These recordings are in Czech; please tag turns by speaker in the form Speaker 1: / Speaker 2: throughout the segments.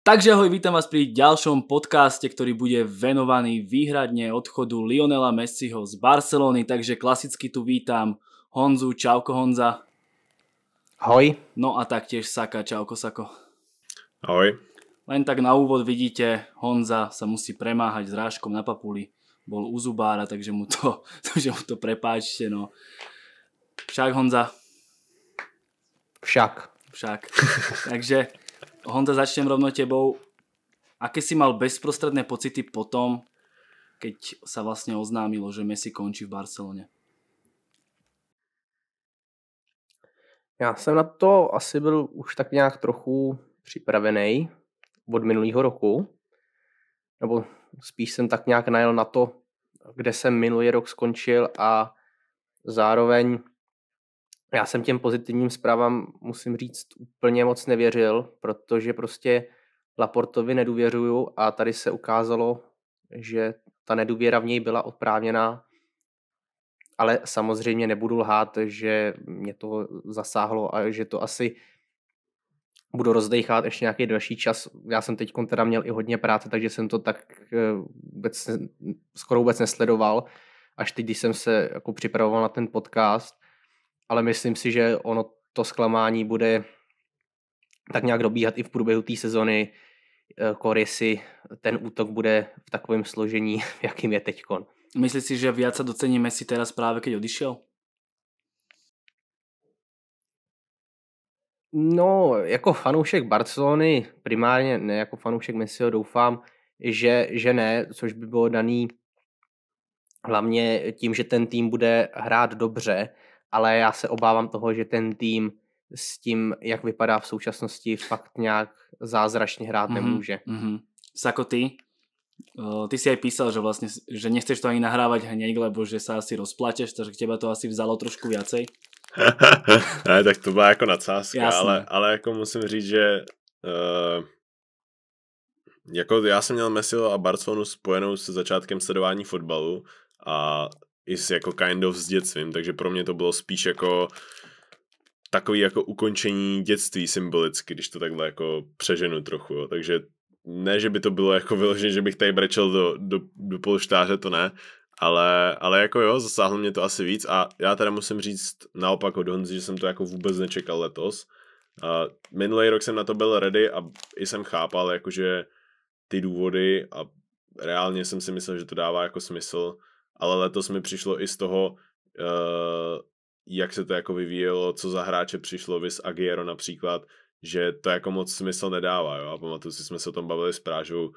Speaker 1: Takže ahoj, vítam vás pri ďalšom podcaste, ktorý bude venovaný výhradne odchodu Lionela Messiho z Barcelony, takže klasicky tu vítam Honzu, čauko Honza. Ahoj. No a taktiež Saka, čauko Sako. Ahoj. Len tak na úvod vidíte, Honza sa musí premáhať s rážkom na papuli, bol u zubára, takže mu to, takže mu to prepáčte, no. Však Honza. Však. Však. takže Honza, začnem rovno tebou. Aké si mal bezprostredné pocity potom, keď sa vlastne oznámilo, že Messi končí v Barcelone? Já jsem na to asi byl už tak nějak trochu
Speaker 2: připravený od minulého roku, nebo spíš jsem tak nějak najel na to, kde jsem minulý rok skončil a zároveň já jsem těm pozitivním zprávám, musím říct, úplně moc nevěřil, protože prostě Laportovi nedůvěřuju a tady se ukázalo, že ta nedůvěra v něj byla oprávněná, ale samozřejmě nebudu lhát, že mě to zasáhlo a že to asi budu rozdechat ještě nějaký další čas. Já jsem teď teda měl i hodně práce, takže jsem to tak eh, vůbec, skoro vůbec nesledoval. Až teď, když jsem se jako připravoval na ten podcast, ale myslím si, že ono to zklamání bude tak nějak dobíhat i v průběhu té sezony. Kory eh, si ten útok bude v takovém složení, jakým
Speaker 1: je teďkon. Myslíš si, že viac sa docení Messi teraz práve keď odišiel? No,
Speaker 2: jako fanoušek
Speaker 1: Barcelony,
Speaker 2: primárně ne jako fanoušek Messiho, doufám, že, že ne, což by bylo daný hlavně tím, že ten tým bude hrát dobře, ale já se obávám toho, že ten tým s tím, jak vypadá v současnosti, fakt nějak
Speaker 1: zázračně hrát mm-hmm, nemůže. Mm-hmm. Sako ty? ty si aj písal, že vlastne, že nechceš to ani nahrávať hneď, lebo že sa asi rozplateš, takže teba to asi vzalo trošku viacej.
Speaker 3: ne, tak to byla jako nadsázka, ale, ale jako musím říct, že uh, jako já jsem měl Messiho a Barcelonu spojenou se začátkem sledování fotbalu a i s jako kind of s dětstvím, takže pro mě to bylo spíš jako takový jako ukončení dětství symbolicky, když to takhle jako přeženu trochu, jo. takže ne, že by to bylo jako vyložené, že bych tady brečel do, do, do polštáře, to ne, ale, ale jako jo, zasáhlo mě to asi víc a já teda musím říct naopak od Honzi, že jsem to jako vůbec nečekal letos. A minulý rok jsem na to byl ready a i jsem chápal jakože ty důvody a reálně jsem si myslel, že to dává jako smysl ale letos mi přišlo i z toho, uh, jak se to jako vyvíjelo, co za hráče přišlo, vys Agiero například, že to jako moc smysl nedává, jo, a pamatuju si, jsme se o tom bavili s Prážou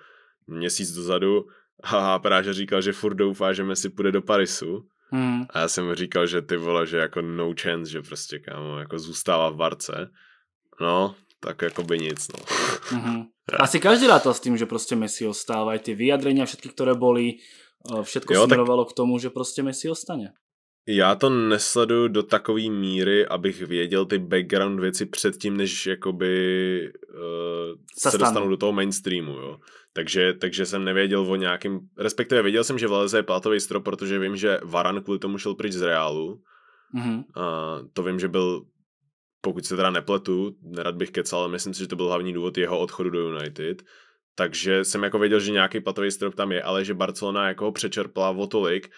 Speaker 3: měsíc dozadu, a Práža říkal, že furt doufá, že Messi půjde do Parisu, Hmm. A já jsem mu říkal, že ty vole, že jako no chance, že prostě kámo, jako zůstává v Barce. No, tak jako by nic, no.
Speaker 1: Mm-hmm. Asi každý rátal s tím, že prostě Messi ostáva, Ty tie vyjadrenia všetky, které boli, Všetko jo, směrovalo tak... k tomu, že prostě Messi ostane.
Speaker 3: Já to nesleduju do takové míry, abych věděl ty background věci předtím, než jakoby uh, se, se dostanu do toho mainstreamu, jo. Takže, takže jsem nevěděl o nějakým, respektive věděl jsem, že vleze je plátový strop, protože vím, že Varan kvůli tomu šel pryč z Reálu. Mm-hmm. Uh, to vím, že byl, pokud se teda nepletu, nerad bych kecal, ale myslím si, že to byl hlavní důvod jeho odchodu do United. Takže jsem jako věděl, že nějaký platový strop tam je, ale že Barcelona jako ho přečerpla o tolik,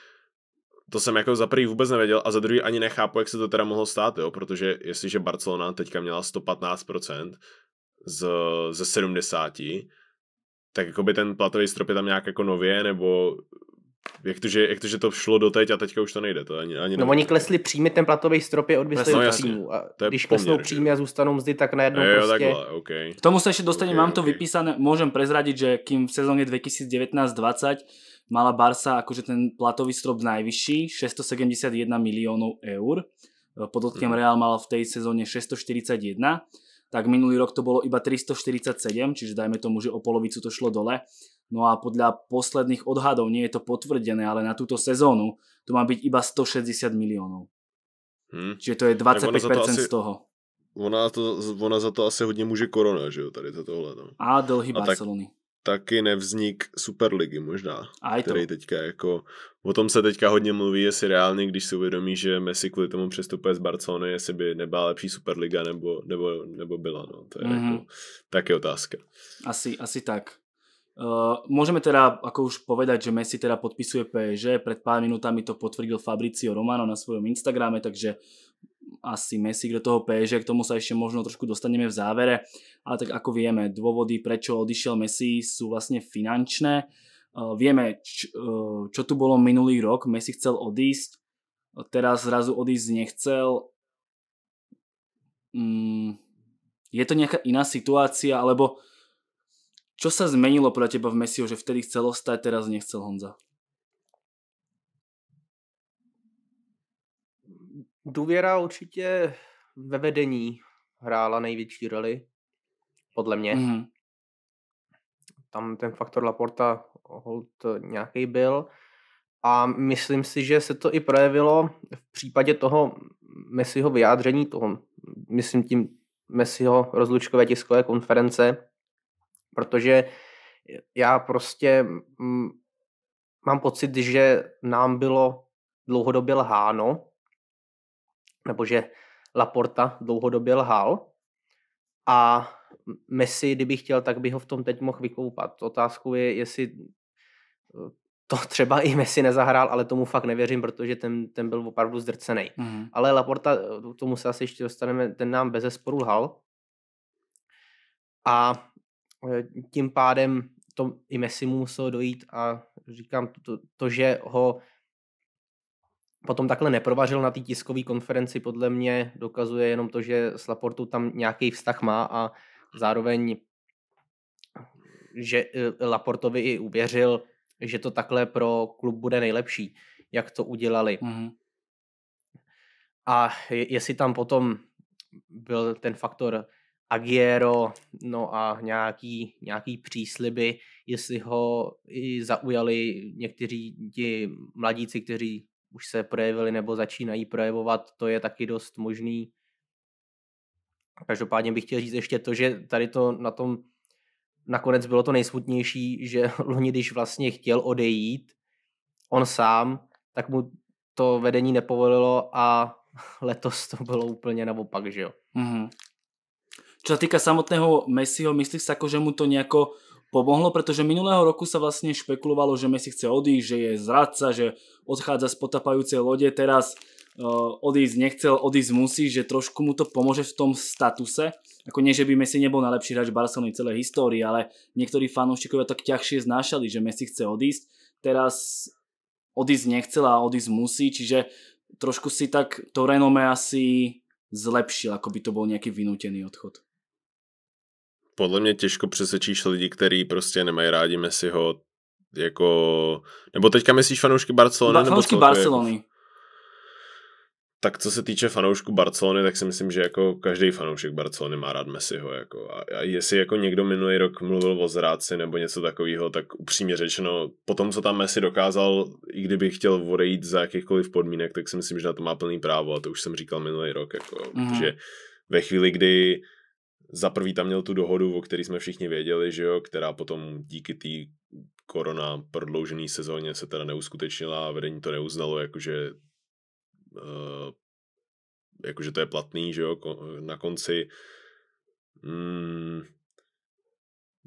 Speaker 3: to jsem jako za prvý vůbec nevěděl a za druhý ani nechápu, jak se to teda mohlo stát, jo, protože jestliže Barcelona teďka měla 115% z, ze 70, tak jako by ten platový strop je tam nějak jako nově, nebo jak to, že, jak to, že to šlo doteď a teďka už to nejde? To ani, ani no oni klesli
Speaker 2: příjmy, ten platový strop je
Speaker 3: odvislý no, od příjmu. A to je když poměr, klesnou
Speaker 1: příjmy a zůstanou mzdy, tak najednou jo, prostě... Takhle, okay. K tomu se ještě dostane. okay, mám okay. to vypísané, můžem prezradit, že kým v sezóně 2019-20 mala Barsa akože ten platový strop najvyšší, 671 miliónov eur. Pod hmm. Real mal v tej sezóne 641, tak minulý rok to bolo iba 347, čiže dajme tomu, že o polovicu to šlo dole. No a podľa posledných odhadov, nie je to potvrdené, ale na túto sezónu to má byť iba 160 miliónov.
Speaker 3: Hmm. Čiže to je 25% to asi, z toho. Ona, to, ona za to asi hodně může korona, že jo, tady toto tohle. A dlhý a Barcelony. Tak, taky nevznik Superligy možná, Aj který to. teďka jako, o tom se teďka hodně mluví, jestli reálně, když si uvědomí, že Messi kvůli tomu přestupuje z Barcelony, jestli by nebyla lepší Superliga nebo, nebo, nebo byla, no, to je mm-hmm. jako, taky otázka.
Speaker 1: Asi, asi tak.
Speaker 3: Eh, môžeme teda, ako už povedať, že Messi teda
Speaker 1: podpisuje PSG, pred pár minútami to potvrdil Fabricio Romano na svojom Instagrame, takže asi Messi do toho PSG, k tomu sa ešte možno trošku dostaneme v závere, ale tak ako vieme, dôvody, prečo odišiel Messi sú vlastne finančné. Eh, vieme, eh, čo tu bolo minulý rok, Messi chcel odísť, teraz zrazu odísť nechcel. Mm, je to nejaká iná situácia, alebo Čo sa zmenilo pro teba v Messiho, že vtedy chcel ostať, teraz nechcel Honza? Důvěra
Speaker 2: určitě ve vedení hrála největší roli, podle mě. Mm-hmm. Tam ten faktor Laporta hold nějaký byl. A myslím si, že se to i projevilo v případě toho Messiho vyjádření, toho, myslím tím Messiho rozlučkové tiskové konference, protože já prostě mám pocit, že nám bylo dlouhodobě lháno, nebo že Laporta dlouhodobě lhal a Messi, kdyby chtěl, tak by ho v tom teď mohl vykoupat. Otázkou je, jestli eh, to třeba i Messi nezahrál, ale tomu fakt nevěřím, protože ten, ten byl opravdu zdrcený. Mm-hmm. Ale Laporta, eh, tomu se asi ještě dostaneme, ten nám bezesporu lhal. A Eh, tím pádem to i Messi mu muselo dojít a říkám to, to, to že ho potom takhle neprovařil na té tiskové konferenci, podle mě dokazuje jenom to, že s Laportu tam nějaký vztah má a zároveň, že eh, Laportovi i uvěřil, že to takhle pro klub bude nejlepší, jak to udělali. Mm-hmm. A jestli tam potom byl ten faktor Agiero, no a nějaký, nějaký přísliby, jestli ho i zaujali někteří ti mladíci, kteří už se projevili nebo začínají projevovat, to je taky dost možný. Každopádně bych chtěl říct ještě to, že tady to na tom nakonec bylo to nejsmutnější, že loni, když vlastně chtěl odejít, on sám, tak mu to vedení nepovolilo a letos to
Speaker 1: bylo úplně naopak, že jo. Mm-hmm. Čo sa týka samotného Messiho, myslíš sa že mu to nejako pomohlo, pretože minulého roku sa vlastne špekulovalo, že Messi chce odísť, že je zradca, že odchádza z potapajúcej lode, teraz e, odísť nechcel, odísť musí, že trošku mu to pomôže v tom statuse. Ako nie, že by Messi nebol najlepší hráč Barcelony celé histórii, ale niektorí fanúšikovia tak ťažšie znášali, že Messi chce odísť. Teraz odísť nechcel a odísť musí, čiže trošku si tak to renome asi zlepšil, ako by to bol nejaký vynútený odchod
Speaker 3: podle mě těžko přesvědčíš lidi, kteří prostě nemají rádi Messiho jako... Nebo teďka myslíš fanoušky Barcelony? Ba- fanoušky jako- Barcelony. Tak co se týče fanoušku Barcelony, tak si myslím, že jako každý fanoušek Barcelony má rád Messiho. Jako. A, a jestli jako někdo minulý rok mluvil o zráci nebo něco takového, tak upřímně řečeno, po tom, co tam Messi dokázal, i kdyby chtěl odejít za jakýchkoliv podmínek, tak si myslím, že na to má plný právo. A to už jsem říkal minulý rok. Jako, mm. Že ve chvíli, kdy za prvý tam měl tu dohodu, o které jsme všichni věděli, že jo, která potom díky té korona prodloužené sezóně se teda neuskutečnila a vedení to neuznalo, jakože uh, jakože to je platný, že jo, na konci. Mm,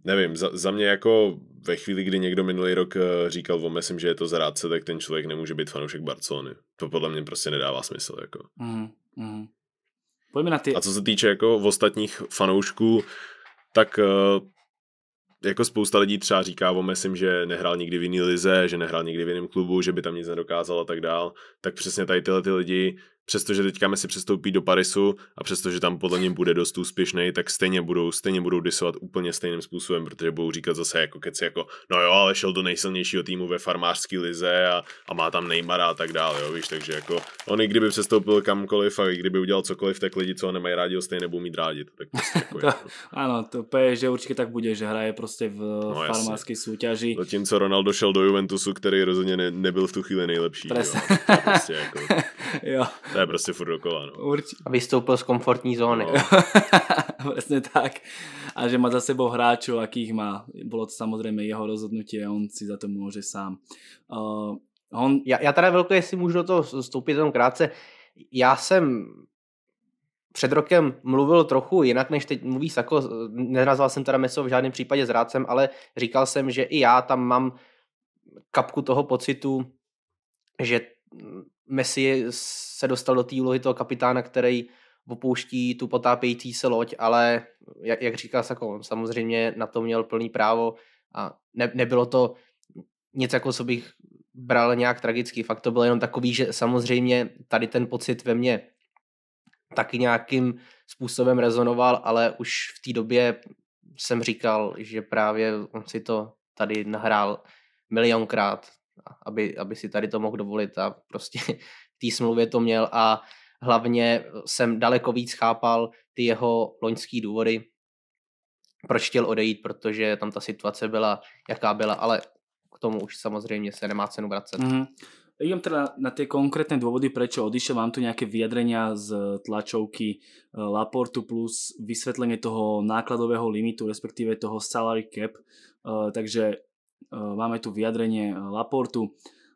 Speaker 3: nevím, za, za mě jako ve chvíli, kdy někdo minulý rok eh, říkal o Messim, že je to zrádce, tak ten člověk nemůže být fanoušek Barcelony. To podle mě prostě nedává smysl, jako.
Speaker 1: Mm, mm.
Speaker 3: Pojďme na ty. A co se týče jako ostatních fanoušků, tak eh, jako spousta lidí třeba říká o Messim, že nehrál nikdy v jiný lize, že nehrál nikdy v jiném klubu, že by tam nic nedokázal a tak dál, tak přesně tady tyhle ty lidi přestože teďka si přestoupí do Parisu a přestože tam podle něj bude dost úspěšný, tak stejně budou, stejně budou disovat úplně stejným způsobem, protože budou říkat zase jako keci jako, no jo, ale šel do nejsilnějšího týmu ve farmářské lize a, a, má tam Neymara a tak dále, jo, víš, takže jako on i kdyby přestoupil kamkoliv a i kdyby udělal cokoliv, tak lidi, co ho nemají rádi, ho stejně nebudou mít rádi. Tak prostě jako
Speaker 1: to, je, no. ano, to že určitě tak bude, že hraje prostě v no, farmářské
Speaker 3: soutěži. Zatímco Ronaldo šel do Juventusu, který rozhodně ne, nebyl v tu chvíli nejlepší. Jo, prostě jako... jo to je prostě furt dokola,
Speaker 1: no. Urč... A vystoupil z komfortní zóny. No. vlastně tak. A že má za sebou hráčů, jakých má. Bylo to samozřejmě jeho rozhodnutí a on si za to může sám. Uh, on... já, já teda velko, jestli můžu do toho vstoupit jenom krátce. Já jsem
Speaker 2: před rokem mluvil trochu jinak, než teď mluví Sako. Nenazval jsem teda Meso v žádném případě zrádcem, ale říkal jsem, že i já tam mám kapku toho pocitu, že Messi se dostal do té úlohy toho kapitána, který opouští tu potápějící se loď, ale jak, jak říkal Sako, samozřejmě na to měl plný právo a ne, nebylo to nic, jako co bych bral nějak tragický Fakt to bylo jenom takový, že samozřejmě tady ten pocit ve mně taky nějakým způsobem rezonoval, ale už v té době jsem říkal, že právě on si to tady nahrál milionkrát, aby, aby si tady to mohl dovolit a prostě v té smlouvě to měl a hlavně jsem daleko víc chápal ty jeho loňský důvody, proč chtěl odejít, protože tam ta situace byla, jaká byla, ale k tomu už samozřejmě se nemá cenu vracet. Mm-hmm.
Speaker 1: Idem teda na tie konkrétne dôvody, prečo odišiel. Mám tu nejaké vyjadrenia z tlačovky eh, Laportu plus vysvetlenie toho nákladového limitu, respektíve toho salary cap. Eh, takže Eh, máme tu vyjadrenie eh, Laportu.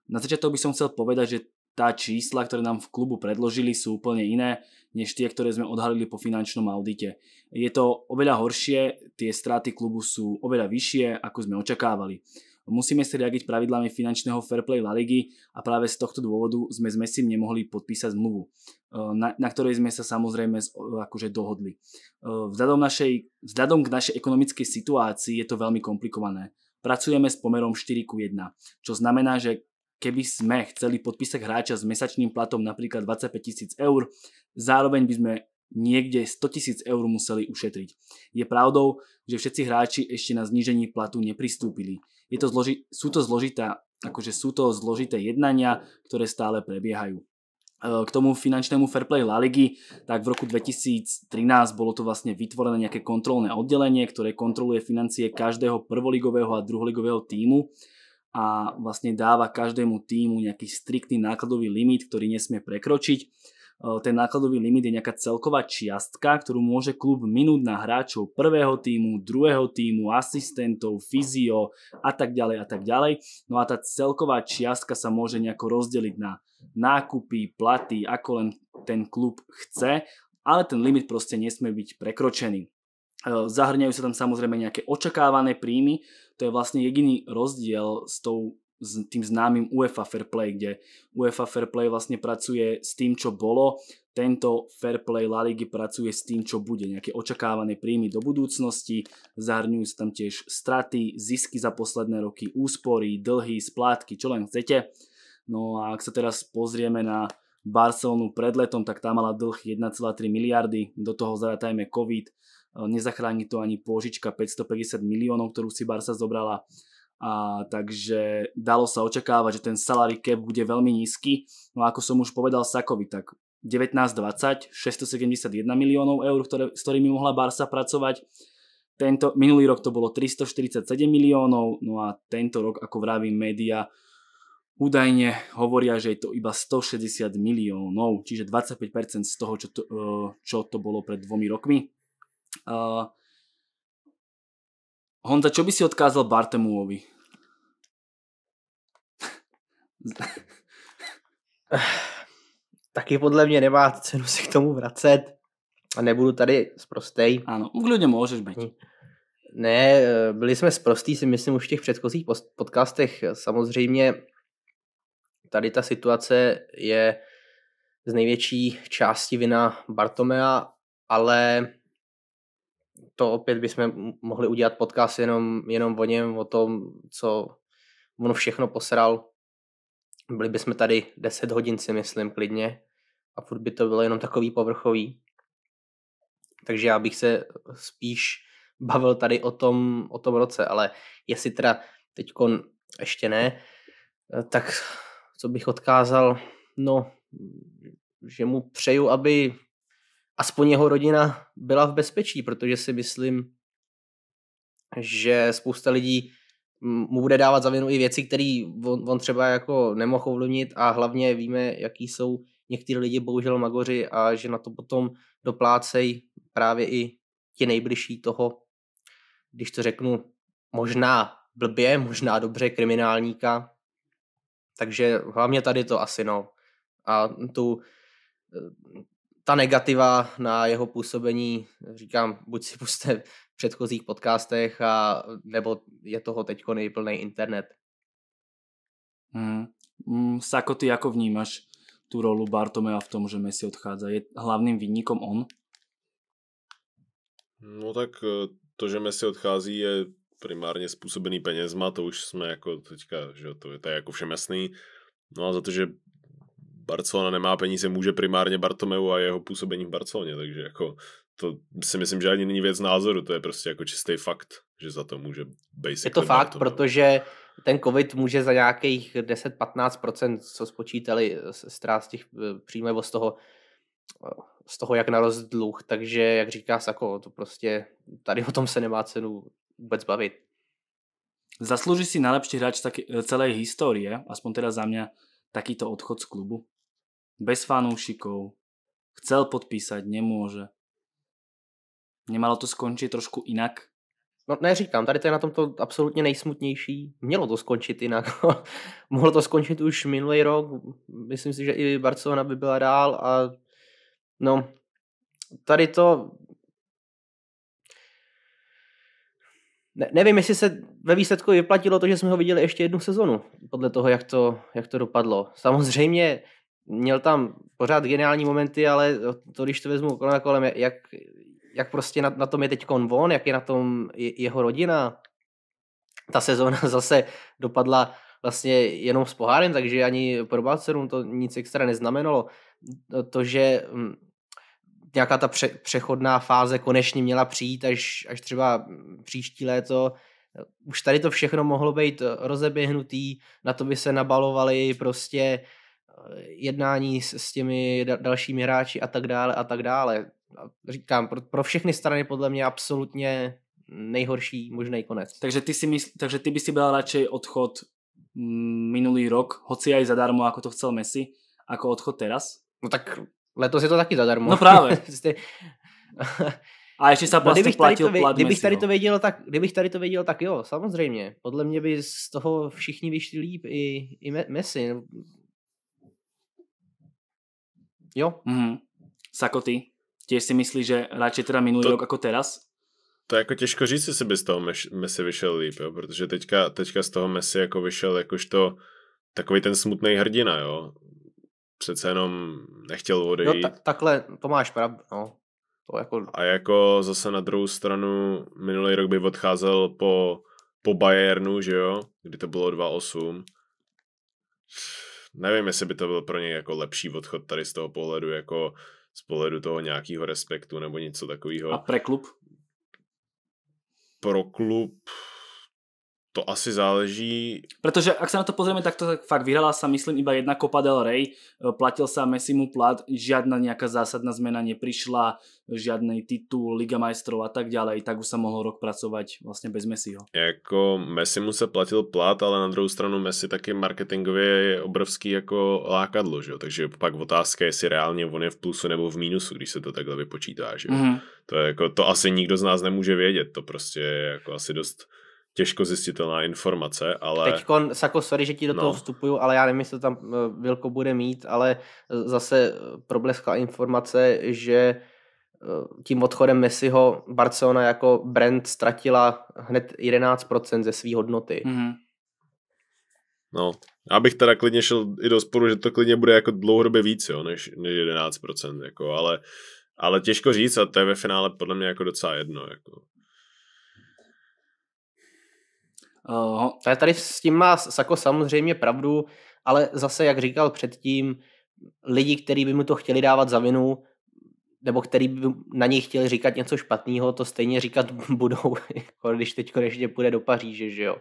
Speaker 1: Na začiatok by som chcel povedať, že tá čísla, ktoré nám v klubu predložili, sú úplne iné než tie, ktoré sme odhalili po finančnom audite. Je to oveľa horšie, tie straty klubu sú oveľa vyššie, ako sme očakávali. Musíme si riadiť pravidlami finančného fair play La Ligy a práve z tohto dôvodu sme s Messim nemohli podpísať zmluvu, eh, na, na ktorej sme sa samozrejme akože dohodli. Vzhľadom, našej, vzhľadom k našej ekonomickej situácii je to veľmi komplikované. Pracujeme s pomerom 4 ku 1, čo znamená, že keby sme chceli podpísať hráča s mesačným platom napríklad 25 tisíc eur, zároveň by sme niekde 100 tisíc eur museli ušetriť. Je pravdou, že všetci hráči ešte na znížení platu nepristúpili. Je to sú to zložité jednania, ktoré stále prebiehajú. Eh, k tomu finančnému fair play La Ligy, tak v roku 2013 bolo to vlastne vytvorené nejaké kontrolné oddelenie, ktoré kontroluje financie každého prvoligového a druholigového týmu a vlastne dáva každému týmu nejaký striktný nákladový limit, ktorý nesmie prekročiť. Eh, ten nákladový limit je nejaká celková čiastka, ktorú môže klub minúť na hráčov prvého týmu, druhého týmu, asistentov, fyzio a tak ďalej a tak ďalej. No a tá celková čiastka sa môže nejako rozdeliť na nákupy, platy, ako len ten klub chce, ale ten limit proste nesmie byť prekročený. E, zahrňajú sa tam samozrejme nejaké očakávané príjmy, to je vlastne jediný rozdiel s tou s tým známym UEFA Fair Play, kde UEFA Fair Play vlastne pracuje s tým, čo bolo, tento Fair Play La Ligy pracuje s tým, čo bude, nejaké očakávané príjmy do budúcnosti, zahrňujú sa tam tiež straty, zisky za posledné roky, úspory, dlhy, splátky, čo len chcete No a ak sa teraz pozrieme na Barcelonu pred letom, tak tá mala dlh 1,3 miliardy, do toho zarátajme COVID, e, Nezachrání to ani pôžička 550 miliónov, ktorú si Barca zobrala. A takže dalo sa očakávať, že ten salary cap bude veľmi nízky. No ako som už povedal Sakovi, tak 19-20, 671 miliónov eur, ktoré, s ktorými mohla Barca pracovať. Tento, minulý rok to bolo 347 miliónov, no a tento rok, ako vraví média, Údajne hovoria, že je to iba 160 miliónov, čiže 25% z toho, čo to, e, čo to bolo pred dvomi rokmi. E, Honza, čo by si odkázal Bartemuovi? Taky podle mě nemá cenu se k tomu
Speaker 2: vracet. A nebudu tady zprostej. Ano, uklidně můžeš být. Ne, e, byli jsme zprostý, si myslím, už v těch předchozích podcastech. Samozřejmě tady ta situace je z největší části vina Bartomea, ale to opět bychom mohli udělat podcast jenom, jenom o něm, o tom, co on všechno posral. Byli bychom tady 10 hodin si myslím klidně a furt by to bylo jenom takový povrchový. Takže já bych se spíš bavil tady o tom, o tom roce, ale jestli teda teď ještě ne, tak co bych odkázal, no, že mu přeju, aby aspoň jeho rodina byla v bezpečí, protože si myslím, že spousta lidí mu bude dávat za vinu i věci, které on, on třeba jako nemohl ovlivnit a hlavně víme, jaký jsou některý lidi, bohužel magoři a že na to potom doplácejí právě i ti nejbližší toho, když to řeknu, možná blbě, možná dobře kriminálníka, takže hlavně tady to asi no. A tu, eh, ta negativa na jeho působení, říkám, buď si puste v předchozích podcastech, a, nebo je toho teď nejplnej internet.
Speaker 1: Hmm. hmm. Sako, ty jako vnímaš tu rolu Bartomea v tom, že Messi odchádza? Je hlavným výnikom on?
Speaker 3: No tak eh, to, že Messi odchází, je primárně způsobený penězma, to už jsme jako teďka, že to je, to je jako všem jasný. No a za to, že Barcelona nemá peníze, může primárně Bartomeu a jeho působení v Barceloně, takže jako to si myslím, že ani není věc názoru, to je prostě jako čistý fakt, že za to může basic. Je to fakt, Bartomeu. protože ten covid může za nějakých 10-15%,
Speaker 2: co spočítali ztrát z těch e, příjmů z toho, e, z toho, jak narost dluh, takže jak říká Sako, to prostě tady o tom se nemá cenu vůbec
Speaker 1: bavit. Zaslouží si nejlepší hráč eh, celé historie aspoň teda za taky takýto odchod z klubu? Bez fanoušiků. chcel podpísat, nemůže. Nemalo to skončit trošku jinak? No neříkám,
Speaker 2: tady to je na tomto absolutně nejsmutnější. Mělo to skončit jinak. Mohlo to skončit už minulý rok. Myslím si, že i Barcelona by byla dál a no, tady to Ne, nevím, jestli se ve výsledku vyplatilo to, že jsme ho viděli ještě jednu sezonu, podle toho, jak to, jak to dopadlo. Samozřejmě měl tam pořád geniální momenty, ale to, když to vezmu kolem a kolem, jak, jak prostě na, na tom je teď von, jak je na tom jeho rodina. Ta sezóna zase dopadla vlastně jenom s pohárem, takže ani pro Balcerům to nic extra neznamenalo. To, že mm, nějaká ta pře- přechodná fáze konečně měla přijít až, až třeba příští léto. Už tady to všechno mohlo být rozeběhnutý, na to by se nabalovali prostě eh, jednání s, s těmi dalšími hráči a tak dále a tak dále. A říkám, pro, pro všechny strany podle mě absolutně nejhorší možný
Speaker 1: konec. Takže ty, si mysl, takže ty by si byla radši odchod mm, minulý rok, hoci aj zadarmo, jako to chcel Messi, jako odchod teraz? No tak Letos je to taky zadarmo. No právě.
Speaker 2: Prostě- A ještě se no, kdybych tady, to, no. vě, kdybych tady to věděl, tak, kdybych tady to věděl, tak jo, samozřejmě. Podle mě by z toho všichni vyšli líp i, i Messi.
Speaker 1: Jo. Mm-hmm. Sako, ty si myslíš, že radši teda minulý to, rok jako teraz?
Speaker 3: To je jako těžko říct, jestli by z toho Messi vyšel líp, jo? protože teďka, teďka z toho Messi jako vyšel jakožto takový ten smutný hrdina, jo přece jenom nechtěl no, odejít. No, tak,
Speaker 2: takhle, to máš pravdu, no.
Speaker 3: To jako... A jako zase na druhou stranu, minulý rok by odcházel po, po Bayernu, že jo, kdy to bylo 2-8. Nevím, jestli by to byl pro něj jako lepší odchod tady z toho pohledu, jako z pohledu toho nějakého respektu nebo něco takového. A pro klub? Pro klub to asi záleží... Protože ak se na to pozrieme, tak to fakt vyhrala sa,
Speaker 1: myslím, iba jedna Copa del Rey. E, platil sa mu plat, žiadna nejaká zásadná zmena neprišla, žiadny titul, Liga majstrov a tak ďalej, tak už sa mohol rok pracovať vlastne bez
Speaker 3: Messiho. Jako Messi mu se platil plat, ale na druhou stranu Messi taky marketingově je obrovský jako lákadlo, že jo? takže pak otázka, jestli reálně on je v plusu nebo v mínusu, když se to takhle vypočítá, že jo? Mm-hmm. To, je jako, to asi nikdo z nás nemůže vědět, to prostě je jako asi dost těžko zjistitelná informace, ale...
Speaker 2: Teďkon, Sako, sorry, že ti do no. toho vstupuju, ale já nevím, jestli to tam eh, Vilko bude mít, ale eh, zase eh, probleskla informace, že tím odchodem Messiho Barcelona jako brand ztratila hned
Speaker 3: 11% ze své hodnoty. Mm-hmm. No, já bych teda klidně šel i do sporu, že to klidně bude jako dlouhodobě víc, jo, než, než 11%, jako, ale, ale těžko říct a to je ve finále podle mě jako docela jedno, jako.
Speaker 2: Uh, tady s tím má Sako samozřejmě pravdu, ale zase, jak říkal předtím, lidi, kteří by mu to chtěli dávat za vinu, nebo který by na něj chtěli říkat něco špatného, to stejně říkat budou, jako když teď konečně půjde do Paříže, že jo.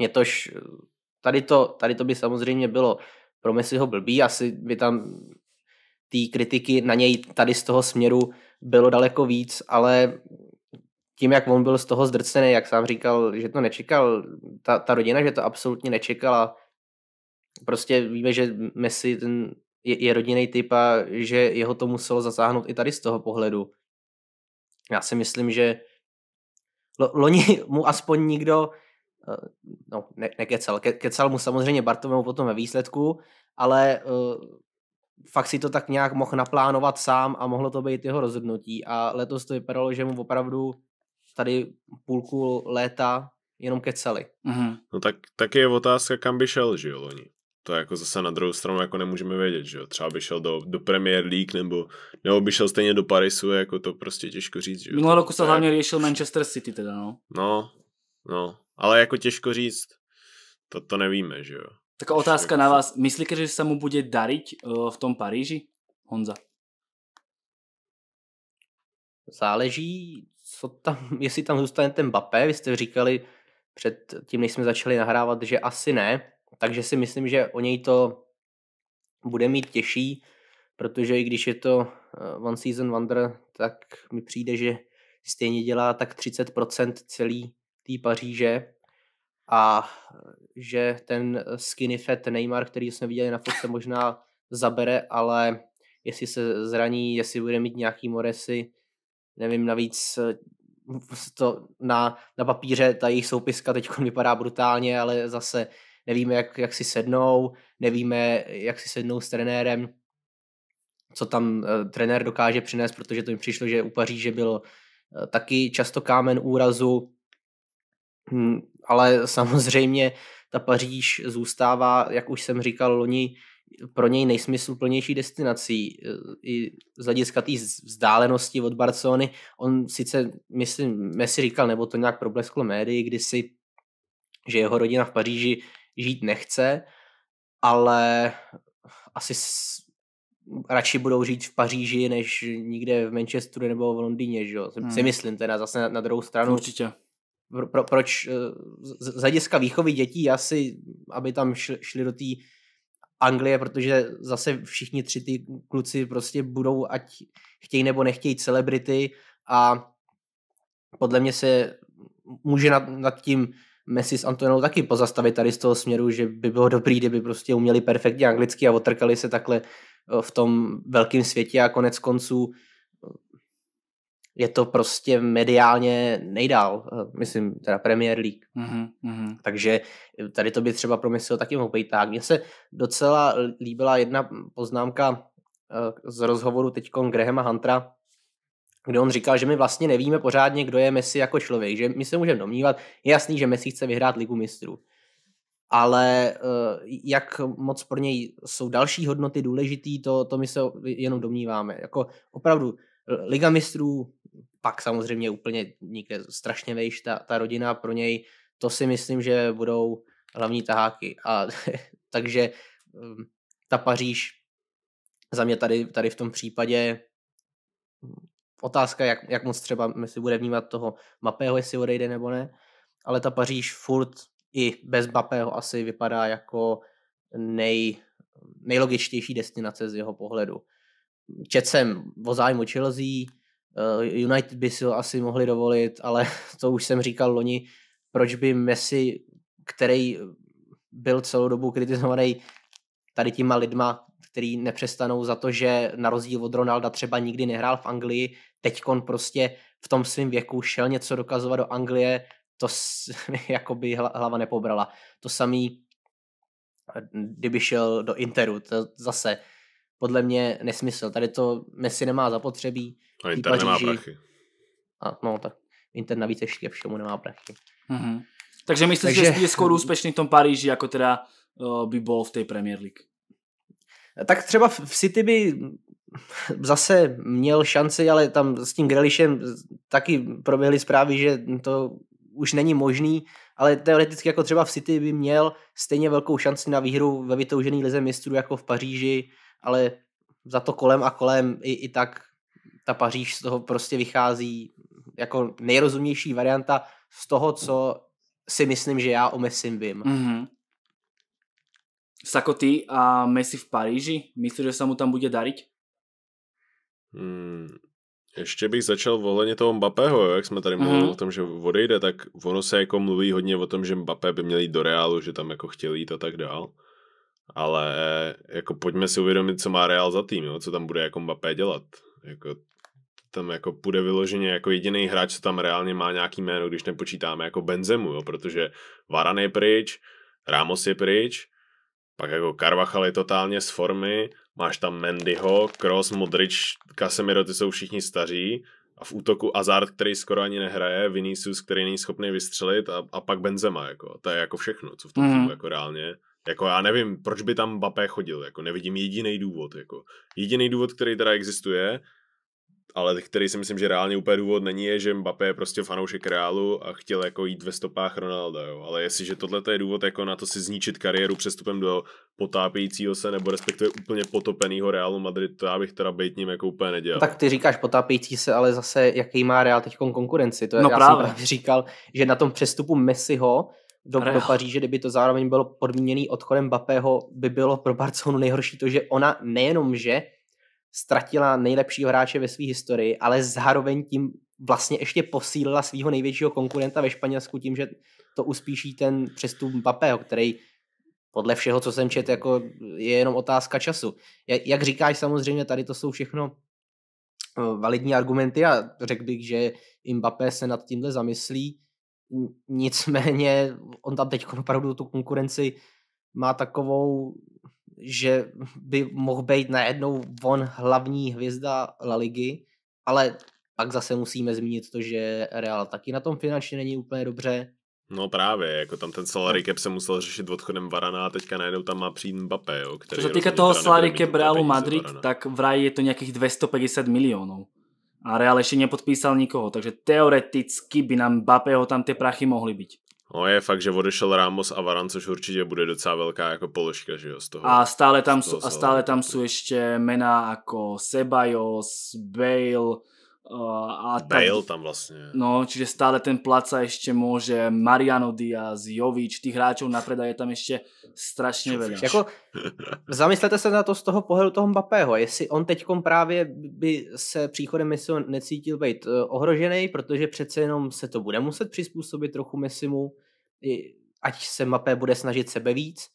Speaker 2: Je tož, tady to, tady to by samozřejmě bylo pro Messiho blbý, asi by tam ty kritiky na něj tady z toho směru bylo daleko víc, ale tím, jak on byl z toho zdrcený, jak sám říkal, že to nečekal, ta, ta rodina, že to absolutně nečekala. Prostě víme, že Messi ten je, je rodinný typ a že jeho to muselo zasáhnout i tady z toho pohledu. Já si myslím, že lo, loni mu aspoň nikdo eh, no, ne, nekecal. Ke, kecal mu samozřejmě Bartomeu potom ve výsledku, ale uh, fakt si to tak nějak mohl naplánovat sám a mohlo to být jeho rozhodnutí a letos to vypadalo, že mu opravdu tady půlku léta jenom kecali.
Speaker 3: Mm-hmm. No tak, tak je otázka, kam by šel, že jo, loni. To jako zase na druhou stranu jako nemůžeme vědět, že jo. Třeba by šel do, do Premier League nebo, nebo by šel stejně do Parisu, jako to prostě těžko říct, že jo. Minulého roku se hlavně
Speaker 1: řešil Manchester City teda,
Speaker 3: no. No, no, ale jako těžko říct, to, to nevíme, že jo. Tak otázka na vás,
Speaker 1: myslíte, že se mu bude dariť uh, eh, v tom Paríži, Honza? Záleží, co tam, jestli tam zůstane ten
Speaker 2: Bape, vy jste říkali před tím, než jsme začali nahrávat, že asi ne, takže si myslím, že o něj to bude mít těžší, protože i když je to eh, One Season Wonder, tak mi přijde, že stejně dělá tak 30% celý tý Paříže a eh, že ten eh, skinny fat Neymar, který jsme viděli na fotce, možná zabere, ale jestli se zraní, jestli bude mít nějaký moresy, Nevím, navíc eh, to na, na papíře ta jejich soupiska teď vypadá brutálně, ale zase nevíme, jak, jak si sednou, nevíme, jak si sednou s trenérem, co tam uh, trenér dokáže přinést, protože to mi přišlo, že u Paříže byl uh, taky často kámen úrazu, hmm, ale samozřejmě ta Paříž zůstává, jak už jsem říkal loni, pro něj nejsmysluplnější destinací e, i z hlediska té vzdálenosti od Barcelony. On sice, myslím, Messi říkal, nebo to nějak problesklo médii kdysi, že jeho rodina v Paříži žít nechce, ale asi radši budou žít v Paříži, než nikde v Manchesteru nebo v Londýně, že jo? Hmm. Si myslím teda zase na, na druhou stranu. Určitě. Pro, pro, proč e, z, z hlediska výchovy dětí asi, aby tam šli, šli do té Anglie, protože zase všichni tři ty kluci prostě budou, ať chtějí nebo nechtějí, celebrity a podle mě se může nad, nad tím Messi s Antonou taky pozastavit tady z toho směru, že by bylo dobrý, kdyby prostě uměli perfektně anglicky a otrkali se takhle eh, v tom velkém světě a konec konců je to prostě mediálně nejdál, eh, myslím, teda Premier League.
Speaker 1: Mm-hmm.
Speaker 2: Takže eh, tady to by třeba promyslel taky tak. Mně se docela líbila jedna poznámka eh, z rozhovoru teď Grahama Huntera, kde on říkal, že my vlastně nevíme pořádně, kdo je Messi jako člověk, že my se můžeme domnívat, je jasný, že Messi chce vyhrát ligu mistrů. Ale jak moc pro něj jsou další hodnoty důležitý, to, to my se jenom domníváme. Jako opravdu Liga mistrů, pak samozřejmě úplně nikde strašně vejš ta, ta rodina pro něj, to si myslím, že budou hlavní taháky. A takže mm, ta Paříž za mě tady, tady v tom případě mm, otázka, jak, jak moc třeba si bude vnímat toho Mapého, jestli odejde nebo ne, ale ta Paříž furt i bez Mapého asi vypadá jako nej, nejlogičtější destinace z jeho pohledu. Čet jsem o zájmu Chelsea, eh, United by si ho asi mohli dovolit, ale to už jsem říkal loni, proč by Messi, který byl celou dobu kritizovaný tady těma lidma, který nepřestanou za to, že na rozdíl od Ronalda třeba nikdy nehrál v Anglii, teďkon prostě v tom svém věku šel něco dokazovat do Anglie, to jako by hlava nepobrala. To samý, eh, kdyby šel do Interu, to zase podle mě nesmysl. Tady to Messi nemá zapotřebí. A Inter Paříži. nemá prachy. A, no tak Inter navíc ještě všemu
Speaker 1: nemá prachy. Mm-hmm. Takže myslíš, Takže... že je skoro úspěšný v tom Paríži, jako teda uh, by byl v té Premier League? Tak třeba v City by
Speaker 2: zase měl šanci, ale tam s tím grelišem taky proběhly zprávy, že to už není možný, ale teoreticky jako třeba v City by měl stejně velkou šanci na výhru ve vytoužený lize mistrů jako v Paříži, ale za to kolem a kolem i, i tak ta Paříž z toho prostě vychází jako nejrozumější varianta
Speaker 1: z toho, co si myslím, že já o Messi vím. Mm-hmm. Sako, ty a Messi v Paříži, myslíš, že se mu tam bude dariť?
Speaker 3: Hmm, ještě bych začal voleně toho Mbappého, jak jsme tady mluvili mm-hmm. o tom, že odejde, tak ono se jako mluví hodně o tom, že Mbappé by měl jít do Realu, že tam jako chtěl jít a tak dál. Ale jako pojďme si uvědomit, co má Real za tým, jo? co tam bude jako Mbappé dělat. Jako, tam jako půjde vyloženě jako jediný hráč, co tam reálně má nějaký jméno, když nepočítáme jako Benzemu, jo? protože Varane je pryč, Ramos je pryč, pak jako Carvajal je totálně z formy, Máš tam Mendyho, Kroos, Modric, Casemiro, ty jsou všichni staří. A v útoku Azard, který skoro ani nehraje, Vinicius, který není schopný vystřelit a, a pak Benzema, jako. To je jako všechno, co v tom mm. jako reálně. Jako já nevím, proč by tam Bapé chodil, jako nevidím jediný důvod, jako. Jediný důvod, který teda existuje, ale který si myslím, že reálně úplně důvod není, je, že Mbappé je prostě fanoušek Reálu a chtěl jako jít ve stopách Ronalda, jo. Ale jestliže tohle je důvod jako na to si zničit kariéru přestupem do potápějícího se nebo respektive úplně potopeného Realu Madrid, to já bych teda být ním jako úplně nedělal. No tak ty říkáš potápějící se, ale zase jaký má Real teď konkurenci. To je, no já právě. jsem právě říkal,
Speaker 2: že na tom přestupu Messiho do, do Paříže, kdyby to zároveň bylo podmíněný odchodem Bapého, by bylo pro Barcelonu nejhorší to, že ona nejenom, že ztratila nejlepšího hráče ve své historii, ale zároveň tím vlastně ještě posílila svého největšího konkurenta ve Španělsku tím, že to uspíší ten přestup Mbappého, který podle všeho, co jsem čet, jako je jenom otázka času. Jak říkáš, samozřejmě tady to jsou všechno eh, validní argumenty a řekl bych, že Mbappé se nad tímhle zamyslí. Nicméně on tam teď opravdu tu konkurenci má takovou, že by mohl být najednou von hlavní hvězda La Ligy, ale pak zase musíme zmínit to, že Real taky na tom finančně není
Speaker 1: úplně dobře.
Speaker 3: No právě, jako tam ten salary cap se musel řešit odchodem Varana a teďka najednou tam má přijít Mbappé, jo, který... Co se týká toho salary cap Realu Madrid, Varana. tak
Speaker 1: v ráji je to nějakých 250 milionů. A Real ještě nepodpísal nikoho, takže teoreticky by nám Mbappého tam
Speaker 3: ty prachy mohly být. No je fakt, že odešel Ramos a Varan, což určitě bude docela velká jako položka, že jo, z toho. A stále tam, jsou, a stále
Speaker 1: tam jsou ještě jména jako Sebajos, Bale, Uh, a Bale tam vlastne. No, čiže stále ten placa ešte môže Mariano Diaz, Jovič, tých hráčov na je tam ešte strašne veľa. Jako, zamyslete se na to z toho pohledu toho Mbappého, jestli on teďkom práve by
Speaker 2: se příchodem Messi necítil být eh, ohrožený, protože přece jenom se to bude muset přizpůsobit trochu Messimu, ať se Mbappé bude snažit sebe víc,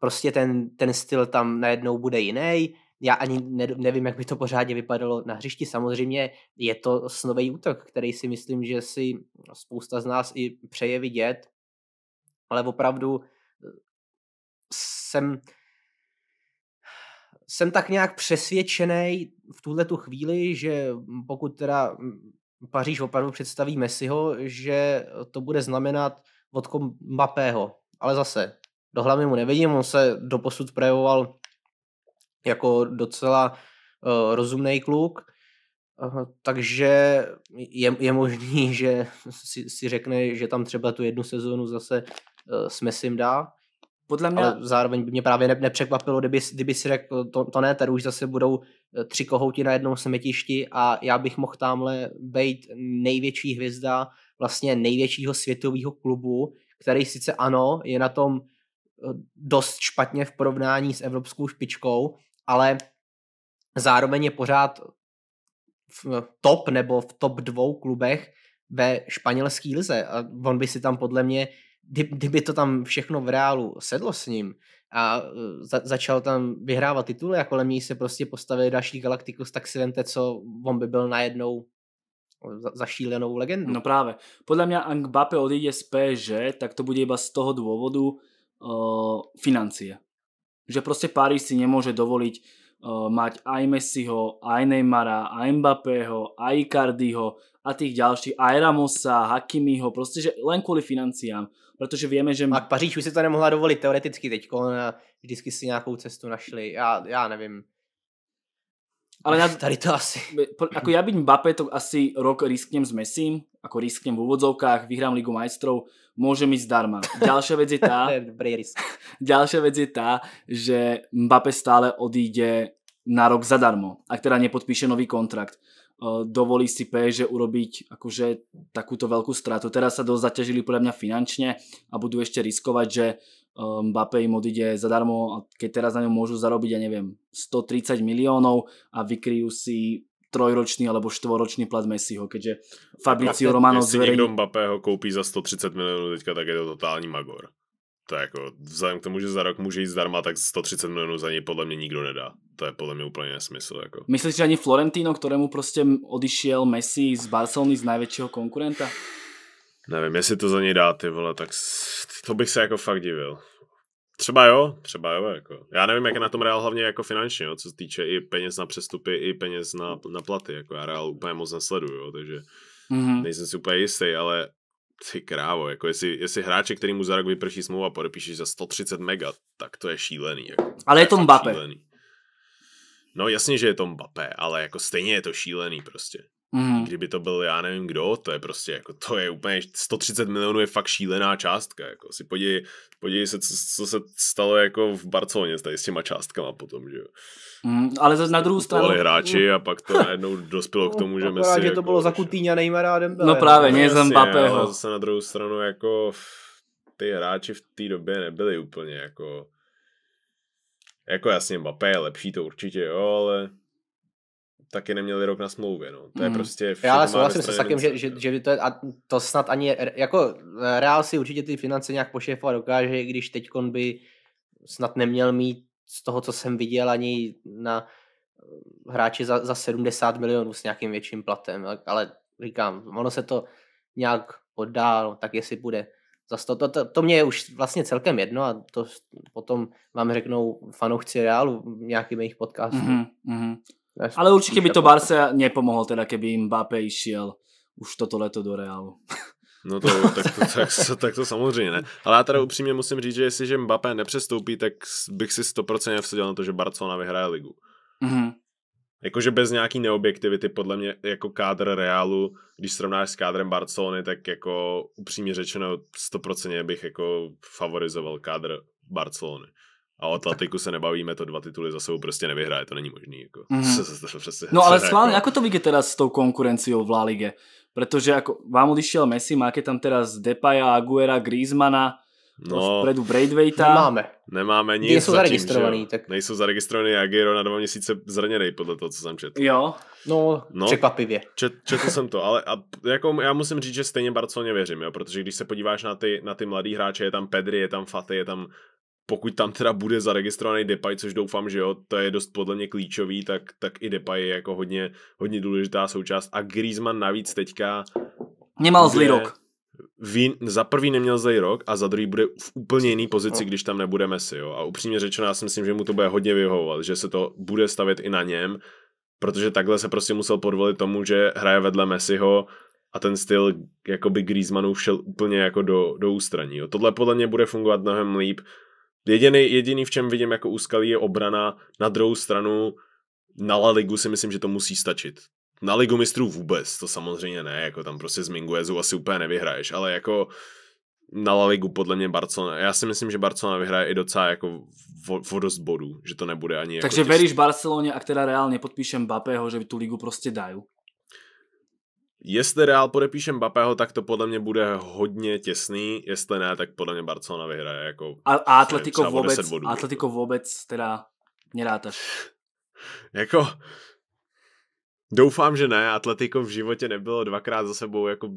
Speaker 2: prostě ten, ten styl tam najednou bude jiný, já ani ne, nevím, jak by to pořádně vypadalo na hřišti. Samozřejmě je to snový útok, který si myslím, že si spousta z nás i přeje vidět, ale opravdu eh, jsem, jsem tak nějak přesvědčený v tuhle tu chvíli, že pokud teda Paříž opravdu představí Messiho, že to bude znamenat odkom Mbappého. Ale zase, do hlavy mu nevidím, on se doposud projevoval jako docela uh, eh, rozumný kluk, uh, takže je, je možný, že si, si řekne, že tam třeba tu jednu sezónu zase uh, smesím dá. Podle mě... Ale zároveň by mě právě ne, nepřekvapilo, kdyby, kdyby si řekl, to, to ne, tady už zase budou eh, tři kohouti na jednom smetišti a já bych mohl tamhle být největší hvězda vlastně největšího světového klubu, který sice ano, je na tom dost špatně v porovnání s evropskou špičkou, ale zároveň je pořád v top nebo v top dvou klubech ve španělské lize. A on by si tam podle mě, kdyby to tam všechno v reálu sedlo s ním a e, za, začal tam vyhrávat tituly a kolem něj se prostě postavili další Galacticos, tak si vemte, co
Speaker 1: on by byl najednou e, zašílenou legendu. No práve. Podľa mňa, ak Bape odíde z PSG, tak to bude iba z toho dôvodu uh, e, financie. Že proste Paríž si nemôže dovoliť uh, eh, mať aj Messiho, aj Neymara, aj Mbappého, aj Icardiho a tých ďalších, aj Ramosa, Hakimiho, proste že len kvôli financiám. Protože víme, že... A Paříž už si to nemohla dovolit teoreticky teď, eh, vždycky
Speaker 2: si nějakou cestu našli, já, já nevím.
Speaker 1: Ale já, tady to asi. Ako ja byť Mbappé, to asi rok risknem s Messim, ako risknem v úvodzovkách, vyhrám Ligu majstrov, môže ísť zdarma. Ďalšia vec je tá, ďalšia vec je tá, že Mbappé stále odíde na rok zadarmo, ak teda nepodpíše nový kontrakt. Eh, dovolí si PSG e urobiť akože takúto veľkú stratu. Teraz sa dosť zaťažili podľa mňa finančne a budú ešte riskovať, že eh, Mbappé im odíde zadarmo a keď teraz na ňu môžu zarobiť, ja neviem, 130 miliónov a vykryjú si trojročný alebo štvoročný plat Messiho, keďže Fabricio Romano zverejní... Jestli
Speaker 3: někdo ho koupí za 130 milionů teďka, tak je to totální magor. To je jako, vzhledem k tomu, že za rok může jít zdarma, tak 130 milionů za něj podle mě nikdo nedá. To je podle mě úplně nesmysl. Jako. Myslíš,
Speaker 1: že ani Florentino, kterému prostě odišel Messi z Barcelony z největšího konkurenta?
Speaker 3: Nevím, jestli to za něj dá, ty vole, tak to bych se jako fakt divil. Třeba jo, třeba jo, jako. Já nevím, jak je na tom Real hlavně jako finančně, jo, co se týče i peněz na přestupy, i peněz na, na platy, jako já Real úplně moc nesleduju, jo, takže mm-hmm. nejsem si úplně jistý, ale ty krávo, jako jestli, jestli hráče, který mu za rok vyprší a podepíšeš za 130 mega, tak to je šílený. Jako. Ale je to Mbappé. No jasně, že je to Mbappé, ale jako stejně je to šílený prostě. Mm. Kdyby to byl, já nevím kdo, to je prostě jako, to je úplně, 130 milionů je fakt šílená částka, jako si podívej, podívej se, co, co se stalo jako v Barceloně tady s těma částkama potom, že jo. Mm, ale zase na druhou stranu... Ale hráči a pak to najednou dospělo k tomu, že my Akorát, že to jako
Speaker 2: bylo zakutýně Kutýňa, No právě, no, nejsem Mbappého. Ale
Speaker 3: zase na druhou stranu jako ty hráči v té době nebyli úplně jako... Jako jasně Mbappé je lepší, to určitě jo, ale taky neměli rok na smlouvě. No. To je mm. prostě Já ale souhlasím se s takým, že,
Speaker 2: že, že to, je, a to snad ani, jako eh, Real si určitě ty finance nějak pošefovat dokáže, i když teďkon by snad neměl mít z toho, co jsem viděl, ani na eh, hráče za, za 70 milionů s nějakým větším platem, ale říkám, ono se to nějak oddá, no, tak jestli bude za 100, to, to, to mě je už vlastně celkem jedno a to potom vám řeknou
Speaker 1: fanoušci Realu v nějakým jejich podcastu. Mm-hmm, mm-hmm. Až Ale určite by to Barce
Speaker 3: nepomohlo, teda keby im Mbappé išiel už toto leto do Realu. No to, tak, to, tak, tak to samozřejmě ne. Ale já teda upřímně musím říct, že jestliže Mbappé nepřestoupí, tak bych si 100% vsadil na to, že Barcelona vyhraje ligu. Mm-hmm. Jakože bez nějaký neobjektivity, podle mě jako kádr Realu, když srovnáš s kádrem Barcelony, tak jako upřímně řečeno 100% bych jako favorizoval kádr Barcelony. A o Atletiku se nebavíme, to dva tituly za sebou prostě nevyhraje, to není možný. Jako. Mm-hmm. no ale schválně, jako... jako to
Speaker 1: vyjde teda s tou konkurencí v La Ligue? Protože jako vám odišel Messi, máte tam teraz Depaya, Aguera, Griezmana, No, vpredu Braithwaita. Nemáme.
Speaker 3: Nemáme nic. Nejsou zaregistrovaný. Že? Tak... Nejsou zaregistrovaný Aguero na dva měsíce zraněný podle toho, co jsem četl.
Speaker 1: Jo, no,
Speaker 3: no překvapivě. Čet, četl jsem to, ale a, jako, já musím říct, že stejně Barceloně věřím, jo, protože když se podíváš na ty, na ty mladý hráče, je tam Pedri, je tam Faty, je tam pokud tam teda bude zaregistrovaný Depay, což doufám, že jo, to je dost podle mě klíčový, tak, tak i Depay je jako hodně, hodně důležitá součást. A Griezmann navíc teďka...
Speaker 1: Nemal zlý rok.
Speaker 3: Vín, za prvý neměl zlý rok a za druhý bude v úplně jiný pozici, když tam nebude Messi. Jo? A upřímně řečeno, já si myslím, že mu to bude hodně vyhovovat, že se to bude stavět i na něm, protože takhle se prostě musel podvolit tomu, že hraje vedle Messiho a ten styl jakoby Griezmannů šel úplně jako do, do ústraní. Jo? Tohle podle mě bude fungovat mnohem líp, Jediný, jediný, v čem vidím jako úskalí, je obrana. Na druhou stranu, na La Ligu si myslím, že to musí stačit. Na Ligu mistrů vůbec, to samozřejmě ne, jako tam prostě z Minguezu asi úplně nevyhraješ, ale jako na La Ligu podle mě Barcelona, já si myslím, že Barcelona vyhraje i docela jako vodost vo bodů, že to nebude ani jako Takže jako veríš
Speaker 1: Barceloně, a teda reálně podpíšem Bapého, že by tu ligu prostě dají?
Speaker 3: Jestli Real podepíše Mbappého, tak to podle mě bude hodně těsný, jestli ne, tak podle mě Barcelona vyhraje. Jako, a, a Atletico, nevím, vůbec, bodů, Atletico vůbec teda nedátaš? jako, doufám, že ne, Atletico v životě nebylo dvakrát za sebou jako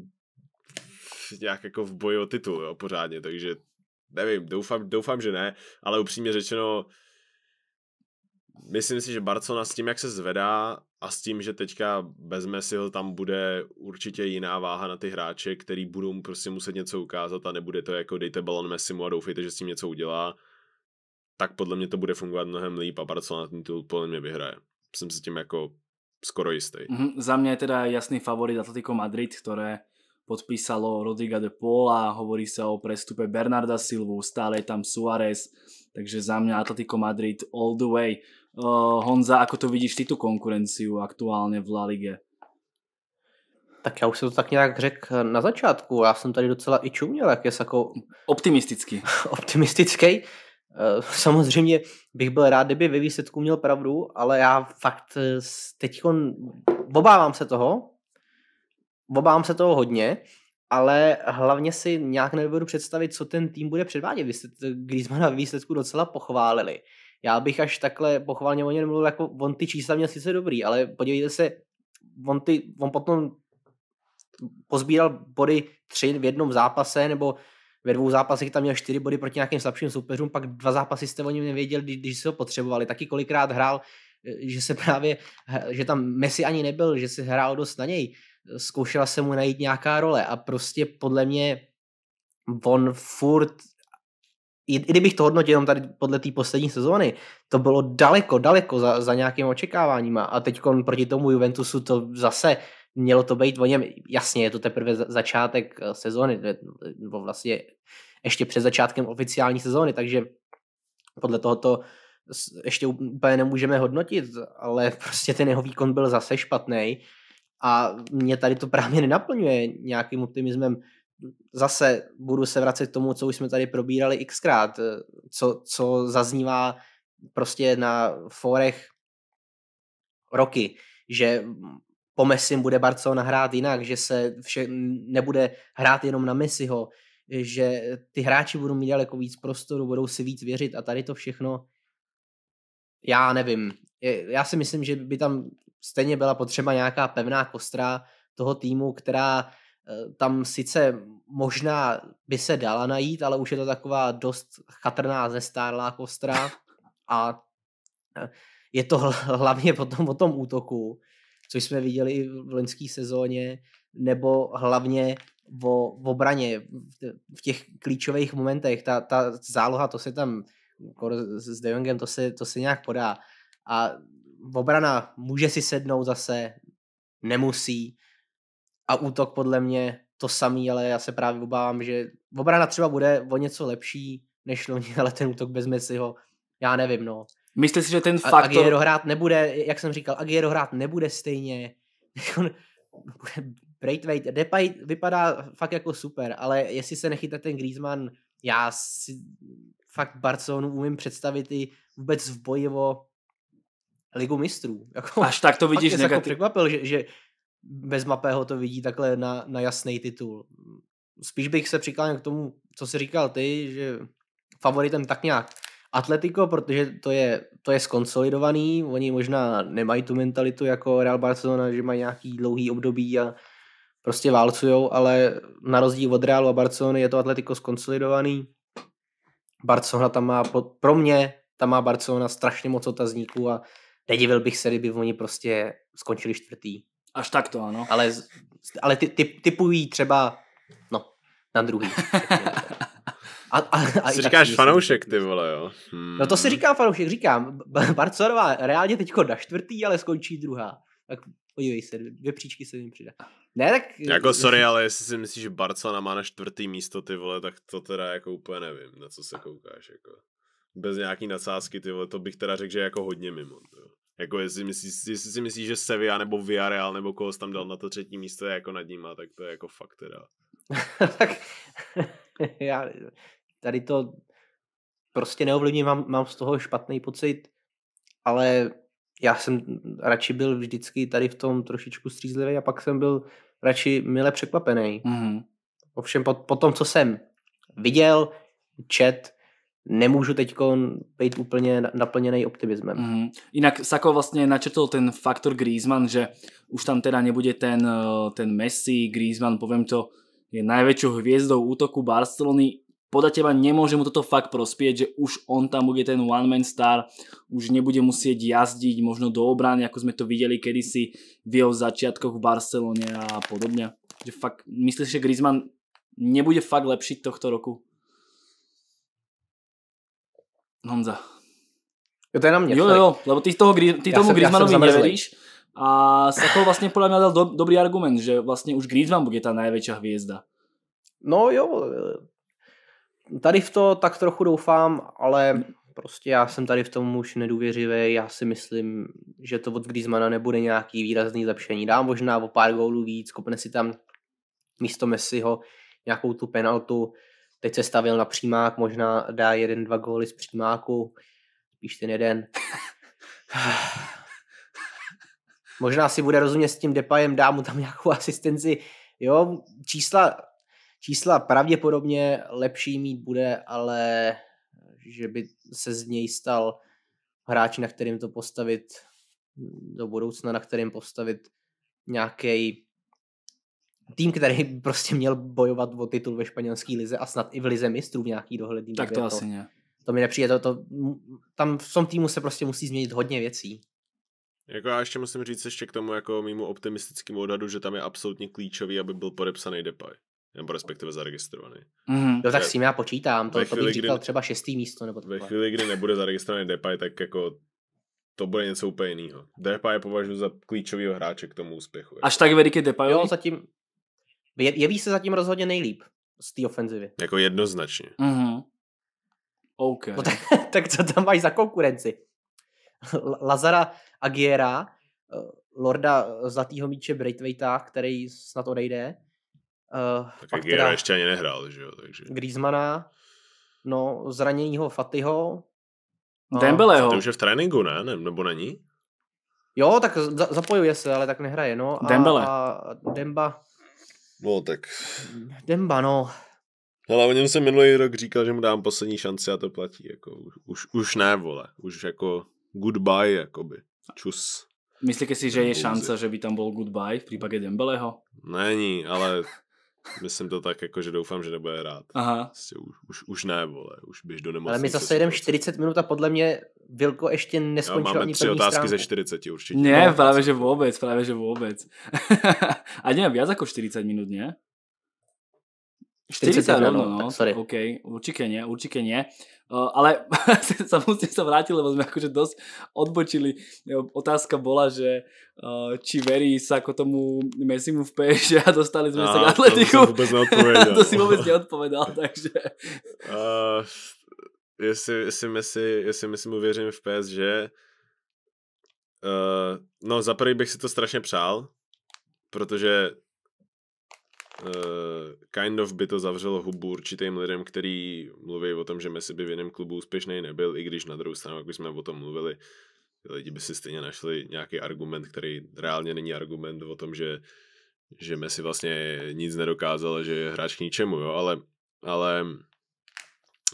Speaker 3: nějak jako v boji o titul, jo, pořádně, takže nevím, doufám, doufám, že ne, ale upřímně řečeno, myslím si, že Barcelona s tím, jak se zvedá a s tím, že teďka bez Messiho tam bude určitě jiná váha na ty hráče, který budou prostě muset něco ukázat a nebude to jako dejte balon Messimu a doufejte, že s tím něco udělá, tak podle mě to bude fungovat mnohem líp a Barcelona ten titul podle mě vyhraje. Jsem si tím jako skoro jistý. Mm-hmm.
Speaker 1: Za mě je teda jasný favorit Atletico Madrid, které podpísalo Rodriga de Paula, hovorí se o prestupe Bernarda Silvu, stále je tam Suárez, takže za mě Atletico Madrid all the way. Uh, Honza, ako to vidíš ty tu konkurenci aktuálně v La Ligue? Tak já už jsem to tak nějak řekl na začátku, já jsem tady docela i
Speaker 2: čuměl, jak je jako... Optimistický. optimistický. Eh, samozřejmě bych byl rád, kdyby ve výsledku měl pravdu, ale já fakt eh, teď obávám se toho, obávám se toho hodně, ale hlavně si nějak nedovedu představit, co ten tým bude předvádět. Vy jste Griezmana výsledku docela pochválili já bych až takhle pochválně o něm nemluvil, jako on ty čísla měl sice dobrý, ale podívejte se, on, ty, on potom pozbíral body tři v jednom zápase, nebo ve dvou zápasech tam měl čtyři body proti nějakým slabším soupeřům, pak dva zápasy jste o něm nevěděl, když, když se ho potřebovali. Taky kolikrát hrál, eh, že se právě, že tam Messi ani nebyl, že se hrál dost na něj. Zkoušela se mu najít nějaká role a prostě podle mě on furt i, i kdybych to hodnotil jenom tady podle té poslední sezóny, to bylo daleko, daleko za, za nějakým očekáváním. A teď proti tomu Juventusu to zase mělo to být o něm. Jasně, je to teprve začátek eh, sezóny, nebo vlastně ještě před začátkem oficiální sezóny, takže podle toho to ještě úplně nemůžeme hodnotit, ale prostě ten jeho výkon byl zase špatný a mě tady to právě nenaplňuje nějakým optimismem zase budu se vracet k tomu, co už jsme tady probírali xkrát, eh, co, co zaznívá prostě na fórech roky, že po Messim bude Barcelona hrát jinak, že se vše, nebude hrát jenom na Messiho, že ty hráči budou mít daleko víc prostoru, budou si víc věřit a tady to všechno, já nevím. Já si myslím, že by tam stejně byla potřeba nějaká pevná kostra toho týmu, která Eh, tam sice možná by se dala najít, ale už je to taková dost chatrná zestárlá kostra a eh, je to hlavně potom o tom útoku, což jsme viděli i v loňské sezóně, nebo hlavně o obraně v těch klíčových momentech. Ta, ta záloha, to se tam jako s De Jongem, to se, to se nějak podá. A obrana může si sednout zase, nemusí a útok podle mě to samý, ale já se právě obávám, že obrana třeba bude o něco lepší než loni, ale ten útok bez Messiho, já nevím,
Speaker 1: no. Myslíš si, že ten faktor... Aguero hrát
Speaker 2: nebude, jak jsem říkal, Aguero hrát nebude stejně. Jako Braithwaite, Depay vypadá fakt jako super, ale jestli se nechytá ten Griezmann, já si fakt Barcelonu umím představit i vůbec v boji o ligu mistrů. Jako, Až tak to vidíš negativně. Jako překvapil, že, že, bez mapého to vidí takhle na, na jasný titul. Spíš bych se přikládal k tomu, co jsi říkal ty, že favoritem tak nějak Atletico, protože to je, to je skonsolidovaný, oni možná nemají tu mentalitu jako Real Barcelona, že mají nějaký dlouhý období a prostě válcujou, ale na rozdíl od Realu a Barcelony je to Atletico skonsolidovaný. Barcelona tam má, pro mě, tam má Barcelona strašně moc otazníků a nedivil bych se, kdyby oni prostě skončili čtvrtý. Až tak to, ano. Ale, ale ty, ty, typují třeba, no, na druhý.
Speaker 3: A, a, a si říkáš fanoušek, ty vole, jo. Hmm. No to si
Speaker 2: říkám fanoušek, říkám. Barcelona reálně teď na čtvrtý, ale skončí druhá. Tak podívej se, dvě příčky se jim přidá. Ne, tak...
Speaker 3: Jako sorry, ale jestli si myslíš, že Barcelona má na čtvrtý místo, ty vole, tak to teda jako úplně nevím, na co se koukáš, jako. Bez nějaký nadsázky, ty vole, to bych teda řekl, že jako hodně mimo, jo. Jako jestli, myslí, jestli si myslíš, že Sevilla nebo Villarreal nebo koho tam dal na to třetí místo je jako nad nima, tak to je jako fakt teda. tak
Speaker 2: já tady
Speaker 3: to prostě neovlivním, mám, mám z toho špatný
Speaker 2: pocit, ale já jsem radši byl vždycky tady v tom trošičku střízlivý a pak jsem byl radši mile překvapený. Mm-hmm. Ovšem po, po tom, co jsem viděl, čet, nemůžu teď být úplně
Speaker 1: naplněný optimismem. Mm. Jinak Sako vlastně načetl ten faktor Griezmann, že už tam teda nebude ten, eh, ten Messi, Griezmann, povím to, je největší hvězdou útoku Barcelony. Podľa teba nemôže mu toto fakt prospieť, že už on tam bude ten one-man star, už nebude musieť jazdiť možno do obrany, ako sme to videli kedysi v jeho začiatkoch v Barcelone a podobne. Že fakt, myslíš, že Griezmann nebude fakt lepší tohto roku? Honza. Jo, to je na mě. Jo, jo, lebo ty, toho, ty já tomu Griezmannovi nevěříš. A Sakol vlastně podle mě dal do, dobrý argument, že vlastně už Griezmann bude ta největší hvězda. No jo,
Speaker 2: tady v to tak trochu doufám, ale prostě já jsem tady v tom už nedůvěřivý, já si myslím, že to od Griezmana nebude nějaký výrazný zlepšení. Dám možná o pár gólů víc, kopne si tam místo Messiho nějakou tu penaltu, Teď se stavil na přímák, možná dá jeden, dva góly z přímáku, spíš ten jeden. možná si bude rozumět s tím Depajem, dá mu tam nějakou asistenci. Jo, čísla, čísla pravděpodobně lepší mít bude, ale že by se z něj stal hráč, na kterým to postavit do budoucna, na kterým postavit nějaký tým, který prostě měl bojovat o titul ve španělské lize a snad i v lize mistrů v nějaký dohledný Tak to, asi ne. To mi nepřijde, to, to, tam v tom týmu se prostě musí změnit hodně věcí.
Speaker 3: Jako já ještě musím říct ještě k tomu jako mimo optimistickému odhadu, že tam je absolutně klíčový, aby byl podepsaný Depay. Nebo respektive zaregistrovaný. Mm-hmm. No tak s tím já počítám, to, to bych říkal kdy,
Speaker 2: třeba šestý místo. Nebo ve chvíli, kdy nebude
Speaker 3: zaregistrovaný Depay, tak jako to bude něco úplně jiného. Depay považuji za klíčového hráče k tomu úspěchu. Až
Speaker 1: jako. tak veliký Depay? Jo, zatím,
Speaker 3: je, jeví se zatím rozhodně nejlíp z té ofenzivy. Jako jednoznačně.
Speaker 1: Mm-hmm.
Speaker 2: OK. No tak, tak co tam mají za konkurenci? Lazara Agiera, eh, Lorda Zlatýho míče Braithwaita, který snad odejde. Eh, tak Pak Agiera teda... ještě ani
Speaker 3: nehrál, že jo? Takže...
Speaker 2: Griezmana, no zraněního Fatyho.
Speaker 3: No. Dembeleho. To že v tréninku, ne? ne nebo není?
Speaker 2: Jo, tak za- zapojuje se, ale tak nehraje, no. A, Dembele. A Demba, No tak. Demba, no.
Speaker 3: Ale o něm jsem minulý rok říkal, že mu dám poslední šanci a to platí. Jako, už, už ne, vole. Už jako goodbye, jakoby. Čus. Myslíte si, že je šance, že by tam byl goodbye v případě Dembeleho? Není, ale Myslím to tak, jako, že doufám, že nebude rád. Aha. Vlastně už, už, už ne, vole, už běž do nemocnice. Ale my zase jedeme
Speaker 2: prostě- 40 minut a podle mě
Speaker 1: Vilko ještě
Speaker 2: neskončil
Speaker 3: máme ani tři otázky stránku. ze 40 určitě. Ne, no, právě že vůbec, právě že vůbec.
Speaker 1: a jdeme víc jako 40 minut, ne?
Speaker 3: 40, 40 rovno, no.
Speaker 1: Sorry. OK, určite nie, určite nie. Uh, ale sa musím sa vrátiť, lebo sme akože dosť odbočili. Otázka bola, že uh, či verí sa ako tomu Messimu v PSG a dostali sme a, sa k Atletiku. To, vôbec neodpovedal. to si vôbec neodpovedal,
Speaker 3: takže... Uh, jestli, jestli, Messi, jestli Messi mu věřím v PSG, uh, eh, no za prvý bych si to strašně přál, protože Eh, kind of by to zavřelo hubu určitým lidem, který mluví o tom, že Messi by v jiném klubu úspěšný nebyl, i když na druhou stranu, jak jsme o tom mluvili, lidi by si stejně našli nějaký argument, který reálně není argument o tom, že, že Messi vlastně nic nedokázal, že je hráč k ničemu, jo, ale, ale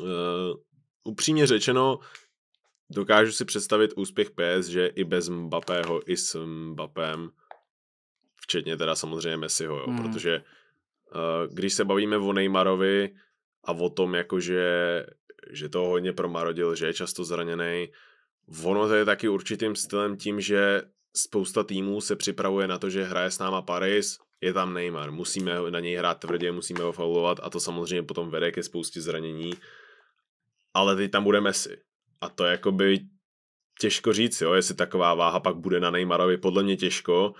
Speaker 3: uh, upřímně řečeno, dokážu si představit úspěch PS, že i bez Mbappého, i s Mbappem, včetně teda samozřejmě Messiho, jo, mm. protože Eh, když se bavíme o Neymarovi a o tom, jakože, že to hodně promarodil, že je často zraněný, ono to je taky určitým stylem tím, že spousta týmů se připravuje na to, že hraje s náma Paris, je tam Neymar, musíme na něj hrát tvrdě, musíme ho faulovat a to samozřejmě potom vede ke spoustě zranění, ale teď tam bude Messi. A to jako by těžko říct, jo, jestli taková váha pak bude na Neymarovi, podle mě těžko,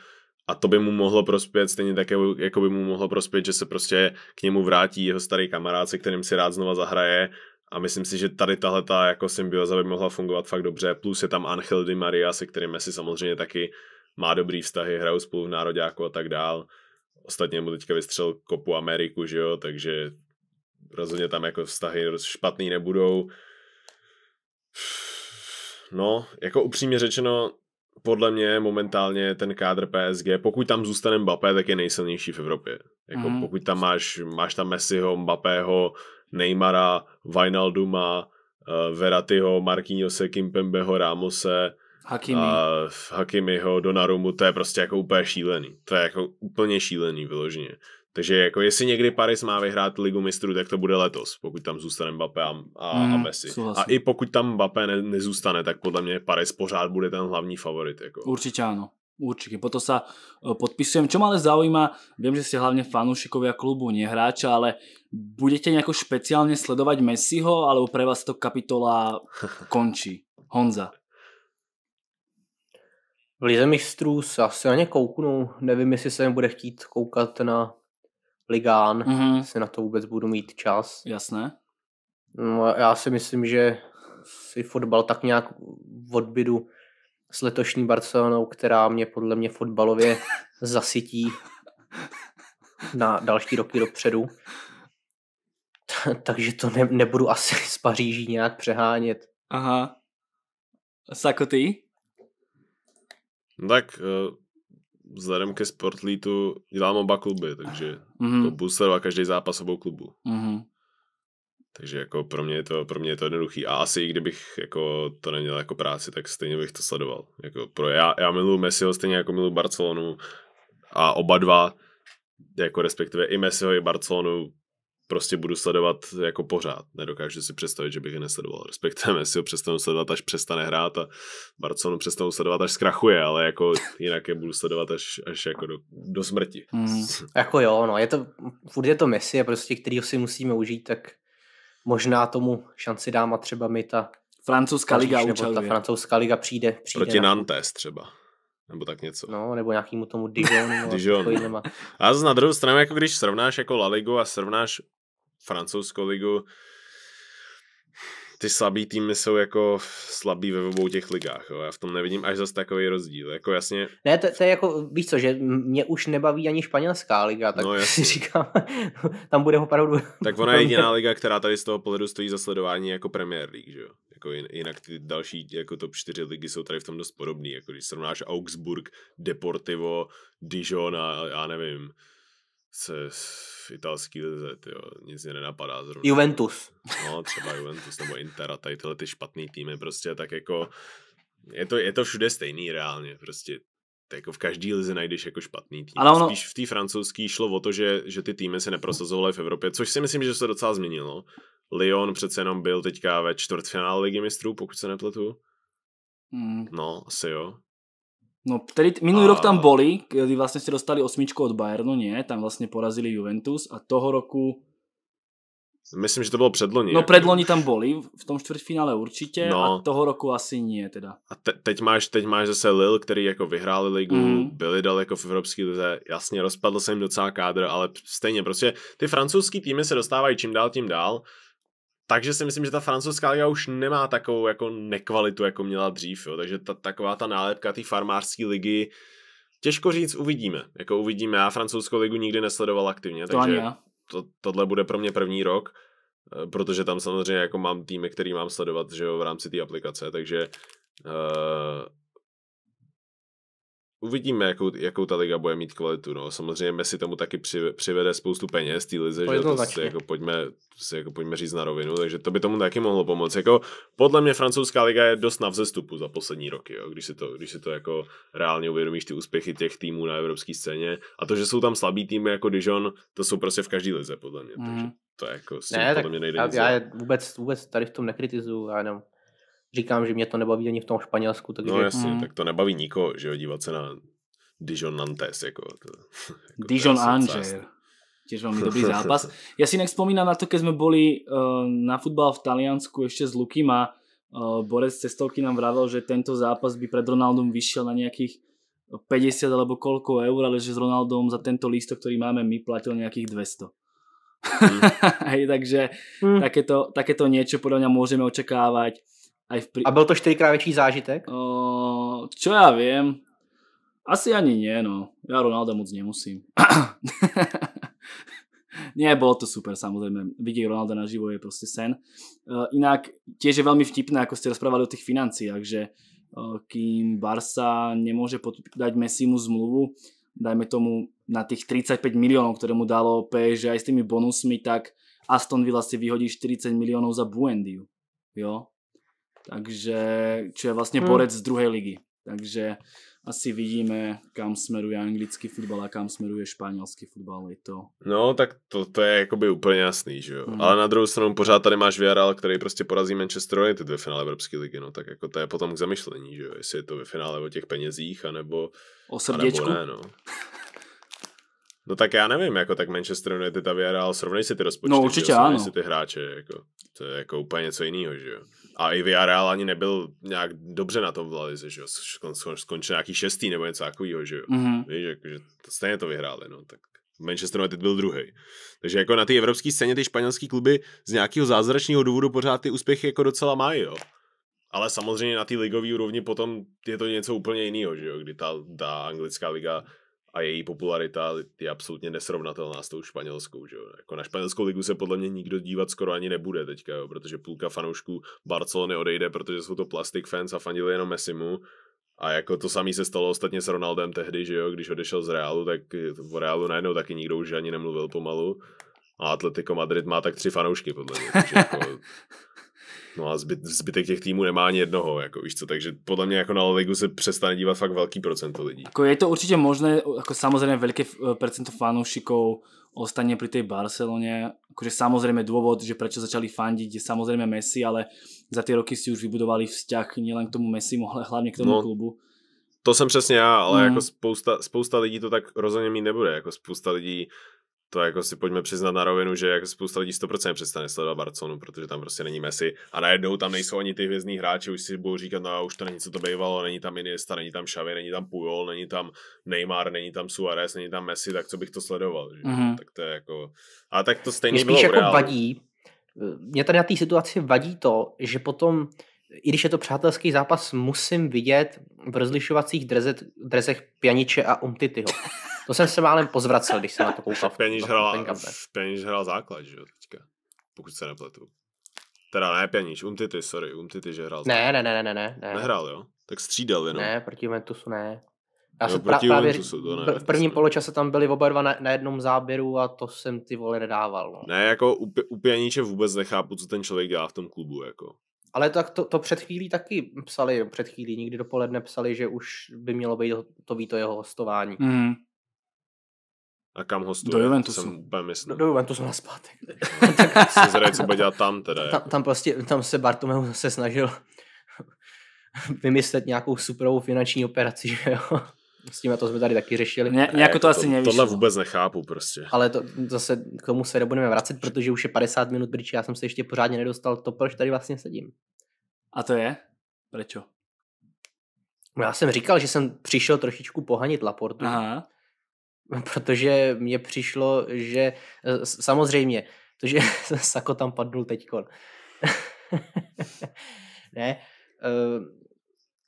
Speaker 3: a to by mu mohlo prospět, stejně tak, jako, jako by mu mohlo prospět, že se prostě k němu vrátí jeho starý kamarád, se kterým si rád znova zahraje a myslím si, že tady tahle ta jako symbioza by mohla fungovat fakt dobře, plus je tam Angel Di Maria, se kterým si samozřejmě taky má dobrý vztahy, hrajou spolu v nároďáku a tak dál. Ostatně mu teďka vystřel kopu Ameriku, že jo, takže rozhodně tam jako vztahy špatný nebudou. No, jako upřímně řečeno, podle mě momentálně ten kádr PSG, pokud tam zůstane Mbappé, tak je nejsilnější v Evropě. Jako mm. Pokud tam máš, máš tam Messiho, Mbappého, Neymara, Vinalduma, uh, eh, Veratyho, Marquinhose, Kimpembeho, Ramose, Hakimi. a eh, Hakimiho, Donarumu, to je prostě jako úplně šílený. To je jako úplně šílený vyloženě. Takže jako jestli někdy Paris má vyhrát ligu mistrů, tak to bude letos, pokud tam zůstane Mbappé a, a, mm, a mhm, Messi. Souhlasím. A i pokud tam Mbappé ne, nezůstane, tak podle mě Paris pořád bude ten hlavní favorit. Jako. Určitě ano, určitě. Po to sa eh, podpisujem.
Speaker 1: Čo ma ale zaujíma, viem, že ste hlavne fanúšikovia klubu, nie hráča, ale budete nejako špeciálne sledovať Messiho, alebo pre vás to kapitola končí? Honza. V Lize mistrů se asi na ně kouknu, nevím,
Speaker 2: jestli se jim bude chtít koukat na ligán, mm-hmm. jestli na to vůbec budu mít čas. Jasné. No, já si myslím, že si fotbal tak nějak odbydu s letošní Barcelonou, která mě podle mě fotbalově zasytí na další roky dopředu. Takže to ne, nebudu asi z Paříží nějak přehánět.
Speaker 1: Aha.
Speaker 3: Sako ty? No tak eh, vzhledem ke Sportlítu dělám oba kluby, takže mm-hmm. budu sledovat každý zápas obou klubů. Mm-hmm. Takže jako pro mě, je to, pro mě je to jednoduchý. A asi i kdybych jako to neměl jako práci, tak stejně bych to sledoval. Jako pro, já, já miluji Messiho stejně jako miluji Barcelonu a oba dva, jako respektive i Messiho i Barcelonu prostě budu sledovat jako pořád. Nedokážu si představit, že bych je nesledoval. Respektujeme, jestli ho přestanu sledovat, až přestane hrát a Barcelonu přestanu sledovat, až zkrachuje, ale jako jinak je budu sledovat až, až jako do, do smrti. Hmm, jako jo, no, je to, furt je to Messi a prostě, který si musíme užít,
Speaker 2: tak možná tomu šanci dám a třeba mi ta francouzská liga Paříž, nebo ta francouzská
Speaker 3: liga přijde. přijde Proti na... Nantes třeba nebo tak něco. No, nebo nějakýmu tomu Dijonu. Dijon. A z na druhou stranu, jako když srovnáš jako La Ligu a srovnáš francouzskou ligu. Ty slabý týmy jsou jako slabý ve obou těch ligách. Jo. Já v tom nevidím až zase takový rozdíl. Jako jasně...
Speaker 2: Ne, to, to, je jako, víš co, že mě už nebaví ani španělská liga, tak no,
Speaker 3: si říkám, tam bude opravdu... Tak ona je jediná liga, která tady z toho pohledu stojí za sledování jako Premier League, že jo? Jako jinak ty další jako top 4 ligy jsou tady v tom dost podobný. Jako když srovnáš Augsburg, Deportivo, Dijon a já nevím, se v italský lize, tyjo, nic mě nenapadá zrovna. Juventus. No, třeba Juventus nebo Inter a tady tyhle ty špatný týmy prostě, tak jako je to, je to všude stejný reálně, prostě jako v každý lize najdeš jako špatný tým. Ale ono... Spíš v té francouzské šlo o to, že, že ty týmy se neprosazovaly v Evropě, což si myslím, že se docela změnilo. Lyon přece jenom byl teďka ve čtvrtfinále ligy mistrů, pokud se nepletu. Mm. No, asi jo. No,
Speaker 1: tedy, minulý a... rok tam
Speaker 3: boli, kdy vlastně si dostali
Speaker 1: osmičku od Bayernu, ne? Tam vlastně porazili Juventus a toho roku...
Speaker 3: Myslím, že to bylo předloni. No předloni
Speaker 1: tam boli, v tom čtvrtfinále určitě no. a toho roku asi nie teda. A
Speaker 3: te, teď, máš, teď máš zase Lille, který jako vyhráli ligu, mm. byli daleko v Evropské lize, jasně rozpadl se jim docela kádr, ale stejně prostě ty francouzský týmy se dostávají čím dál tím dál. Takže si myslím, že ta francouzská liga už nemá takovou jako nekvalitu, jako měla dřív. Jo. Takže ta, taková ta nálepka té farmářské ligy, těžko říct, uvidíme. Jako uvidíme, já francouzskou ligu nikdy nesledoval aktivně, to takže to, tohle bude pro mě první rok, eh, protože tam samozřejmě jako mám týmy, který mám sledovat že jo, v rámci té aplikace, takže uh, uvidíme, jakou, jakou ta liga bude mít kvalitu. No. Samozřejmě Messi tomu taky při, přivede spoustu peněz té lize, že to, si, jako, pojďme, si jako, pojďme říct na rovinu, takže to by tomu taky mohlo pomoct. Jako, podle mě francouzská liga je dost na vzestupu za poslední roky, jo. Když, si to, když si to jako reálně uvědomíš ty úspěchy těch týmů na evropské scéně a to, že jsou tam slabí týmy jako Dijon, to jsou prostě v každé lize, podle mě. Mm. Takže mhm. to je jako, s tím ne, podle mě nejde já, nic já, já
Speaker 2: vůbec, vůbec tady v tom nekritizuju, já jenom říkám, že mě to nebaví ani v tom
Speaker 3: Španělsku. Takže... No jasně, hmm. tak to nebaví nikoho, že jo, dívat se na Dijon Nantes. Jako, to, jako Dijon Angers. Těž velmi dobrý zápas.
Speaker 1: Já si nevzpomínám na to, když jsme byli uh, na futbal v Taliansku ještě s Lukim a uh, eh, Borec Cestovky nám vravil, že tento zápas by před Ronaldom vyšel na nějakých 50 alebo koľko eur, ale že s Ronaldom za tento lístok, ktorý máme my, platil nejakých 200. Mm. Hej, takže mm. takéto, takéto niečo podľa mňa môžeme očakávať pri... A byl
Speaker 2: to čtyřikrát větší
Speaker 1: zážitek? Uh, čo já vím, asi ani ne, no. Já Ronaldo moc nemusím. nie, bolo to super, samozrejme. Vidieť na naživo je proste sen. Uh, inak tiež je veľmi vtipné, ako ste rozprávali o tých financiách, že uh, kým Barca nemôže dať Messimu zmluvu, dajme tomu na tých 35 miliónov, ktoré mu dalo PSG aj s tými bonusmi, tak Aston Villa si vyhodí 40 miliónov za Buendiu. Jo? takže, čo je vlastně hmm. borec hmm. z druhé ligy. Takže asi vidíme, kam smeruje anglický fotbal a kam smeruje španělský fotbal. Je to...
Speaker 3: No, tak to, to je jakoby úplně jasný, že jo. Hmm. Ale na druhou stranu pořád tady máš Villarreal, který prostě porazí Manchester United ve finále Evropské ligy, no tak jako to je potom k zamyšlení, že jo. Jestli je to ve finále o těch penězích, anebo... O srdíčku. Anebo ne, no. No tak já nevím, jako tak Manchester United a Villarreal, srovnej si ty rozpočty, no, určitě jo, ano. si ty hráče, jako, to je jako úplně něco jiného, že jo a i Villarreal ani nebyl nějak dobře na tom v že jo, skončil nějaký šestý nebo něco takového, že jo, mm-hmm. víš, jako, že to, stejně to vyhráli, no, tak Manchester United byl druhý. Takže jako na té evropské scéně ty španělské kluby z nějakého zázračného důvodu pořád ty úspěchy jako docela mají, jo. Ale samozřejmě na té ligové úrovni potom je to něco úplně jiného, že jo, kdy ta, ta anglická liga a její popularita je absolutně nesrovnatelná s tou španělskou. Že jo? Jako na španělskou ligu se podle mě nikdo dívat skoro ani nebude teďka, jo? protože půlka fanoušků Barcelony odejde, protože jsou to plastic fans a fandili jenom Messimu. A jako to samé se stalo ostatně s Ronaldem tehdy, že jo, když odešel z Realu, tak v Realu najednou taky nikdo už ani nemluvil pomalu. A Atletico Madrid má tak tři fanoušky, podle mě. jako, No a zbyt, zbytek těch týmů nemá ani jednoho, jako víš co, takže podle mě jako na ligu se přestane dívat fakt velký procento lidí.
Speaker 1: Jako je to určitě možné, jako samozřejmě velké eh, procento fanoušiků ostane pri tej Barcelone. Akože samozrejme dôvod, že prečo začali fandiť je samozrejme Messi, ale za tie roky si už vybudovali vzťah nielen k tomu Messi ale hlavne k tomu no,
Speaker 3: klubu. To jsem přesně já, ale mm. jako spousta, spousta lidí to tak rozhodně mít nebude. Jako spousta lidí to jako si pojďme přiznat na rovinu, že jako spousta lidí 100% přestane sledovat Barconu, protože tam prostě není Messi a najednou tam nejsou ani ty hvězdní hráči, už si budou říkat, no už to není, co to bývalo, není tam Iniesta, není tam Xavi, není tam Puyol, není tam Neymar, není tam Suarez, není tam Messi, tak co bych to sledoval, že? Mm-hmm. tak to je jako, a tak to stejně bylo jako vadí,
Speaker 2: mě tady na té situaci vadí to, že potom i když je to přátelský zápas, musím vidět v rozlišovacích drezet, drezech Pjaniče a Umtityho. To jsem se málem pozvracel, když jsem na to
Speaker 3: koukal. Pjanič hrál, Pjanič hrál základ, že jo, teďka, pokud se nepletu. Teda ne Pjanič, Umtity, sorry, Umtity, že hrál ne, ne, ne, ne, ne, ne. Nehrál, jo? Tak střídal jenom. Ne,
Speaker 2: proti Juventusu ne.
Speaker 3: Já jo, jsem proti právě Juventusu, to ne, v prvním
Speaker 2: poločase tam byli oba dva na, na jednom záběru a to jsem ty vole nedával. No.
Speaker 3: Ne, jako u, u Pjaniče vůbec nechápu, co ten člověk dělá v tom klubu. Jako.
Speaker 2: Ale tak to, to před chvílí taky psali, před chvílí někdy dopoledne psali, že už by mělo být to to jeho hostování.
Speaker 3: Mm. A kam hostuje? Do Juventusu. Jsem úplně Do,
Speaker 2: do Juventusu na zpátek.
Speaker 3: se zraje, co bude dělat tam teda. Tam,
Speaker 2: tam, prostě, tam se Bartomeu se snažil vymyslet nějakou superovou finanční operaci, že jo.
Speaker 3: S tím a to jsme tady taky řešili. Ně, jako to, to asi nevíš. Tohle vůbec nechápu prostě.
Speaker 2: Ale to, zase k tomu se nebudeme vracet, protože už je 50 minut pryč, já jsem se ještě pořádně nedostal to, proč tady vlastně sedím. A to je? Prečo? No já jsem říkal, že jsem přišel trošičku pohanit Laportu. Aha. Protože mně přišlo, že e, samozřejmě, to, že Sako tam padnul teďkon. ne, e,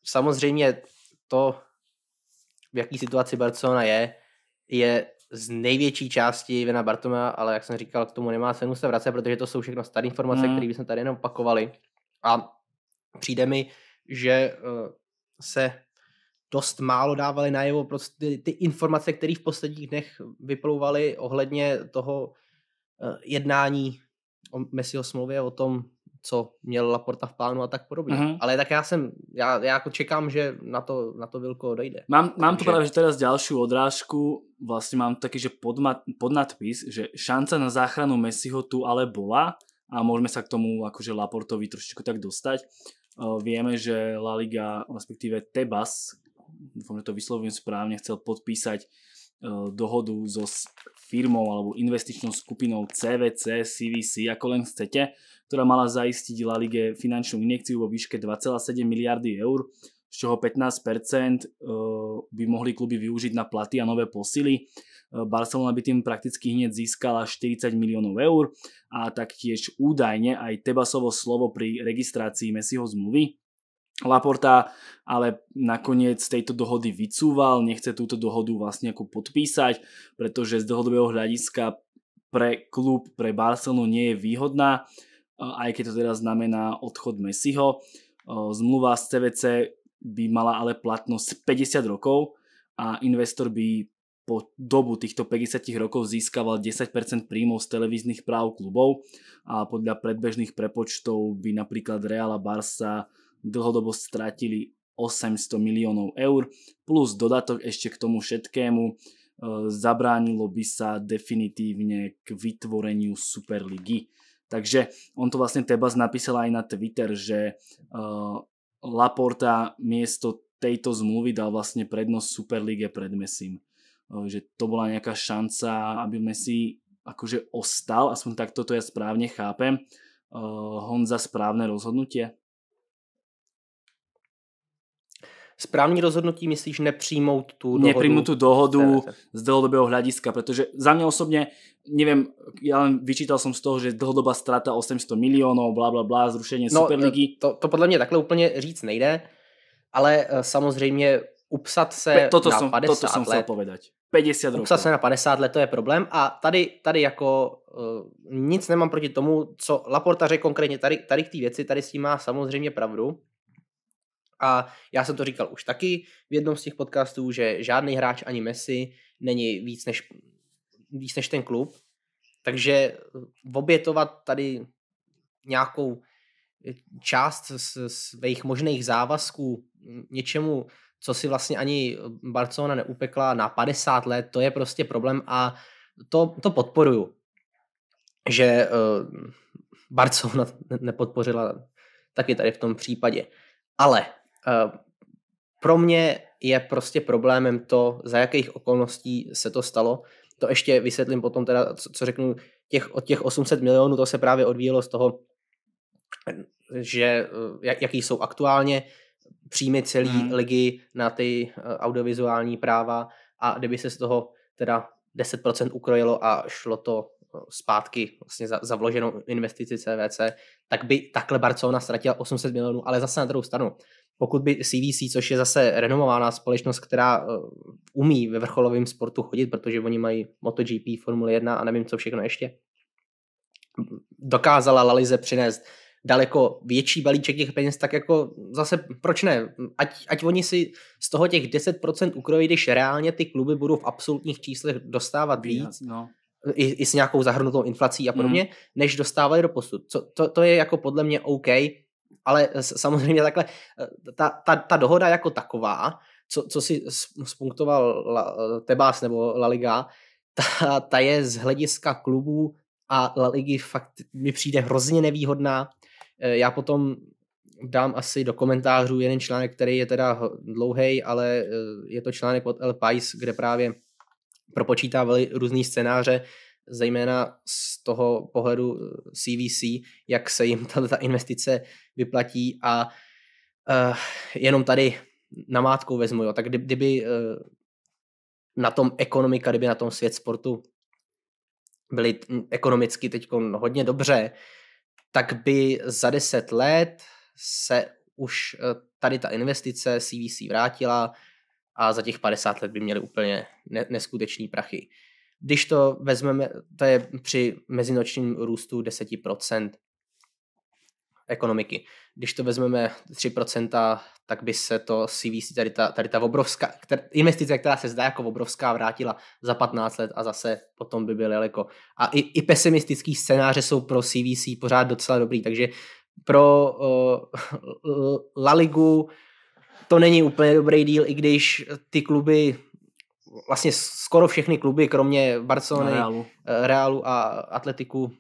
Speaker 2: samozřejmě to, v jaký situaci Barcelona je, je z největší části vina Bartoma, ale jak jsem říkal, k tomu nemá cenu se vracet, protože to jsou všechno staré informace, mm. které bychom tady jenom opakovali. A přijde mi, že uh, se dost málo dávali najevo prostě ty, ty informace, které v posledních dnech vyplouvaly ohledně toho uh, jednání o Messiho smlouvě, o tom, co měl Laporta v plánu a tak podobně. Mm-hmm. Ale tak já jsem, já, já jako čekám, že na to, na to Vilko dojde. Mám, Takže... mám tu právě
Speaker 1: z další odrážku, vlastně mám taky, že podma, podnadpis, že šance na záchranu Messiho tu ale byla a můžeme se k tomu jakože Laportovi trošičku tak dostať. Uh, vieme, že La Liga, respektíve Tebas, dúfam, že to vyslovím správne, chcel podpísať uh, dohodu so firmou alebo investičnou skupinou CVC, CVC, ako len chcete, ktorá mala zaistiť La Lige finančnú injekciu vo výške 2,7 miliardy eur, z čoho 15% e, by mohli kluby využiť na platy a nové posily. E, Barcelona by tým prakticky hneď získala 40 miliónov eur a taktiež údajne aj Tebasovo slovo pri registrácii Messiho zmluvy. Laporta ale nakoniec tejto dohody vycúval, nechce túto dohodu vlastne ako podpísať, pretože z dohodového hľadiska pre klub, pre Barcelonu nie je výhodná aj keď to teda znamená odchod Messiho. Zmluva z CVC by mala ale platnosť 50 rokov a investor by po dobu týchto 50 rokov získaval 10% príjmov z televíznych práv klubov a podľa predbežných prepočtov by napríklad Real a Barca dlhodobo stratili 800 miliónov eur plus dodatok ešte k tomu všetkému zabránilo by sa definitívne k vytvoreniu Superligy. Takže on to vlastne Tebas napísal aj na Twitter, že uh, Laporta miesto tejto zmluvy dal vlastne prednosť Superlíge pred Messim. Uh, že to bola nejaká šanca, aby Messi akože ostal, aspoň takto to ja správne chápem. Uh, Honza správne rozhodnutie? správný rozhodnutí,
Speaker 2: myslíš, nepřijmout
Speaker 1: tu dohodu? Nepřijmout tu dohodu z dlhodobého hlediska, protože za mě osobně, nevím, já len vyčítal jsem z toho, že dlhodobá strata 800 milionů, bla, bla, bla, zrušení no, Superligy. To, to podle mě takhle úplně říct nejde,
Speaker 2: ale eh, samozřejmě upsat se toto na som, 50 toto jsem let. povedať. 50 rokov. Upsat se na 50 let, to je problém. A tady, tady jako uh, nic nemám proti tomu, co Laporta řekl konkrétně tady, tady k té věci, tady s tím má samozřejmě pravdu. A já jsem to říkal už taky v jednom z těch podcastů, že žádný hráč ani Messi není víc než, víc než ten klub. Takže obětovat tady nějakou eh, část svých možných závazků něčemu, co si vlastně ani Barcelona neupekla na 50 let, to je prostě problém a to, to podporuju, že uh, Barcelona nepodpořila taky tady v tom případě. Ale Eh, pro mě je prostě problémem to, za jakých okolností se to stalo. To ještě vysvětlím potom teda, co, co řeknu, těch, od těch 800 milionů to se právě odvíjelo z toho, že eh, jak, jaký jsou aktuálně příjmy celý hmm. ligy na ty eh, audiovizuální práva a kdyby se z toho teda 10% ukrojilo a šlo to zpátky vlastně za, za vloženou investici CVC, tak by takhle Barcelona ztratila 800 milionů, ale zase na druhou stranu. Pokud by CVC, což je zase renomovaná společnost, která eh, umí ve vrcholovém sportu chodit, protože oni mají MotoGP, Formule 1 a nevím co všechno ještě, dokázala Lalize přinést daleko větší balíček těch peněz, tak jako zase proč ne? Ať, ať oni si z toho těch 10% ukrojí, když reálně ty kluby budou v absolutních číslech dostávat víc. No i, i s nějakou zahrnutou inflací a hmm. podobně, mm. než dostávali do posud. Co, to, to je jako podle mě OK, ale samozřejmě takhle, eh, ta, ta, ta dohoda jako taková, co, co si spunktoval La, Tebas nebo La Liga, ta, ta je z hlediska klubů a La Ligy fakt mi přijde hrozně nevýhodná. Eh, já potom dám asi do komentářů jeden článek, který je teda dlouhý, ale eh, je to článek od El Pais, kde právě propočítávali různé scénáře, zejména z toho pohledu CVC, eh, jak se jim ta investice vyplatí a uh, jenom tady namátkou vezmu, jo, tak kdyby uh, na tom ekonomika, kdyby na tom svět sportu byli hm, ekonomicky teď hodně dobře, tak by za deset let se už tady ta investice CVC vrátila, a za těch 50 let by měli úplně ne- neskutečný prachy. Když to vezmeme, to je při mezinočním růstu 10% ekonomiky. Když to vezmeme 3%, tak by se to CVC, tady ta, tady ta obrovská investice, která se zdá jako obrovská, vrátila za 15 let a zase potom by byly daleko. A i, i pesimistický scénáře jsou pro CVC pořád docela dobrý, takže pro uh, La Ligu to není úplně dobrý díl, i když ty kluby, vlastně skoro všechny kluby, kromě Barcelony, Realu. Eh, Realu a Atletiku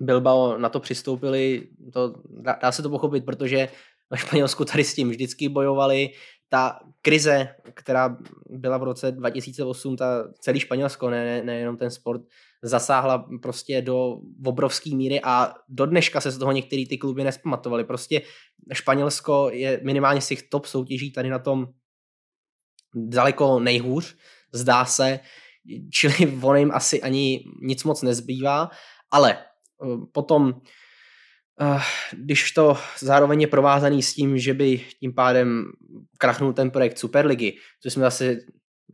Speaker 2: Bilbao na to přistoupili, to, dá, dá se to pochopit, protože ve Španělsku tady s tím vždycky bojovali. Ta krize, která byla v roce 2008, ta celý Španělsko, ne, ne, nejenom ten sport, zasáhla prostě do obrovské míry a do dneška se z toho některé ty kluby nespamatovaly. Prostě Španělsko je minimálně z těch top soutěží tady na tom daleko nejhůř, zdá se, čili on jim asi ani nic moc nezbývá, ale eh, potom eh, když to zároveň je provázaný s tím, že by tím pádem krachnul ten projekt Superligy, což jsme zase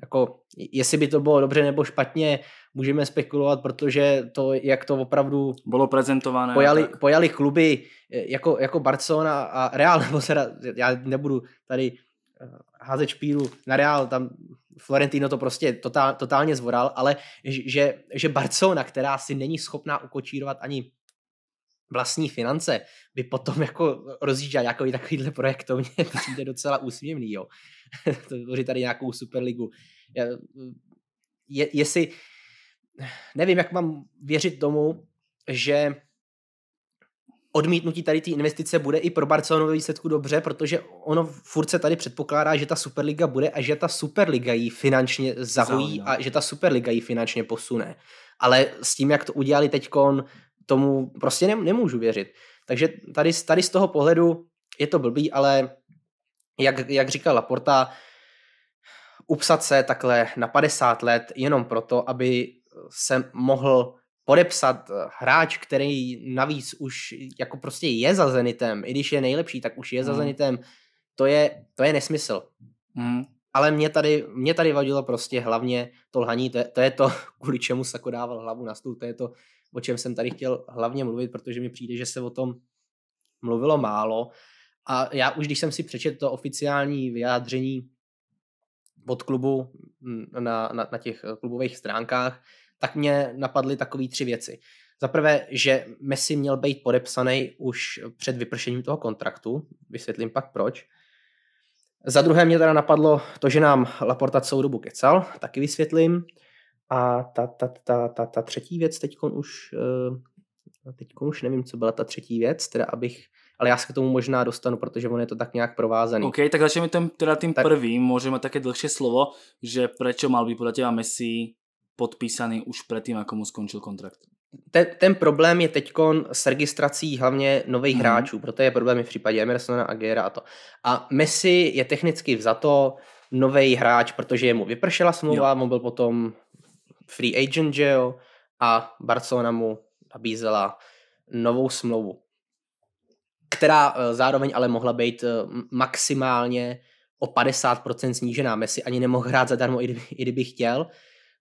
Speaker 2: jako jestli by to bylo dobře nebo špatně, můžeme spekulovat, protože to, jak to opravdu
Speaker 1: bylo prezentováno, pojali,
Speaker 2: pojali kluby eh, jako, jako Barcelona a Real, nebo se, já nebudu tady eh, házet špíru na Real, tam Florentino to prostě totál, totálně zvoral, ale že, že Barcelona, která si není schopná ukočírovat ani vlastní finance, by potom jako rozjížděl nějaký takovýhle projekt, to mě přijde docela úsměvný, jo. Tvoří tady nějakou superligu je, jestli, nevím, jak mám věřit tomu, že odmítnutí tady té investice bude i pro Barcelonu ve výsledku dobře, protože ono furt se tady předpokládá, že ta Superliga bude a že ta Superliga ji finančně zahojí no. a že ta Superliga ji finančně posune. Ale s tím, jak to udělali teďkon, tomu prostě nemůžu věřit. Takže tady, tady z toho pohledu je to blbý, ale jak, jak říkal Laporta, upsat se takhle na 50 let jenom proto, aby se mohl podepsat eh, hráč, který navíc už jako prostě je za Zenitem, i když je nejlepší, tak už je mm. za hmm. Zenitem, to je, to je nesmysl. Mm. Ale mě tady, mě tady vadilo prostě hlavně to lhaní, to je, to je to, kvůli čemu Sako dával hlavu na stůl, to je to, o čem jsem tady chtěl hlavně mluvit, protože mi přijde, že se o tom mluvilo málo. A já už, když jsem si přečetl to oficiální vyjádření od klubu mm, na, na, na těch eh, klubových stránkách, tak mě napadly takové tři věci. Za prvé, že Messi měl být podepsaný už před vypršením toho kontraktu, vysvětlím pak proč. Za druhé mě teda napadlo to, že nám Laporta celou dobu kecal, taky vysvětlím. A ta, ta, ta, ta, ta třetí věc teď už, eh, teď už nevím, co byla ta třetí věc, teda abych ale já se k tomu možná dostanu, protože on je to tak nějak provázaný. OK, tak
Speaker 1: začneme tím teda tím tak... prvým, můžeme také dlhšie slovo, že proč mal být podle teba Messi podpísaný už předtím, jak mu skončil kontrakt? Ten, ten problém je teď s
Speaker 2: registrací hlavně nových hmm. hráčů, proto je problém i v případě Emersona, Gera a to. A Messi je technicky vzato nový hráč, protože jemu vypršela smlouva, on byl potom free agent, že jo, a Barcelona mu nabízela novou smlouvu která eh, zároveň ale mohla být eh, maximálně o 50% snížená. Messi ani nemohl hrát zadarmo, i kdyby, i kdyby chtěl.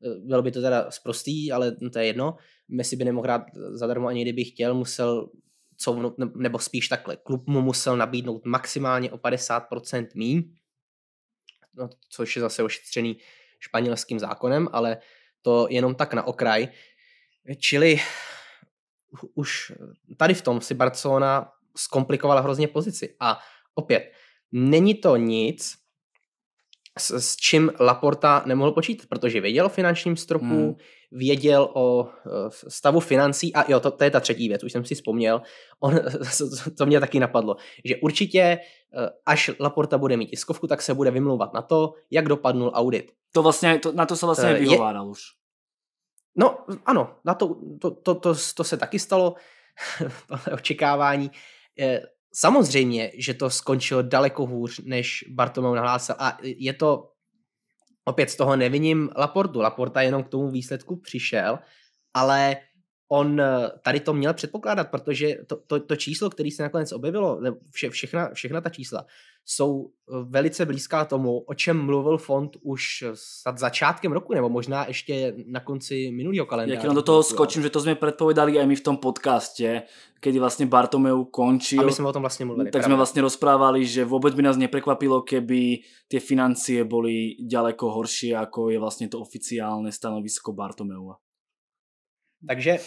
Speaker 2: Eh, bylo by to teda zprostý, ale to je jedno. Messi by nemohl hrát zadarmo, ani kdyby chtěl. Musel couvnout, nebo spíš takhle, klub mu musel nabídnout maximálně o 50% míň, no, což je zase ošetřený španělským zákonem, ale to jenom tak na okraj. Čili už tady v tom si Barcelona zkomplikovala hrozně pozici. A opět, není to nic, s, s čím Laporta nemohl počítat, protože věděl o finančním stropu, hmm. věděl o e, stavu financí a jo, to, to je ta třetí věc, už jsem si vzpomněl, on, to mě taky napadlo, že určitě e, až Laporta bude mít tiskovku, tak se bude vymlouvat na to, jak dopadnul audit. To vlastně, to, na to se vlastně e, vyhovádal už. No ano, na to, to, to, to, to se taky stalo, tohle očekávání. Eh, samozřejmě, že to skončilo daleko hůř, než Bartomeu nahlásil a je to opět z toho neviním Laportu. Laporta jenom k tomu výsledku přišel, ale on eh, tady to měl předpokládat, protože to, to, to číslo, které se nakonec objevilo, vše, všechna, všechna ta čísla, jsou eh, velice blízká tomu, o čem mluvil fond už eh, snad začátkem roku, nebo možná ještě
Speaker 1: na konci minulého kalendáře. Jak do toho skočím, že to jsme předpovídali i my v tom podcastě, kdy vlastně Bartomeu končil. A my jsme o tom vlastně mluvili. Tak jsme vlastně rozprávali, že vůbec by nás neprekvapilo, keby ty financie byly daleko horší, jako je vlastně to oficiální stanovisko Bartomeu. Takže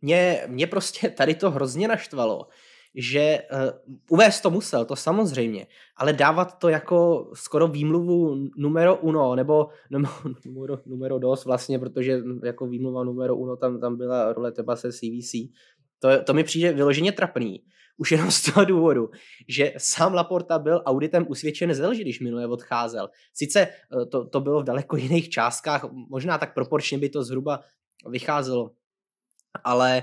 Speaker 2: mě, mě prostě tady to hrozně naštvalo, že uh, uvést to musel, to samozřejmě, ale dávat to jako skoro výmluvu numero uno, nebo numero, numero dos vlastně, protože jako výmluva numero uno tam, tam byla role se CVC, to, to mi přijde vyloženě trapný. Už jenom z toho důvodu, že sám Laporta byl auditem usvědčen ze lži, když minule odcházel. Sice eh, to, to bylo v daleko jiných částkách, možná tak proporčně by to zhruba vycházelo, ale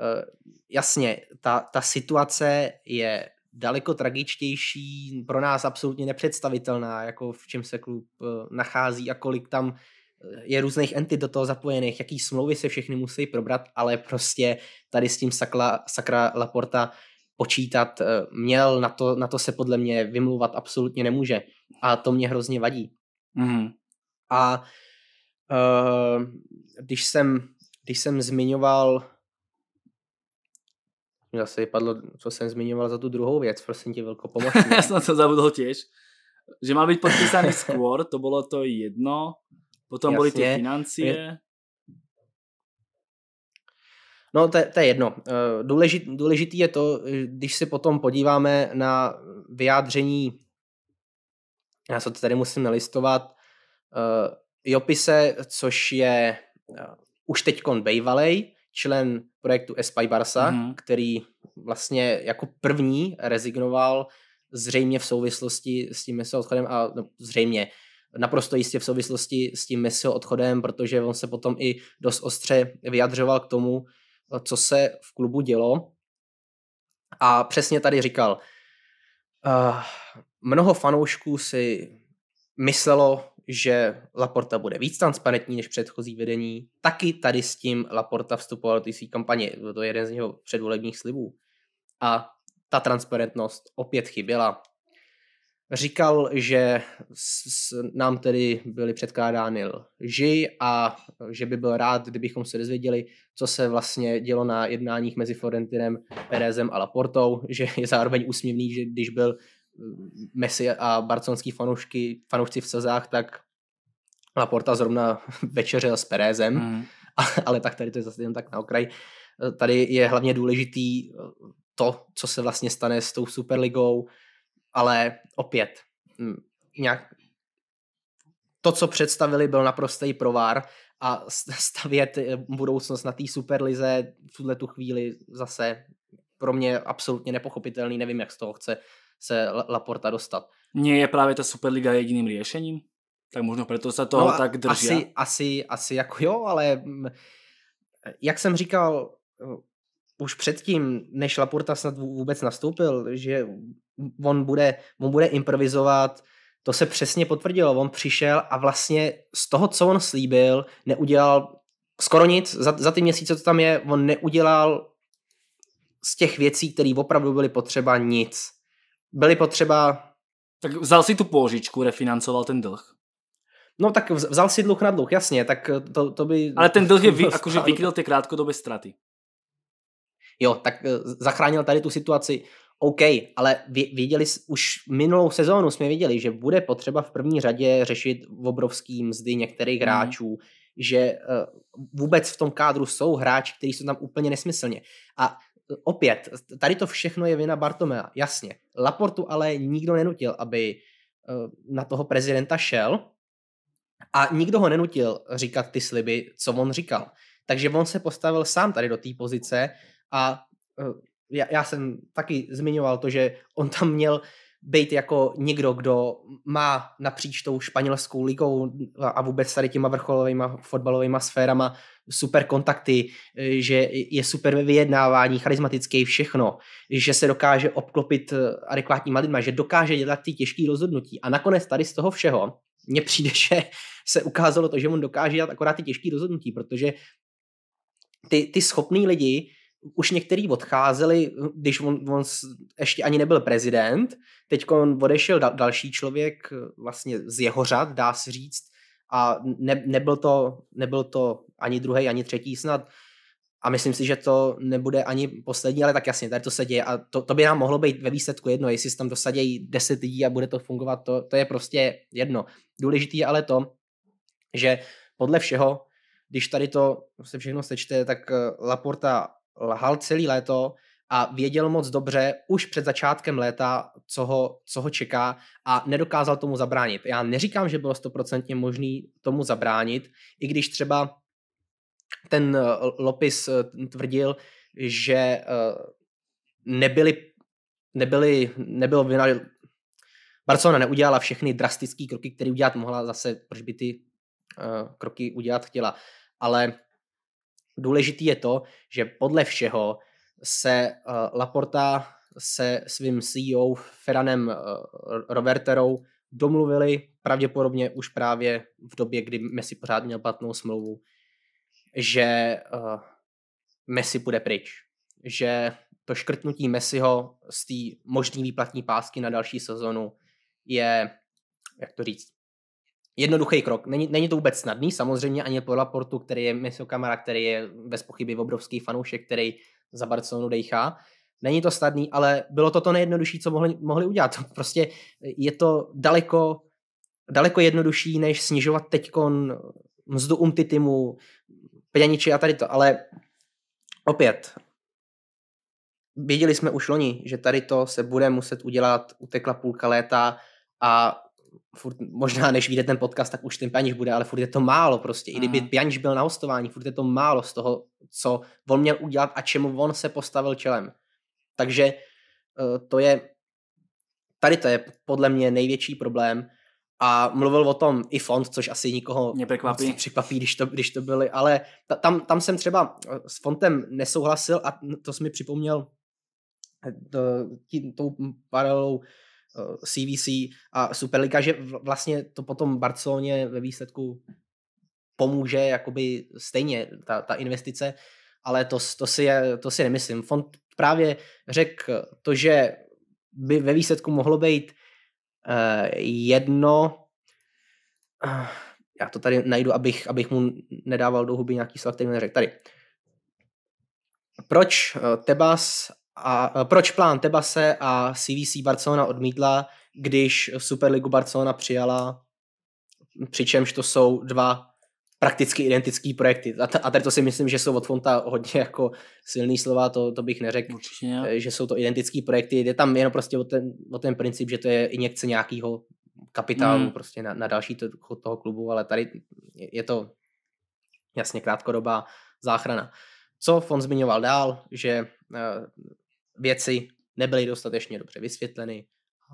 Speaker 2: Eh, jasně, ta, ta situace je daleko tragičtější, pro nás absolutně nepředstavitelná, jako v čem se klub eh, nachází a kolik tam eh, je různých entit do toho zapojených, jaký smlouvy se všechny musí probrat, ale prostě tady s tím sakla, sakra Laporta počítat měl, na to, na to se podle mě vymluvat absolutně nemůže. A to mě hrozně vadí. Mm. A uh, když jsem když jsem zmiňoval
Speaker 1: mi zase vypadlo, co jsem zmiňoval za tu druhou věc, prosím tě, velko pomoci. Já jsem to zabudl těž. Že mal být podpísaný skôr, to bylo to jedno, potom byly ty financie. No, to, to je jedno. Eh, důležit,
Speaker 2: důležitý je to, když si potom podíváme na vyjádření, já se to tady musím nalistovat, uh, Jopise, což je uh, už teď bejvalej, člen projektu Espy Barsa, mm-hmm. který vlastně jako první rezignoval zřejmě v souvislosti s tím Messiho odchodem a no, zřejmě naprosto jistě v souvislosti s tím Messiho odchodem, protože on se potom i dost ostře vyjadřoval k tomu, co se v klubu dělo. A přesně tady říkal, uh, mnoho fanoušků si myslelo že Laporta bude víc transparentní než předchozí vedení. Taky tady s tím Laporta vstupoval do své kampaně, byl to jeden z jeho předvolebních slibů. A ta transparentnost opět chyběla. Říkal, že s, s, nám tedy byly předkládány lži a že by byl rád, kdybychom se dozvěděli, co se vlastně dělo na jednáních mezi Florentinem, Perezem a Laportou, že je zároveň úsměvný, že když byl Messi a barcelonský fanoušky, fanoušci v Sezách, tak Laporta zrovna večeřil s Perézem, mm. ale tak tady to je zase jen tak na okraj. Tady je hlavně důležitý eh, to, co se vlastně stane s tou Superligou, ale opět, hm, nějak, to, co představili, byl naprostý provár a stavět eh, budoucnost na té Superlize v tuhle tu chvíli zase pro mě absolutně nepochopitelný, nevím, jak z toho chce se Laporta dostat. Mně
Speaker 1: je právě ta Superliga jediným řešením? Tak možno proto se toho no, tak drží. Asi,
Speaker 2: asi, asi jako jo, ale mm, jak jsem říkal uh, už předtím, než Laporta snad vůbec nastoupil, že on bude, on bude improvizovat, to se přesně potvrdilo. On přišel a vlastně z toho, co on slíbil, neudělal skoro nic. Za, za ty měsíce, co tam je, on neudělal z těch věcí, které opravdu byly potřeba, nic byly potřeba... Tak vzal
Speaker 1: si tu půžičku, refinancoval ten dlh.
Speaker 2: No tak vzal si dluh na dluh, jasně, tak eh, to, to by... Ale ten dluh je vy, akože vykryl
Speaker 1: ty krátkodobé straty. Jo, tak
Speaker 2: eh, zachránil tady tu situaci. OK, ale viděli, už minulou sezónu jsme viděli, že bude potřeba v první řadě řešit obrovský mzdy některých mm. hráčů, že eh, vůbec v tom kádru jsou hráči, kteří jsou tam úplně nesmyslně. A opět, tady to všechno je vina Bartomea, jasně. Laportu ale nikdo nenutil, aby eh, na toho prezidenta šel a nikdo ho nenutil říkat ty sliby, co on říkal. Takže on se postavil sám tady do té pozice a eh, já, já jsem taky zmiňoval to, že on tam měl být jako někdo, kdo má napříč tou španělskou ligou a vůbec tady těma vrcholovými fotbalovými sférama super kontakty, eh, že je super ve vyjednávání, charismatický, všechno, že se dokáže obklopit eh, adekvátníma lidma, že dokáže dělat ty těžké rozhodnutí. A nakonec tady z toho všeho mně přijde, že se ukázalo to, že on dokáže dělat akorát ty těžké rozhodnutí, protože ty, ty schopný lidi, už některý odcházeli, když on, on ještě ani nebyl prezident, teď on odešel dal, další člověk eh, vlastně z jeho řad, dá se říct, a ne, nebyl, to, nebyl to ani druhý, ani třetí snad a myslím si, že to nebude ani poslední, ale tak jasně, tady to se děje a to, to by nám mohlo být ve výsledku jedno, jestli tam dosadějí 10 lidí a bude to fungovat, to, to je prostě jedno. Důležitý je ale to, že podle všeho, když tady to se všechno sečte, tak eh, Laporta lhal celý léto, a věděl moc dobře už před začátkem léta, co ho, co ho čeká a nedokázal tomu zabránit. Já neříkám, že bylo stoprocentně možný tomu zabránit, i když třeba ten eh, Lopis eh, tvrdil, že nebyly, eh, nebyly, nebylo vynali, Barcelona neudělala všechny drastické kroky, které udělat mohla zase, proč by ty kroky udělat chtěla. Ale důležitý je to, že podle všeho se uh, Laporta se svým CEO Feranem uh, eh, Roverterou domluvili pravděpodobně už právě v době, kdy Messi pořád měl platnou smlouvu, že uh, Messi bude pryč. Že to škrtnutí Messiho z té možné výplatní pásky na další sezonu je, jak to říct, jednoduchý krok. Není, není to vůbec snadný, samozřejmě ani pro Laportu, který je Messiho kamarád, který je bez pochyby obrovský fanoušek, který za Barcelonu dejchá. Není to snadný, ale bylo to to nejjednodušší, co mohli, mohli udělat. Prostě je to daleko, daleko jednodušší, než snižovat teď mzdu umtitimu, peněniči a tady to. Ale opět, věděli jsme už loni, že tady to se bude muset udělat, utekla půlka léta a furt, možná než vyjde ten podcast, tak už ten Pjaniš bude, ale furt je to málo prostě. I kdyby mhm. Pjaniš byl na hostování, furt je to málo z toho, co on měl udělat a čemu on se postavil čelem. Takže eh, to je, tady to je podle mě největší problém a mluvil o tom i fond, což asi nikoho Mě překvapí, překvapí když, to, když to byly, ale ta, tam, tam jsem třeba eh, s fontem nesouhlasil a to jsi mi připomněl to, eh, tím, tou paralelou CVC eh, a Superliga, že vlastně to potom Barceloně ve výsledku pomůže jakoby stejně ta, ta investice, ale to, to, si to si nemyslím. Fond právě řekl to, že by ve výsledku mohlo být uh, jedno, uh, já to tady najdu, abych, abych mu nedával do huby nějaký slav, který mi neřekl. Tady. Proč Tebas a e, proč plán Tebase a CVC Barcelona odmítla, když Superligu Barcelona přijala, přičemž to jsou dva prakticky identické projekty. A, t- a tady to si myslím, že jsou od Fonta hodně jako silný slova, to, to bych neřekl, e, že jsou to identické projekty. Jde tam jenom prostě o ten, o ten princip, že to je injekce nějakého kapitálu mm. prostě na, na další to, toho klubu, ale tady je to jasně krátkodobá záchrana. Co Fond zmiňoval dál, že e, věci nebyly dostatečně dobře vysvětleny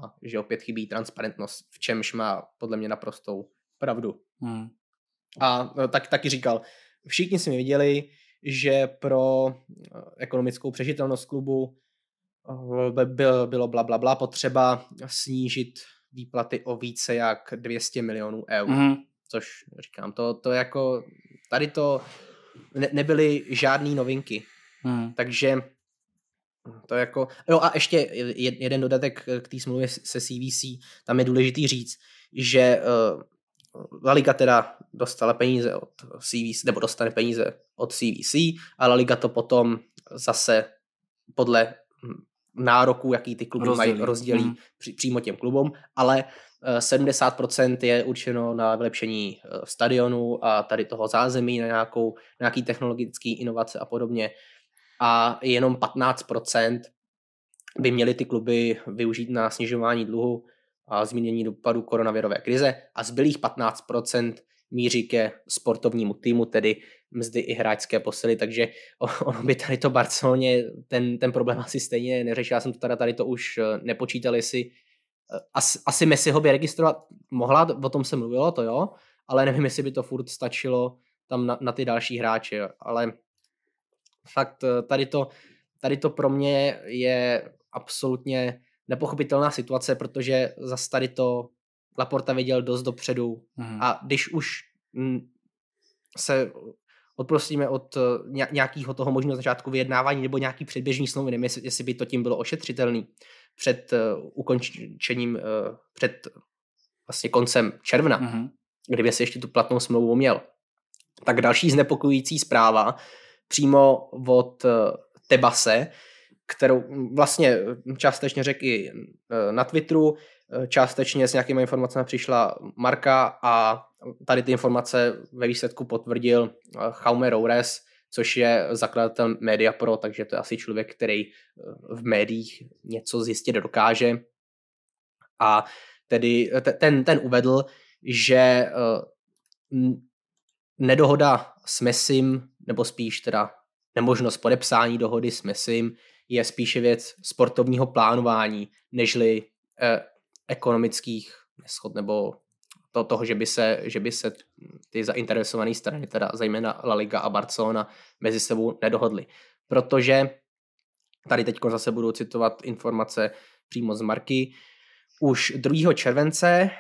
Speaker 2: a že opět chybí transparentnost, v čemž má podle mě naprostou pravdu. Hmm. A e, tak, taky říkal, všichni mi viděli, že pro e, ekonomickou přežitelnost klubu e, bylo, bylo bla, bla, bla potřeba snížit výplaty o více jak 200 milionů eur. Mm. Což říkám, to, to jako, tady to ne, nebyly žádné novinky. Mm. Takže to je jako, jo no a ještě jeden dodatek k té smlouvě se CVC, tam je důležitý říct, že eh, La Liga teda dostala peníze od CVC, nebo dostane peníze od CVC a La Liga to potom zase podle hm, nároků, jaký ty kluby rozdělí. mají, rozdělí hmm. při, přímo těm klubům, ale 70% eh, je určeno na vylepšení eh, stadionu a tady toho zázemí, na nějakou, nějaký technologický inovace a podobně a jenom 15% by měly ty kluby využít na snižování dluhu a zmínění dopadu koronavirové krize a zbylých 15% míří ke sportovnímu týmu, tedy mzdy i hráčské posily, takže ono by tady to Barceloně ten, ten problém asi stejně neřešil. Já jsem to teda tady to už eh, nepočítal, jestli eh, asi, asi ho by registrovat mohla, o tom se mluvilo, to jo, ale nevím, jestli by to furt stačilo tam na, na ty další hráče, ale fakt eh, tady to, tady to pro mě je absolutně nepochopitelná situace, protože za tady to Laporta věděl dost dopředu mm. a když už se odprostíme od eh, nějakého toho možného začátku vyjednávání nebo nějaký předběžný smlouvy, nevím, jestli by to tím bylo ošetřitelný před eh, ukončením, před vlastně koncem června, mm-hmm. kdyby si ještě tu platnou smlouvu měl. Tak další znepokojující zpráva přímo od eh, Tebase, kterou vlastně částečně řekl i eh, na Twitteru, eh, částečně s nějakými informacemi přišla Marka a tady ty informace ve výsledku potvrdil Jaume Roures, což je zakladatel Mediapro, takže to je asi člověk, který v médiích něco zjistit dokáže. A tedy ten, ten uvedl, že nedohoda s Messim, nebo spíš teda nemožnost podepsání dohody s Messim, je spíše věc sportovního plánování, nežli eh, ekonomických neschod nebo to, toho, že by, se, že by se ty zainteresované strany, teda zejména La Liga a Barcelona, mezi sebou nedohodly. Protože, tady teď zase budu citovat informace přímo z Marky, už 2. července eh,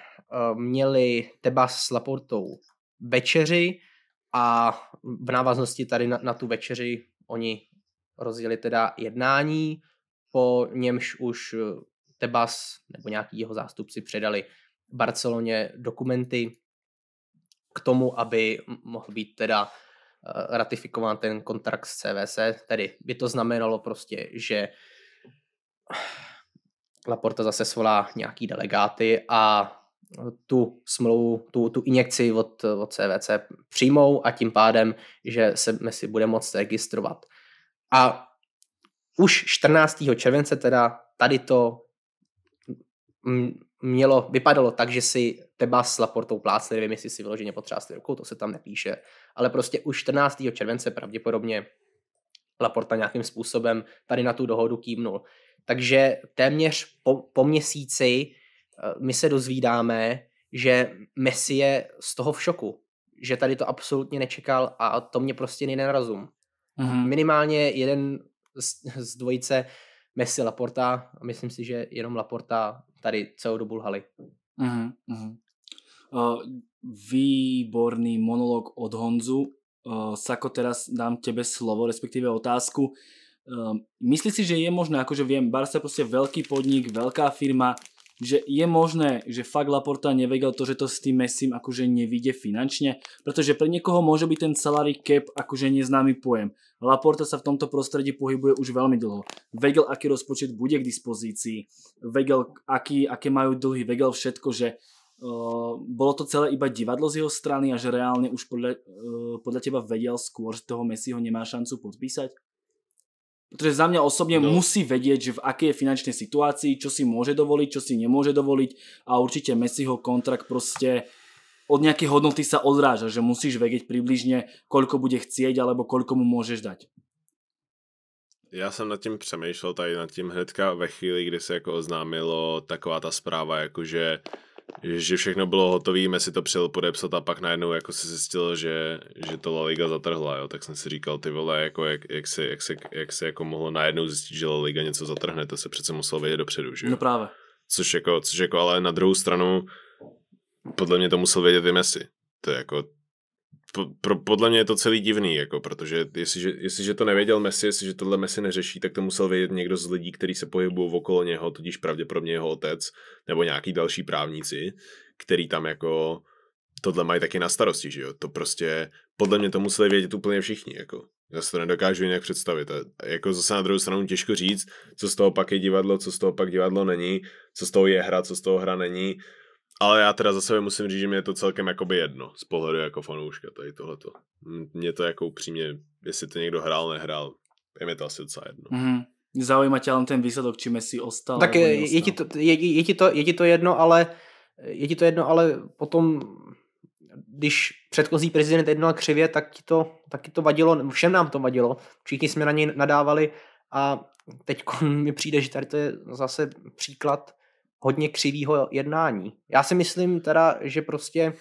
Speaker 2: měli Tebas s Laportou večeři, a v návaznosti tady na, na tu večeři oni rozjeli teda jednání, po němž už eh, Tebas nebo nějaký jeho zástupci předali Barceloně dokumenty k tomu, aby mohl být teda eh, ratifikován ten kontrakt s CVC, tedy by to znamenalo prostě, že Laporta zase svolá nějaký delegáty a tu smlouvu, tu, tu injekci od, od CVC přijmou a tím pádem, že se si bude moct registrovat. A už 14. července teda tady to mělo, vypadalo tak, že si Teba s Laportou plácli, nevím, jestli si vyloženě potřásli rukou, to se tam nepíše, ale prostě už 14. července pravděpodobně Laporta nějakým způsobem tady na tu dohodu kýmnul. Takže téměř po, po měsíci Eh, my se dozvídáme, že Messi je z toho v šoku, že tady to absolutně nečekal a to mě prostě není na rozum. Mm-hmm. Minimálně jeden z, z dvojice Messi Laporta, myslím si, že jenom Laporta tady celou dobu lhali.
Speaker 1: Mm-hmm. Uh, výborný monolog od Honzu. Uh, Sako, teraz dám tebe slovo, respektíve otázku. Uh, myslíš si, že je možné, akože viem, Barca je proste veľký podnik, veľká firma, že je možné, že fakt Laporta nevedel to, že to s tým Messim akože nevíde finančne, pretože pre niekoho môže byť ten salary cap akože neznámy pojem. Laporta sa v tomto prostredí pohybuje už veľmi dlho. Vedel, aký rozpočet bude k dispozícii, vedel, aký, aké majú dlhy, vedel všetko, že Uh, eh, bolo to celé iba divadlo z jeho strany a že reálne už podľa, uh, eh, podľa teba vedel skôr, že toho Messiho nemá šancu podpísať? Pretože za mňa osobne no. musí vedieť, že v aké je finančnej situácii, čo si môže dovoliť, čo si nemôže dovoliť a určite Messiho kontrakt proste od nějaké hodnoty sa odráža, že musíš vedieť približne, koľko bude chcieť alebo koľko mu môžeš dať.
Speaker 3: Já jsem nad tím přemýšlel tady nad tím hnedka ve chvíli, kdy se jako oznámilo taková ta zpráva, jakože že že všechno bylo hotové, Messi to přijel podepsat a pak najednou jako se zjistil, že, že to La Liga zatrhla, jo. tak jsem si říkal, ty vole, jako jak, jak, se, jak, se, jak se jako mohlo najednou zjistit, že La Liga něco zatrhne, to se přece muselo vědět dopředu, že jo? No právě. Což jako, což jako, ale na druhou stranu, podle mě to musel vědět i Messi. To je jako, po, pro, podle mě je to celý divný, jako, protože jestliže, jestliže to nevěděl Messi, jestliže tohle Messi neřeší, tak to musel vědět někdo z lidí, kteří se pohybují okolo něho, tudíž pravděpodobně jeho otec nebo nějaký další právníci, který tam jako tohle mají taky na starosti, že jo? To prostě, podle mě to museli vědět úplně všichni, jako. Já se to nedokážu jinak představit. A jako zase na druhou stranu těžko říct, co z toho pak je divadlo, co z toho pak divadlo není, co z toho je hra, co z toho hra není. Ale já teda za sebe musím říct, že mě je to celkem jakoby jedno z pohledu jako fanouška tady tohleto. Mě to jako upřímně, jestli to někdo hrál, nehrál, je mi to asi docela jedno. Mm-hmm. Zaujíma tě len ten výsledok, či Messi ostal. Tak je, je,
Speaker 2: ti to, je, je, ti to, je ti to jedno, ale je ti to jedno, ale potom když předchozí prezident jednal křivě, tak ti to, tak ti to vadilo, všem nám to vadilo, všichni jsme na něj nadávali a teď mi přijde, že tady to je zase příklad hodně křivýho jednání. Já si myslím teda, že prostě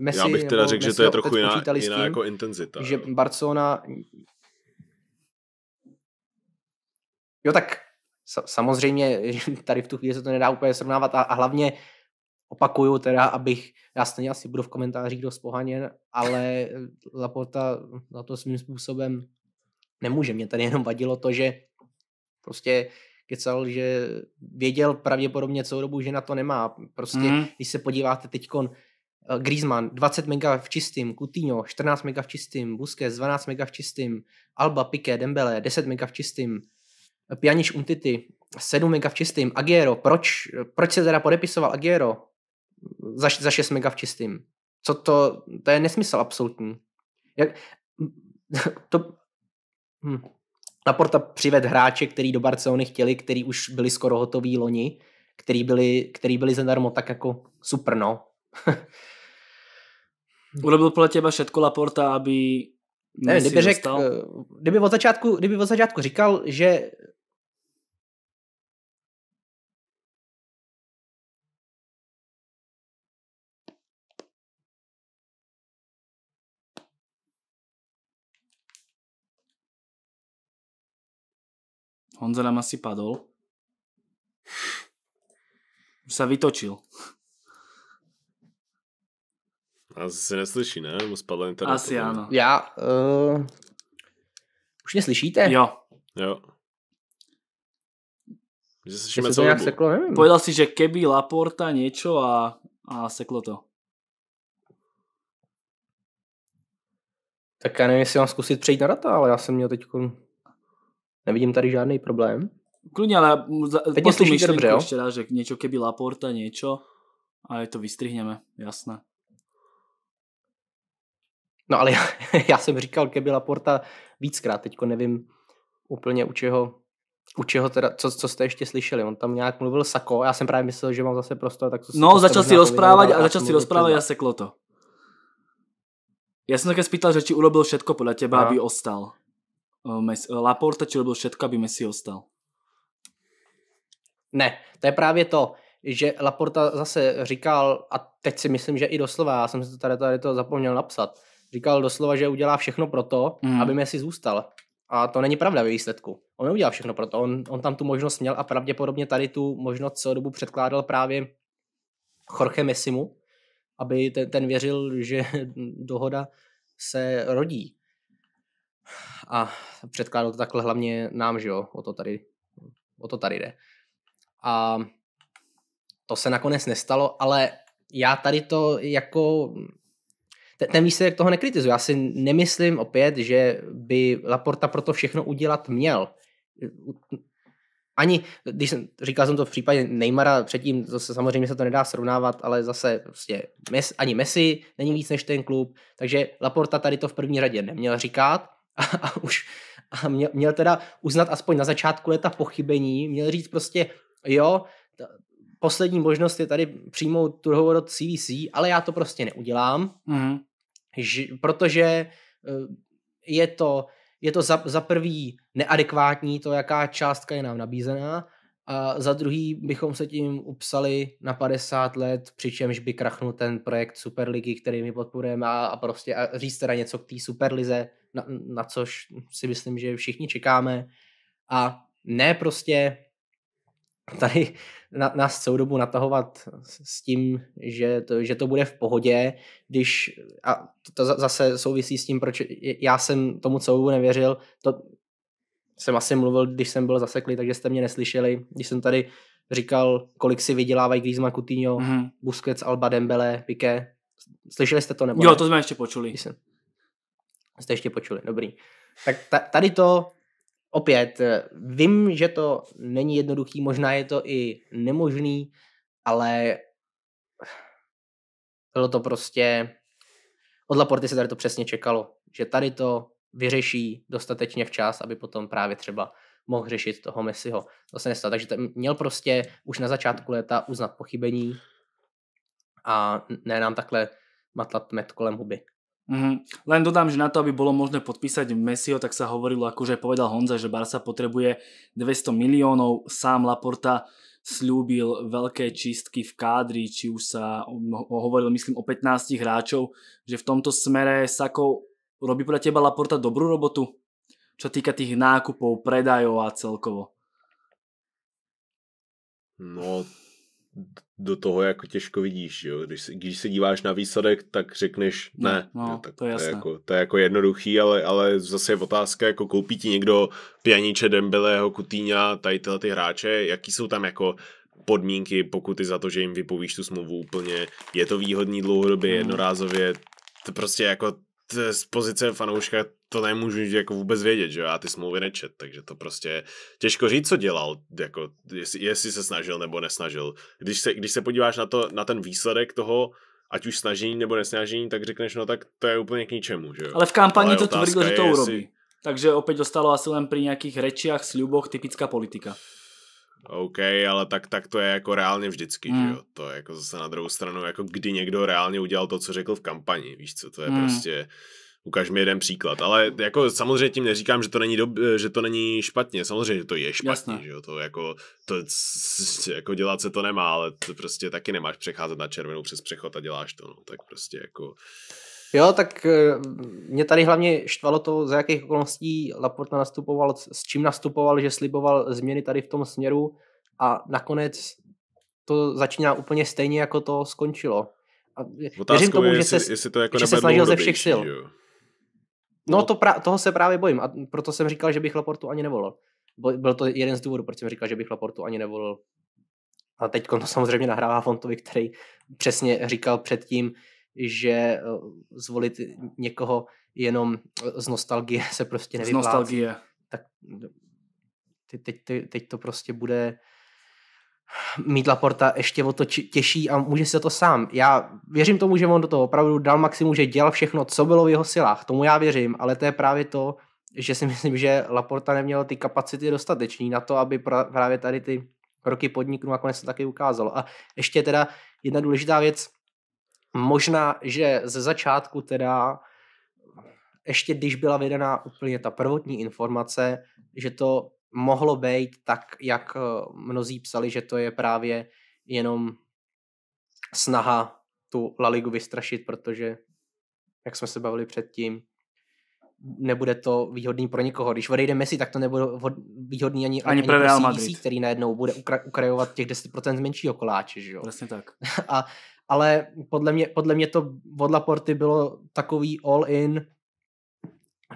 Speaker 2: Messi, Já bych teda řekl, že to je trochu jiná, tím, jako intenzita. Že jo. Barcelona... Jo tak samozřejmě tady v tu chvíli se to nedá úplně srovnávat a, a hlavně opakuju teda, abych, já stejně asi budu v komentářích dost pohaněn, ale Laporta na to svým způsobem nemůže. Mě tady jenom vadilo to, že prostě kecal, že věděl pravděpodobně celou dobu, že na to nemá. Prostě, mm. když se podíváte teďkon, eh, Griezmann 20 mega v čistým, Coutinho 14 mega v čistým, Busquets 12 mega v čistým, Alba, Piqué, Dembele 10 mega v čistým, eh, Pjaniš Untity 7 mega v čistým, Agiero, proč, eh, proč se teda podepisoval Agiero za, za 6 mega v čistým? Co to, to je nesmysl absolutní. Jak,
Speaker 3: to, hm.
Speaker 2: Laporta přived hráče, který do Barcelony chtěli, který už byli skoro hotoví loni, který byli, který byli zadarmo tak jako
Speaker 1: super, no. Urobil podle těba všetko Laporta, aby ne, kdyby, řek,
Speaker 3: kdyby, od začátku, kdyby od začátku říkal, že
Speaker 1: Honza nám asi padol. Už sa vytočil.
Speaker 3: A se neslyší, ne? Mu spadla internet. Asi ano.
Speaker 2: Já...
Speaker 1: Uh... Už mě slyšíte? Jo.
Speaker 3: Jo. Že slyšíme se to nějak seklo, nevím. Povedal
Speaker 1: si, že keby Laporta něco a, a seklo to.
Speaker 2: Tak já nevím, jestli mám zkusit přejít na data, ale já jsem měl teď Nevidím tady žádný problém.
Speaker 1: Klidně, ale Teď mě slyšíš dobře, jo? Ještě raz, že něco keby Laporta, něco, Ale to vystrihneme, jasné. No ale já,
Speaker 2: já jsem říkal keby Laporta víckrát, teďko nevím úplně u čeho, u čeho teda, co, co jste ještě slyšeli? On tam nějak mluvil Sako, já jsem právě myslel, že mám zase prostor. Tak to no, prostě začal si rozprávat a začal si rozprávat, a
Speaker 1: seklo to. Já jsem také spýtal, že ti urobil všetko podle těba, no. aby ostal. Eh, eh, Laporta, či robil všetko, aby Messi ostal?
Speaker 2: Ne, to je právě to, že Laporta zase říkal, a teď si myslím, že i doslova, já jsem si to tady, tady to zapomněl napsat, říkal doslova, že udělá všechno pro to, mm. aby Messi zůstal. A to není pravda ve výsledku. On neudělal všechno pro to, on, on tam tu možnost měl a pravděpodobně tady tu možnost celou dobu předkládal právě Jorge Messimu, aby ten, ten věřil, že dohoda se rodí a předkládal to takhle hlavně nám, že jo, o to tady, o to tady jde. A to se nakonec nestalo, ale já tady to jako ten výsledek toho nekritizuji. Já si nemyslím opět, že by Laporta pro to všechno udělat měl. Ani, když jsem, říkal jsem to v případě Neymara předtím, to se, samozřejmě se to nedá srovnávat, ale zase prostě mes, ani Messi není víc než ten klub, takže Laporta tady to v první řadě neměl říkat a, a už a měl, měl teda uznat aspoň na začátku leta pochybení, měl říct prostě, jo, ta, poslední možnost je tady přijmout tu dohovor od CVC, ale já to prostě neudělám, mm. ž- protože e, je to, je to za, za prvý neadekvátní to, jaká částka je nám nabízená, a za druhý bychom se tím upsali na 50 let, přičemž by krachnul ten projekt Superligy, který my podporujeme a, a prostě a říct teda něco k té Superlize, na, na což si myslím, že všichni čekáme. A ne prostě tady na, nás celou dobu natahovat s tím, že to, že to bude v pohodě, když, a to zase souvisí s tím, proč já jsem tomu celou dobu nevěřil, to jsem asi mluvil, když jsem byl zaseklý, takže jste mě neslyšeli, když jsem tady říkal, kolik si vydělávají Griezmann, Coutinho, mm-hmm. Busquets, Alba, Dembele, Piqué. Slyšeli jste to nebo ne? Jo, to jsme
Speaker 1: ještě počuli. Když jsem,
Speaker 2: Jste ještě počuli, dobrý. Tak tady to opět, eh, vím, že to není jednoduchý, možná je to i nemožný, ale bylo to prostě, od Laporty se tady to přesně čekalo, že tady to vyřeší dostatečně včas, aby potom právě třeba mohl řešit toho Messiho. To se nestalo. Takže měl prostě už na začátku léta uznat pochybení
Speaker 1: a ne nám takhle matlat met kolem huby. Mm-hmm. Len dodám, že na to, aby bolo možné podpísať Messiho, tak sa hovorilo, ako už aj povedal Honza, že Barca potrebuje 200 miliónov. Sám Laporta slúbil veľké čistky v kádri, či už sa hovoril, myslím, o 15 hráčov, že v tomto smere Sako robí pre teba Laporta dobrú robotu, čo týka tých nákupov, predajov a celkovo.
Speaker 3: No, do toho jako těžko vidíš, jo? Když, když se díváš na výsledek, tak řekneš ne. No, no, tak to, je to, je jako, to je jako jednoduchý, ale, ale zase je otázka, jako koupí ti někdo Pjaniče, Dembeleho, Kutýňa, tady tyhle ty hráče, jaký jsou tam jako podmínky, pokuty za to, že jim vypovíš tu smlouvu úplně, je to výhodný dlouhodobě, mm. jednorázově, to prostě jako E, z pozice fanouška to nemůžu jako vůbec vědět, že já ty smlouvy nečet, takže to prostě těžko říct, co dělal, jako jestli, jestli se snažil nebo nesnažil. Když se, když se podíváš na, to, na ten výsledek toho, ať už snažení nebo nesnažení, tak řekneš, no tak to je úplně k ničemu, že jo. Ale v kampani to tvrdilo, že to urobí. Jestli... Takže opět dostalo asi len pri nějakých rečiach, sluboch, typická politika. OK, ale tak, tak to je jako reálně vždycky, mm. že hmm. jo? To je jako zase na druhou stranu, jako kdy někdo reálně udělal to, co řekl v kampani, víš co, to je mm. prostě ukaž mi jeden příklad, ale jako samozřejmě tím neříkám, že to není, dob, že to není špatně, samozřejmě, že to je špatně, Jasne. že jo, to jako, to jako dělat se to nemá, ale to prostě taky nemáš přecházet na červenou přes přechod a děláš to, no, tak prostě jako
Speaker 2: Jo, tak eh, mě tady hlavně štvalo to, za jakých okolností Laporta nastupoval, s čím nastupoval, že sliboval změny tady v tom směru a nakonec to začíná úplně stejně, jako to skončilo. A Otázkou věřím tomu, je, že, jestli, se, jestli to jako že se snažil ze všech sil. No, no to pra, toho se právě bojím a proto jsem říkal, že bych Laportu ani nevolil. Byl to jeden z důvodů, proč jsem říkal, že bych Laportu ani nevolil. A teď to samozřejmě nahrává Fontovi, který přesně říkal předtím, že eh, zvolit někoho jenom eh, z nostalgie se prostě nevyplácí. Z nostalgie. Tak teď, teď, teď to prostě bude mít Laporta ještě o to těžší a může se to sám. Já věřím tomu, že on do toho opravdu dal maximum, že dělal všechno, co bylo v jeho silách. Tomu já věřím, ale to je právě to, že si myslím, že Laporta neměl ty kapacity dostatečný na to, aby právě tady ty roky podniknul a konec se taky ukázalo. A ještě teda jedna důležitá věc, Možná, že ze začátku teda, ještě když byla vydaná úplně ta prvotní informace, že to mohlo být tak, jak eh, mnozí psali, že to je právě jenom snaha tu La Ligu vystrašit, protože, jak jsme se bavili předtím, nebude to výhodný pro nikoho. Když odejde Messi, tak to nebude výhodný ani, ani, ani pro CDC, který najednou bude ukra- ukrajovat těch 10% menšího koláče. Že jo? Vlastně tak. A ale podle mě, podle mě to od Laporty bylo takový all-in,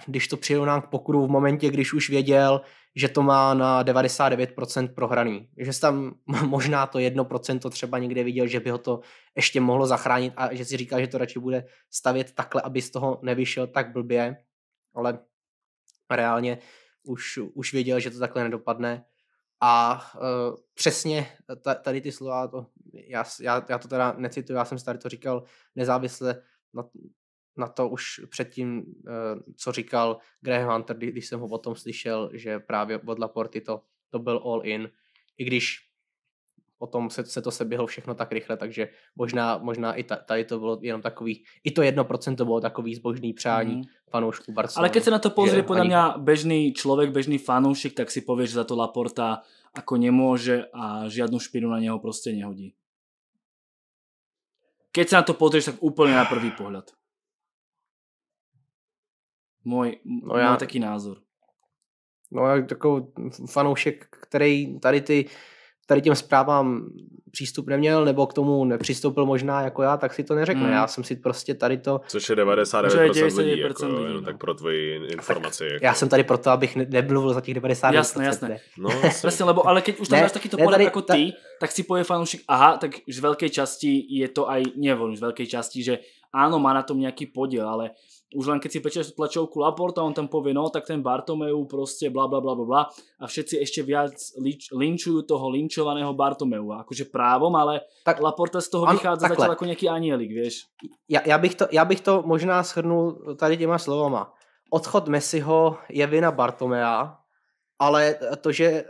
Speaker 2: když to přirovnám k pokru v momentě, když už věděl, že to má na 99% prohraný. Že tam možná to 1% to třeba někde viděl, že by ho to ještě mohlo zachránit a že si říká, že to radši bude stavět takhle, aby z toho nevyšel tak blbě, ale reálně už, už věděl, že to takhle nedopadne a uh, přesně tady ty slova, to, já, já, já to teda necituju, já jsem si tady to říkal nezávisle na, na to už předtím, uh, co říkal Graham Hunter, když jsem ho o tom slyšel, že právě od Laporty to, to byl all in, i když potom se, se to seběhlo všechno tak rychle, takže možná, možná i ta, tady to bylo jenom takový, i to jedno procento bylo takový zbožný přání mm. fanoušků Barcelona. Ale když se na to pozrie podle ani... mě
Speaker 1: bežný člověk, bežný fanoušek, tak si pověš, že za to Laporta jako nemůže a žádnou špinu na něho prostě nehodí. Keď se na to pozrieš, tak úplně na prvý pohled. Můj, no já... můj taký názor.
Speaker 2: No já takový fanoušek, který tady ty tady těm zprávám přístup neměl, nebo k tomu nepřistoupil možná jako já, tak si to neřekne. Hmm. Já jsem si
Speaker 3: prostě tady to... Což je 99% lidí, lidí, jako, lidí no, no. tak pro tvoji informaci. Jako. Já jsem tady proto,
Speaker 2: abych ne- nemluvil za těch 90%. Jasné, jasné. Ne. No, vlastně,
Speaker 1: lebo ale když už tam ne, máš taky to podat jako ta... ty, tak si poje fanoušek, aha, tak z velké části je to aj, nevím, z velké části, že ano, má na tom nějaký podíl, ale už len keď si pečeš tlačovku Laporta, on tam povie, no tak ten Bartomeu proste bla bla bla bla a všetci ešte viac linčujú toho linčovaného Bartomeu, akože právom, ale tak Laporta z toho vychádza zatiaľ ako nejaký anielik, vieš. Já, bych to,
Speaker 2: já bych to možná shrnul tady těma slovama. Odchod Messiho je vina Bartomea, ale to, že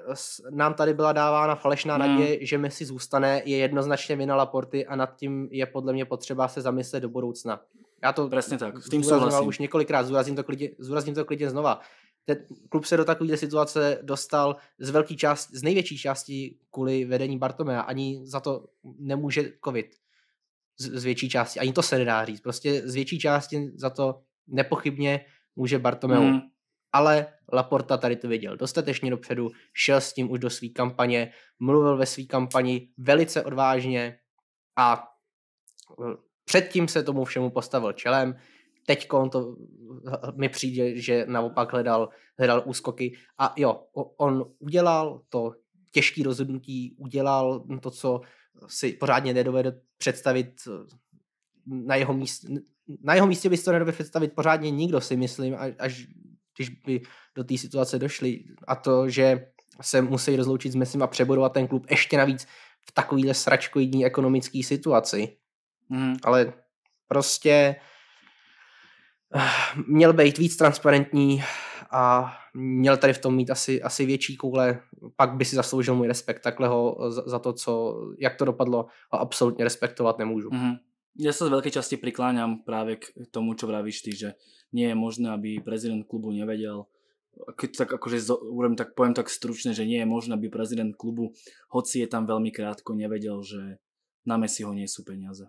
Speaker 2: nám tady byla dávána falešná hmm. naděje, že Messi zůstane, je jednoznačně vina Laporty a nad tím je podle mě potřeba se zamyslet do budoucna. Já to Přesně tak, s tím souhlasím. už několikrát, zúrazním to klidně, zúrazním to klidně znova. Ten klub se do takové situace dostal z velké části, z největší části kvůli vedení Bartomea. Ani za to nemůže covid z, z větší části. Ani to se nedá říct. Prostě z větší části za to nepochybně může Bartomeu. Hmm. Ale Laporta tady to viděl. dostatečně dopředu, šel s tím už do své kampaně, mluvil ve své kampani velice odvážně a Předtím se tomu všemu postavil čelem, teď on to mi přijde, že naopak hledal, hledal úskoky a jo, on udělal to těžký rozhodnutí, udělal to, co si pořádně nedovede představit na jeho místě, na jeho místě by si to nedovedl představit pořádně nikdo si myslím, až když by do té situace došli a to, že se musí rozloučit s Messim a přebudovat ten klub ještě navíc v takovýhle sračkoidní ekonomické situaci. Mm. Ale prostě eh, měl být víc transparentní a měl tady v tom mít asi, asi větší koule, pak by si zasloužil můj respekt takhle ho eh, za, za to, co, jak to dopadlo a absolutně respektovat nemůžu. Mm-hmm.
Speaker 1: Ja sa z veľkej časti prikláňam práve k tomu, čo vravíš ty, že nie je možné, aby prezident klubu nevedel, keď tak akože urobím, tak poviem tak stručne, že nie je možné, aby prezident klubu, hoci je tam veľmi krátko, nevedel, že na Messiho nie sú peniaze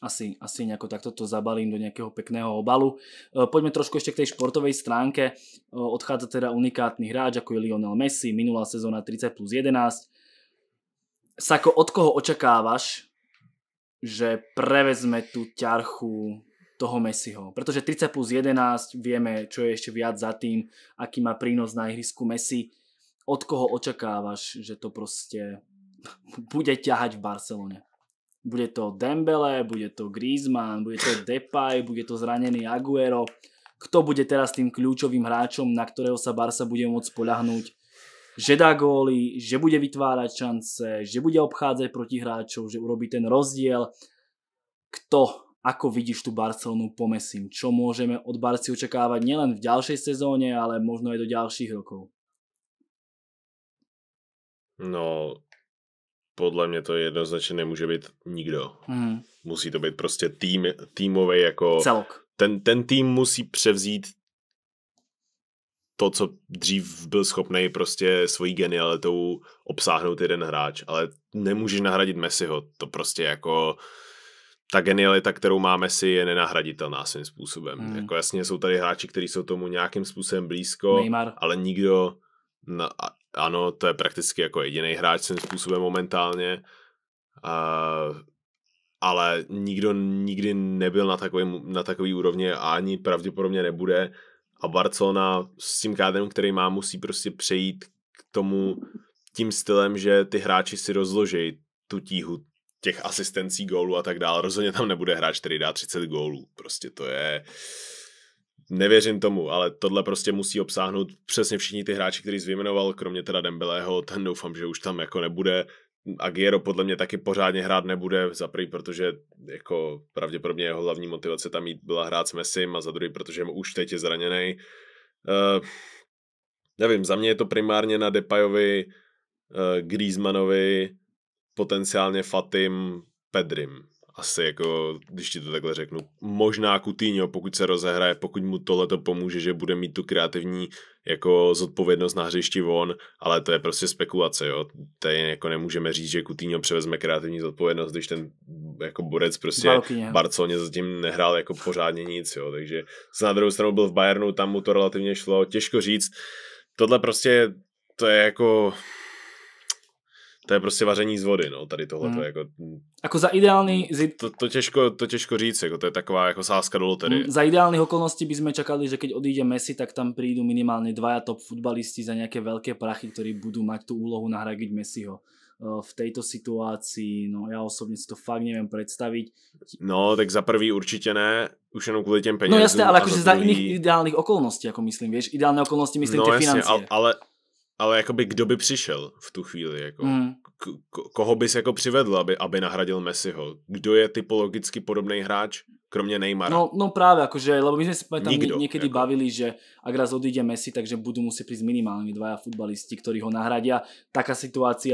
Speaker 1: asi, asi nejako takto to zabalím do nejakého pekného obalu. Eh, Poďme trošku ešte k tej športovej stránke. Eh, odchádza teda unikátny hráč, ako je Lionel Messi, minulá sezóna 30 plus 11. Sako, od koho očakávaš, že prevezme tú ťarchu toho Messiho. Pretože 30 plus 11 vieme, čo je ešte viac za tým, aký má prínos na ihrisku Messi. Od koho očakávaš, že to proste bude ťahať v Barcelone? Bude to Dembele, bude to Griezmann, bude to Depay, bude to zranený Aguero. Kto bude teraz tým kľúčovým hráčom, na ktorého sa Barca bude môcť spolahnúť? Že dá góly, že bude vytvárať šance, že bude obchádzať proti hráčov, že urobí ten rozdiel. Kto ako vidíš tu Barcelonu po Čo môžeme od Barci očakávať nielen v ďalšej sezóne, ale možno aj do ďalších rokov?
Speaker 3: No, podle mě to jednoznačně nemůže být nikdo. Hmm. Musí to být prostě tým, týmový jako... Celok. Ten, ten tým musí převzít to, co dřív byl schopný prostě svojí genialitou obsáhnout jeden hráč, ale nemůžeš nahradit Messiho, to prostě jako ta genialita, kterou má Messi, je nenahraditelná svým způsobem. Hmm. Jako jasně jsou tady hráči, kteří jsou tomu nějakým způsobem blízko, Neymar. ale nikdo na, ano, to je prakticky jako jediný hráč svým způsobem momentálně, uh, ale nikdo nikdy nebyl na takový, na takový úrovni a ani pravděpodobně nebude a Barcelona s tím kádrem, který má, musí prostě přejít k tomu tím stylem, že ty hráči si rozloží tu tíhu těch asistencí gólů a tak dále. Rozhodně tam nebude hráč, který dá 30 gólů. Prostě to je... Uh, nevěřím tomu, ale tohle prostě musí obsáhnout přesně všichni ty hráči, který vyjmenoval, kromě teda Dembeleho, ten doufám, že už tam jako nebude. Agiero podle mě taky pořádně hrát nebude, za prvý, protože jako pravděpodobně jeho hlavní motivace tam jít byla hrát s Messim a za druhý, protože mu už teď je zraněný. Uh, eh, nevím, za mě je to primárně na Depajovi, uh, eh, Griezmannovi, potenciálně Fatim, Pedrim asi jako, když ti to takhle řeknu, možná Coutinho, pokud se rozehraje, pokud mu tohle to pomůže, že bude mít tu kreativní jako zodpovědnost na hřišti on, ale to je prostě spekulace, jo. Tady jako nemůžeme říct, že Coutinho převezme kreativní zodpovědnost, když ten jako borec prostě v Barceloně zatím nehrál jako pořádně nic, jo. Takže na druhou stranu byl v Bayernu, tam mu to relativně šlo, těžko říct. Tohle prostě to je jako to je prostě vaření z vody, no, tady tohle hmm. jako... Jako za ideální... Hmm. To, to, těžko, to těžko říct, jako to je taková jako sázka do loterie. Hmm, za ideální okolnosti bychom čekali, že
Speaker 1: keď odíde Messi, tak tam minimálně dva a top futbalisti za nějaké velké prachy, kteří budou mať tu úlohu nahradit Messiho eh, v této situaci. no já osobně si to fakt nevím představit.
Speaker 3: No, tak za prvý určitě ne, už jenom kvůli těm no, penězům. No jasně, ale jakože za, druhý... za iných
Speaker 1: ideálních okolností, jako myslím, víš, ideální okolnosti myslím no, ty jasně, finance.
Speaker 3: ale ale jakoby kdo by přišel v tu chvíli, jako, mm. k- koho bys jako přivedl, aby, aby nahradil Messiho? Kdo je typologicky podobný hráč, kromě Neymara?
Speaker 1: No, no právě, jakože, lebo my jsme se tam Nikdo, někdy jako. bavili, že ak raz odjde Messi, takže budu muset přijít minimálně dva futbalisti, kteří ho nahradia. Taká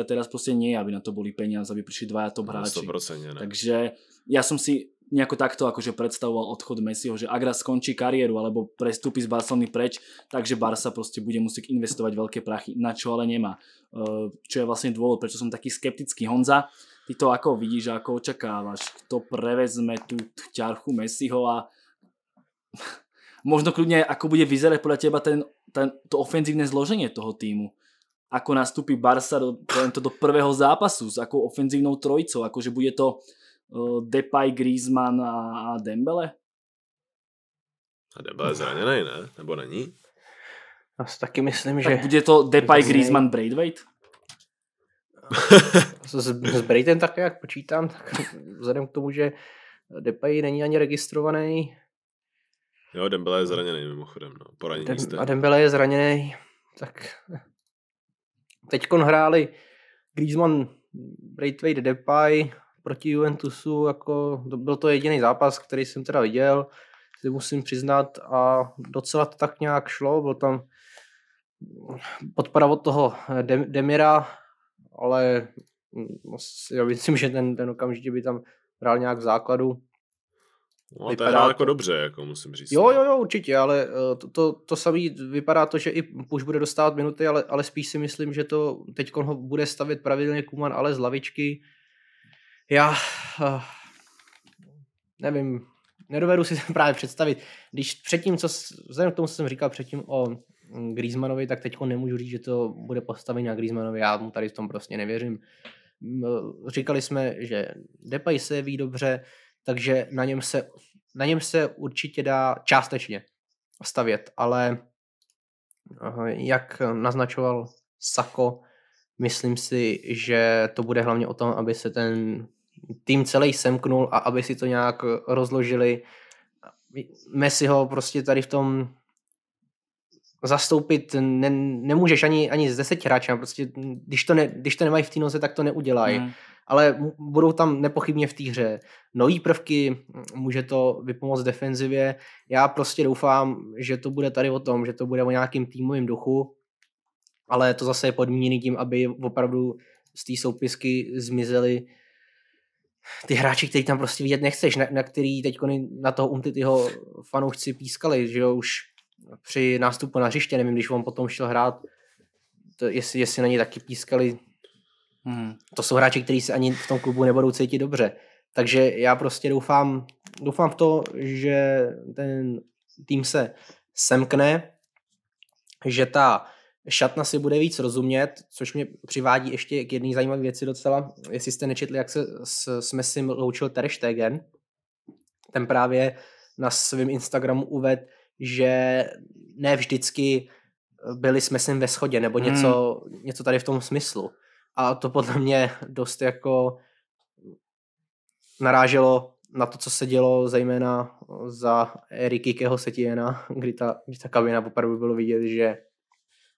Speaker 1: a teraz prostě nie aby na to byly peníze, aby přišli dva top hráči. 100%, ne. Takže já jsem si nejako takto akože predstavoval odchod Messiho, že ak raz skončí kariéru alebo prestúpi z Barcelony preč, takže Barca proste bude musieť investovať veľké prachy, na čo ale nemá. Čo je vlastne dôvod, prečo som taký skeptický. Honza, ty to ako vidíš, ako očakávaš? Kto prevezme tú ťarchu Messiho a možno kľudne, ako bude vyzerať podľa teba ten, ten, to ofenzívne zloženie toho týmu? Ako nastúpi Barca do, do prvého zápasu s akou ofenzívnou trojicou? Akože bude to Depay, Griezmann a Dembele?
Speaker 3: A Dembele je zraněný, ne? Nebo není? Já no, si taky myslím, tak že... bude to Depay, Griezmann,
Speaker 1: Braidweight?
Speaker 2: s, s Braidem také jak počítám, tak vzhledem k tomu, že Depay není ani registrovaný.
Speaker 3: Jo, Dembele je zraněný mimochodem, no. Poraněný Dem- jste. A
Speaker 2: Dembele je zraněný, tak teďkon hráli Griezmann, Braithwaite, Depay, proti Juventusu, jako byl to jediný zápas, který jsem teda viděl, si musím přiznat a docela to tak nějak šlo, byl tam podpora od toho eh, Demira, ale mm, no, já myslím, že ten, ten okamžitě by tam hrál nějak v základu. No, vypadá to je jako dobře,
Speaker 3: jako musím říct. Jo,
Speaker 2: no. jo, jo, určitě, ale eh, to, to, to samý vypadá to, že i už bude dostávat minuty, ale, ale spíš si myslím, že to teď ho bude stavit pravidelně Kuman, ale z lavičky já uh, nevím, nedovedu si právě představit. Když předtím, co, vzhledem k tomu, co jsem říkal předtím o mm, Griezmannovi, tak teď nemůžu říct, že to bude postavení na Griezmannovi, já mu tady v tom prostě nevěřím. Říkali jsme, že Depay se ví dobře, takže na něm se, na něm se určitě dá částečně stavět, ale eh, jak naznačoval Sako, Myslím si, že to bude hlavně o tom, aby se ten tým celý semknul a aby si to nějak rozložili. Messi ho prostě tady v tom zastoupit ne, nemůžeš ani, ani z deseti hráčů. Prostě, když, to ne, když to nemají v té noze, tak to neudělají. Hmm. Ale budou tam nepochybně v té hře nový prvky, může to vypomoct defenzivě. Já prostě doufám, že to bude tady o tom, že to bude o nějakým týmovém duchu ale to zase je podmíněné tím, aby opravdu z té soupisky zmizely ty hráči, který tam prostě vidět nechceš, na, na který teď na toho Umtityho fanoušci pískali, že jo, už při nástupu na hřiště, nevím, když on potom šel hrát, to, jestli, jestli na ně taky pískali, hmm. to jsou hráči, kteří se ani v tom klubu nebudou cítit dobře. Takže já prostě doufám, doufám v to, že ten tým se semkne, že ta šatna si bude víc rozumět, což mě přivádí ještě k jedné zajímavé věci docela. Jestli jste nečetli, jak se s, s Messim loučil Ter Stegen, ten právě na svém Instagramu uved, že ne vždycky byli jsme s ve shodě, nebo hmm. něco, hmm. něco tady v tom smyslu. A to podle mě dost jako naráželo na to, co se dělo zejména za Eriky Keho Setiena, kdy ta, kdy ta kabina opravdu bylo vidět, že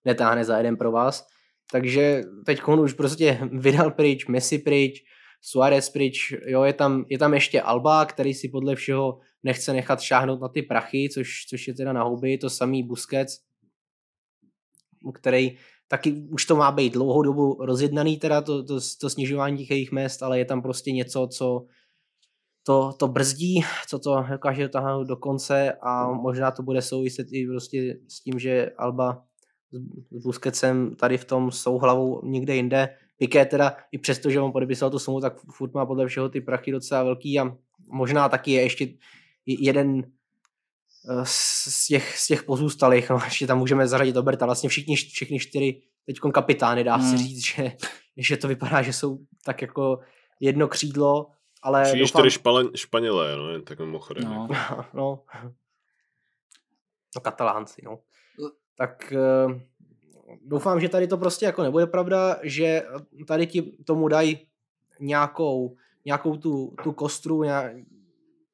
Speaker 2: netáhne za jeden pro vás. Takže teď on už prostě vydal pryč, Messi pryč, Suarez pryč, jo, je tam, je tam ještě Alba, který si podle všeho nechce nechat šáhnout na ty prachy, což, což je teda na huby, to samý Busquets, který taky už to má být dlouhou dobu rozjednaný, teda to, to, to snižování těch jejich mest, ale je tam prostě něco, co to, to brzdí, co to dokáže dotáhnout do konce a možná to bude souviset i prostě s tím, že Alba s Busquetsem tady v tom jsou hlavou někde jinde. Piqué teda i přesto, že on podepisoval tu sumu, tak furt má podle všeho ty prachy docela velký a možná taky je ještě jeden eh, z těch, z těch pozůstalých, no, ještě tam můžeme zařadit Oberta, vlastně všichni, všichni čtyři teď kapitány, dá hmm. se říct, že, že to vypadá, že jsou tak jako jedno křídlo, ale Všichni doufám... čtyři špale,
Speaker 3: Španělé, no, jen tak mimochodem. No. Jako.
Speaker 2: no. no.
Speaker 3: Katalánci, no
Speaker 2: tak eh, doufám, že tady to prostě jako nebude pravda, že eh, tady ti tomu dají nějakou, nějakou tu, tu kostru,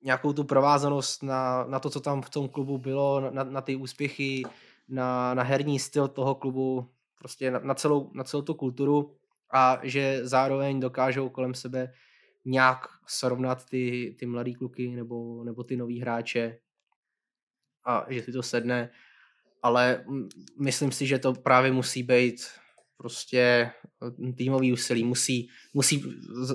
Speaker 2: nějakou tu provázanost na, na to, co tam v tom klubu bylo, na, na ty úspěchy, na, na herní styl toho klubu, prostě na, na, celou, na celou tu kulturu a že zároveň dokážou kolem sebe nějak srovnat ty, ty mladý kluky nebo, nebo ty nový hráče a že si to sedne ale myslím si, že to právě musí být prostě eh, týmový úsilí, musí, musí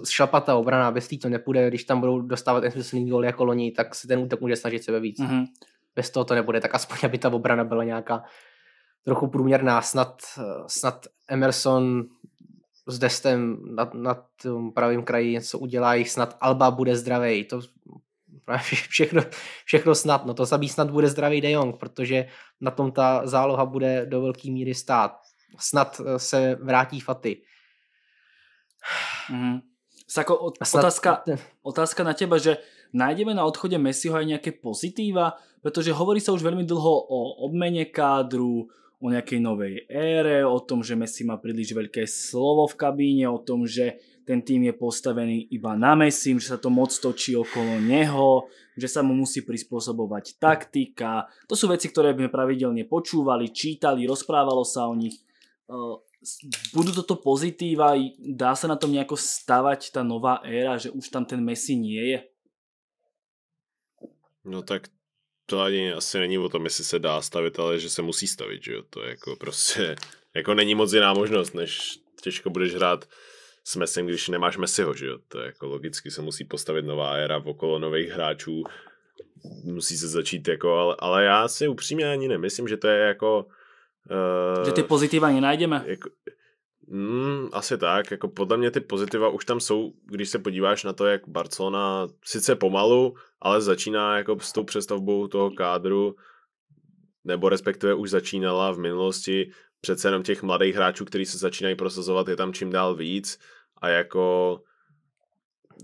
Speaker 2: šlapat ta obrana, bez tý to nepůjde, když tam budou dostávat nesmyslný gol jako loni, tak se ten útok může snažit sebe víc. Mm-hmm. Bez toho to nebude, tak aspoň, aby ta obrana byla nějaká trochu průměrná, snad, eh, snad Emerson s Destem nad, nad pravým kraji něco udělají, snad Alba bude zdravý, to Právě všechno, všechno snad. No to samý snad bude zdravý De Jong, protože na tom ta záloha bude do velké míry stát. Snad eh, se vrátí Faty.
Speaker 1: Mm. Sako, snad... otázka, otázka na teba, že najdeme na odchode Messiho aj nejaké pozitíva, pretože hovorí sa už veľmi dlho o obmene kádru, o nejakej novej ére, o tom, že Messi má príliš veľké slovo v kabíne, o tom, že ten tým je postavený iba na Messi, že sa to moc točí okolo neho, že sa mu musí prispôsobovať taktika. To sú veci, ktoré sme pravidelne počúvali, čítali, rozprávalo sa o nich. Budú toto pozitíva, dá sa na tom nejako stavať tá nová éra, že už tam ten Messi nie je?
Speaker 3: No tak to ani asi není o tom, jestli se dá stavit, ale že se musí stavit, že jo? To je jako prostě, jako není moc jiná možnost, než těžko budeš hrát s Messim, když nemáš Messiho, že jo? To je jako logicky se musí postavit nová éra okolo nových hráčů, musí se začít jako, ale, ale já si upřímně ani nemyslím, že to je jako... Uh, že ty pozitiva nenajdeme. Jako, Mm, asi tak, jako podle mě ty pozitiva už tam jsou, když se podíváš na to, jak Barcelona sice pomalu, ale začíná jako s tou přestavbou toho kádru, nebo respektive už začínala v minulosti, přece jenom těch mladých hráčů, kteří se začínají prosazovat, je tam čím dál víc a jako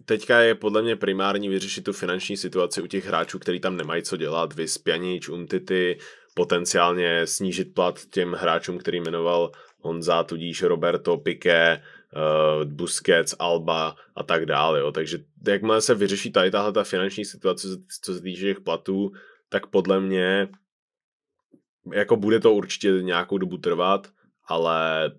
Speaker 3: teďka je podle mě primární vyřešit tu finanční situaci u těch hráčů, který tam nemají co dělat, vyspěnič, Umtity, potenciálně snížit plat těm hráčům, který jmenoval Honza, tudíž Roberto, Piqué, uh, Busquets, Alba a tak dále. Jo. Takže jakmile se vyřeší tady tahle ta finanční situace, co se týče těch platů, tak podle mě jako bude to určitě nějakou dobu trvat, ale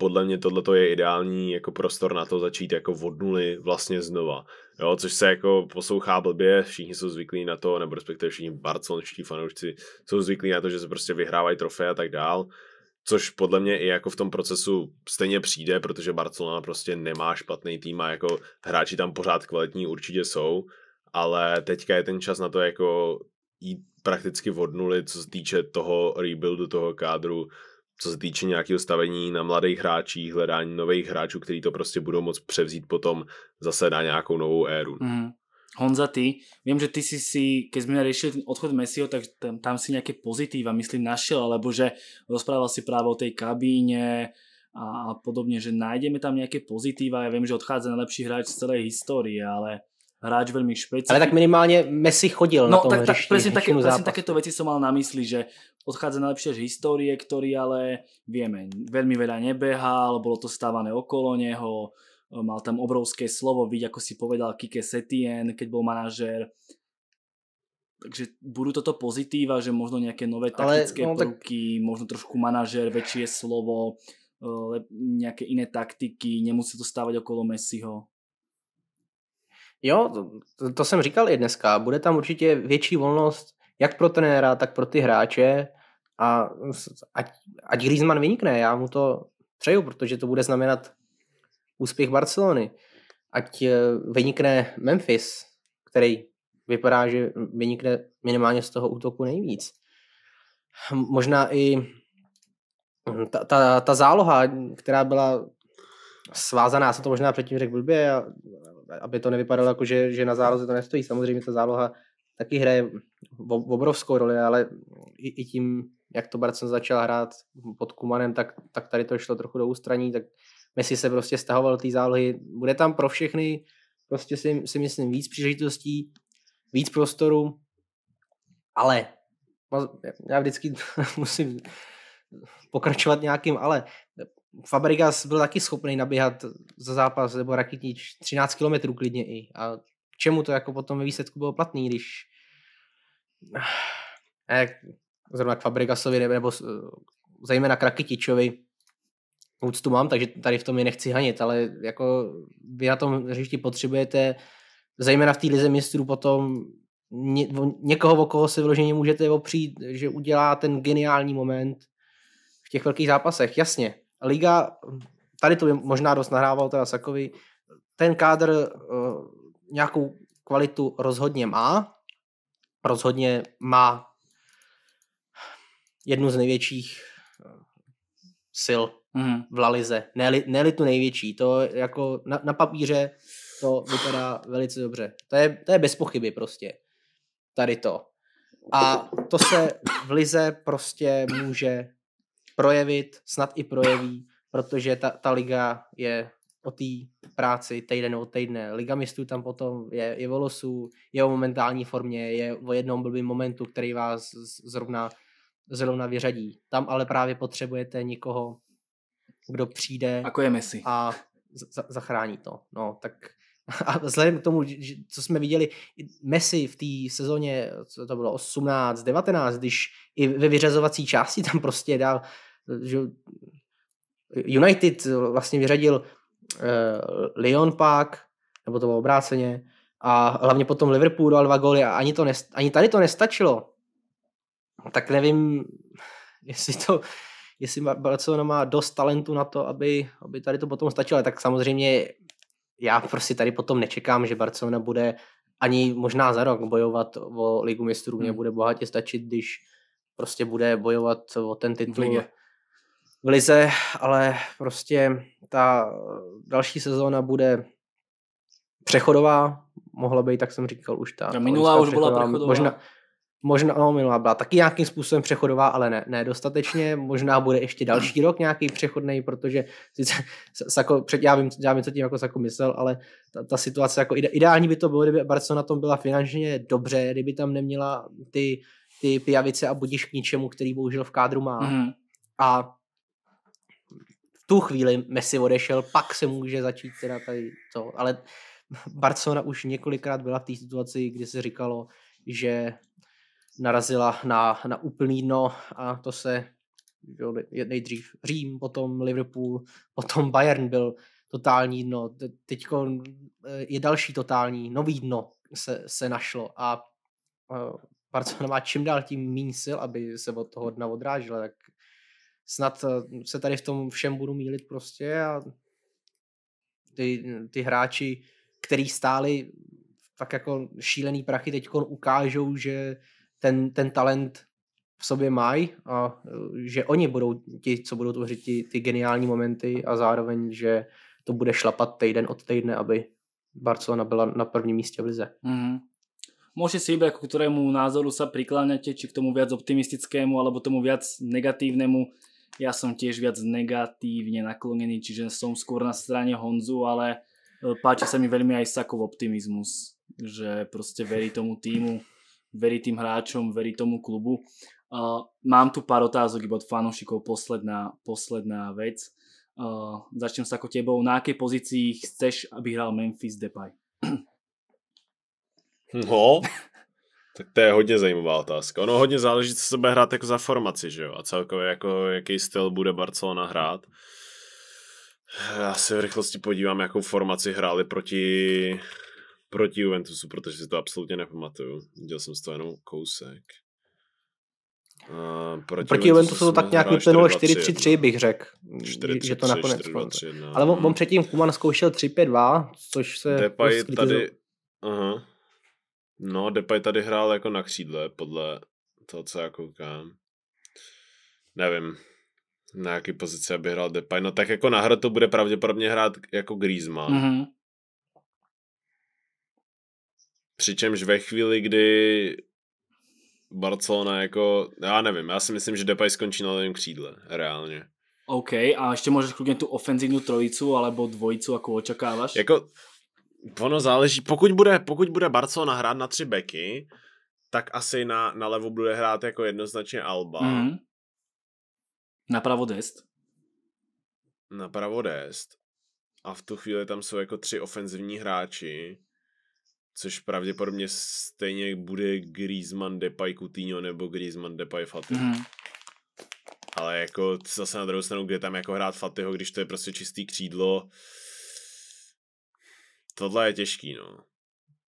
Speaker 3: podle mě tohle je ideální jako prostor na to začít jako od nuly vlastně znova. Jo, což se jako poslouchá blbě, všichni jsou zvyklí na to, nebo respektive všichni barcelonští fanoušci jsou zvyklí na to, že se prostě vyhrávají trofé a tak dál, což podle mě i jako v tom procesu stejně přijde, protože Barcelona prostě nemá špatný tým a jako hráči tam pořád kvalitní určitě jsou, ale teďka je ten čas na to jako jít prakticky od nuly, co se týče toho rebuildu toho kádru, co se týče nějakého stavení na mladých hráčích, hledání nových hráčů, který to prostě budou moc převzít potom zase na nějakou novou éru. Mm. Honza,
Speaker 1: ty, vím, že ty si si, když jsme řešili ten odchod Messiho, tak tam, tam si nějaké pozitíva, myslím, našel, alebo že rozprával si právě o té kabíně a, a podobně, že najdeme tam nějaké pozitíva. Já vím, že odchází nejlepší hráč z celé historie, ale hráč veľmi špecifický. Ale tak
Speaker 2: minimálně Messi chodil no, na tom tak, hřišti. Tak, presne, také, presne
Speaker 1: takéto veci som mal na mysli, že odchádza najlepšie z histórie, ktorý ale vieme, veľmi veľa nebehal, bolo to stávané okolo neho, mal tam obrovské slovo, vidí ako si povedal Kike Setien, keď bol manažér. Takže budú toto pozitíva, že možno nejaké nové taktické ale, no, prvky, tak... možno trošku manažér, väčšie slovo, eh, nejaké iné taktiky, nemusí to stávať okolo Messiho. Jo, to, to jsem
Speaker 2: říkal i dneska. Bude tam určitě větší volnost jak pro trenéra, tak pro ty hráče a ať, ať Griezmann vynikne, já mu to přeju, protože to bude znamenat úspěch Barcelony. Ať eh, vynikne Memphis, který vypadá, že vynikne minimálně z toho útoku nejvíc. Možná i ta, ta, ta záloha, která byla svázaná, já jsem to možná předtím řekl blbě, aby to nevypadalo jako, že, že na záloze to nestojí. Samozřejmě ta záloha taky hraje obrovskou roli, ale i, i tím, jak to Barcelona začal hrát pod Kumanem, tak, tak tady to šlo trochu do ústraní, tak Messi se prostě stahoval ty zálohy. Bude tam pro všechny prostě si, si myslím víc příležitostí, víc prostoru, ale já vždycky musím pokračovat nějakým ale. Fabregas byl taky schopný naběhat za zápas nebo raketnič 13 km klidně i. A k čemu to jako potom ve výsledku bylo platný, když ne, zrovna k Fabregasovi nebo eh, zejména k Rakitičovi úctu mám, takže tady v tom je nechci hanit, ale jako vy na tom hřišti potřebujete zejména v té lize mistrů potom ně, někoho, o koho se vloženě můžete opřít, že udělá ten geniální moment v těch velkých zápasech. Jasně, liga, tady to by možná dost nahrával teda Sakovi, ten kádr uh, nějakou kvalitu rozhodně má, rozhodně má jednu z největších eh, sil mm. v Lalize. Ne, ne tu největší, to jako na, na papíře to vypadá velice dobře. To je, to je bez pochyby prostě. Tady to. A to se v Lize prostě může projevit, snad i projeví, protože ta, ta liga je o té práci týden od týdne. Liga mistrů tam potom je, je o losu, je o momentální formě, je o jednom blbým momentu, který vás zrovna, zrovna vyřadí. Tam ale právě potřebujete někoho, kdo přijde Ako je Messi. a z- zachrání to. No, tak a vzhledem k tomu, co jsme viděli, Messi v té sezóně, co to bylo, 18, 19, když i ve vyřazovací části tam prostě dal že United vlastně vyřadil eh, Lyon pak, nebo to bylo obráceně, a hlavně potom Liverpool dal dva góly a ani, to nest, ani tady to nestačilo. Tak nevím, jestli to, jestli Barcelona má dost talentu na to, aby, aby tady to potom stačilo, tak samozřejmě já prostě tady potom nečekám, že Barcelona bude ani možná za rok bojovat o ligu mistrů, mě hmm. bude bohatě stačit, když prostě bude bojovat o ten titul v v lize, ale prostě ta další sezóna bude přechodová, mohla být, tak jsem říkal, už ta. ta no, minulá už byla přechodová. Možná, možná, no, minulá byla taky nějakým způsobem přechodová, ale ne, ne dostatečně. Možná bude ještě další rok nějaký přechodný, protože sice Sako, před, já vím, já vím, co tím jako Sako myslel, ale ta, ta situace, jako ide, ideální by to bylo, kdyby Barcelona na tom byla finančně dobře, kdyby tam neměla ty, ty pijavice a budiš k ničemu, který bohužel v kádru má. Mm. A tu chvíli Messi odešel, pak se může začít teda tady to, ale Barcelona už několikrát byla v té situaci, kdy se říkalo, že narazila na, na úplný dno a to se jo, nejdřív Řím, potom Liverpool, potom Bayern byl totální dno. Teď eh, je další totální, nový dno se, se našlo a eh, Barcelona má čím dál tím méně sil, aby se od toho dna odrážela, tak snad eh, se tady v tom všem budu mílit prostě a ty, ty hráči, který stáli tak jako šílený prachy teď ukážou, že ten, ten talent v sobě mají a eh, že oni budou ti, co budou tvořit ty, ty geniální momenty a zároveň, že to bude šlapat týden od týdne, aby Barcelona byla na prvním místě v lize.
Speaker 3: Mm.
Speaker 1: Môžete si vybrať, ku ktorému názoru sa prikláňate, či k tomu viac optimistickému, alebo tomu viac negatívnemu ja som tiež viac negatívne naklonený, čiže som skôr na strane Honzu, ale e, páči sa mi veľmi aj Sakov optimizmus, že proste verí tomu týmu, verí tým hráčom, verí tomu klubu. E, mám tu pár otázok iba od fanúšikov, posledná, posledná vec. E, začnem sa ako tebou. Na akej pozícii chceš, aby hral Memphis Depay?
Speaker 3: No, Tak to je hodně zajímavá otázka. Ono hodně záleží, co se bude hrát jako za formaci, že jo? A celkově jako jaký styl bude Barcelona hrát. Já se v rychlosti podívám, jakou formaci hráli proti, proti Juventusu, protože si to absolutně nepamatuju. Viděl jsem z toho jenom kousek. Uh, proti, proti Juventusu to tak nějak vyplynulo 4-3-3 bych řekl, že to nakonec 4, 2, 3, 1. Ale on, on
Speaker 2: předtím Kuman zkoušel 3-5-2, což se... Depay prostě tady,
Speaker 3: aha, No, Depay tady hrál jako na křídle, podle toho, co já koukám. Nevím, na jaký pozici aby hrál Depay. No tak jako na hra to bude pravděpodobně hrát jako Griezmann. Mm-hmm. Přičemž ve chvíli, kdy Barcelona jako, já nevím, já si myslím, že Depay skončí na levém křídle, reálně.
Speaker 1: OK, a ještě můžeš klidně tu ofenzivní trojicu alebo
Speaker 3: dvojicu, jako očekáváš? Jako, Ono záleží, pokud bude, pokud bude Barcelona hrát na tři beky, tak asi na, na levo bude hrát jako jednoznačně Alba. Mm. Napravo Dest. Napravo Dest. A v tu chvíli tam jsou jako tři ofenzivní hráči, což pravděpodobně stejně bude Griezmann, Depay, Coutinho nebo Griezmann, Depay, Fatih. Mm. Ale jako zase na druhou stranu, kde tam jako hrát Fatiho, když to je prostě čistý křídlo, tohle je těžký, no.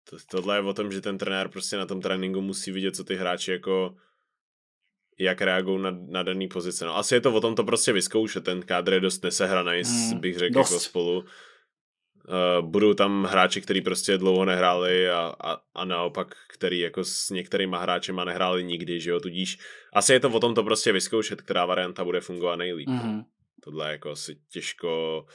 Speaker 3: To, tohle je o tom, že ten trenér prostě na tom tréninku musí vidět, co ty hráči jako jak reagují na, na daný pozice. No asi je to o tom to prostě vyzkoušet, ten kádr je dost nesehraný, hmm, bych řekl dost. jako spolu. Uh, budou tam hráči, kteří prostě dlouho nehráli a, a, a naopak, který jako s některýma hráčema nehráli nikdy, že jo, tudíž asi je to o tom to prostě vyzkoušet, která varianta bude fungovat nejlíp. Mm-hmm. Tohle je jako asi těžko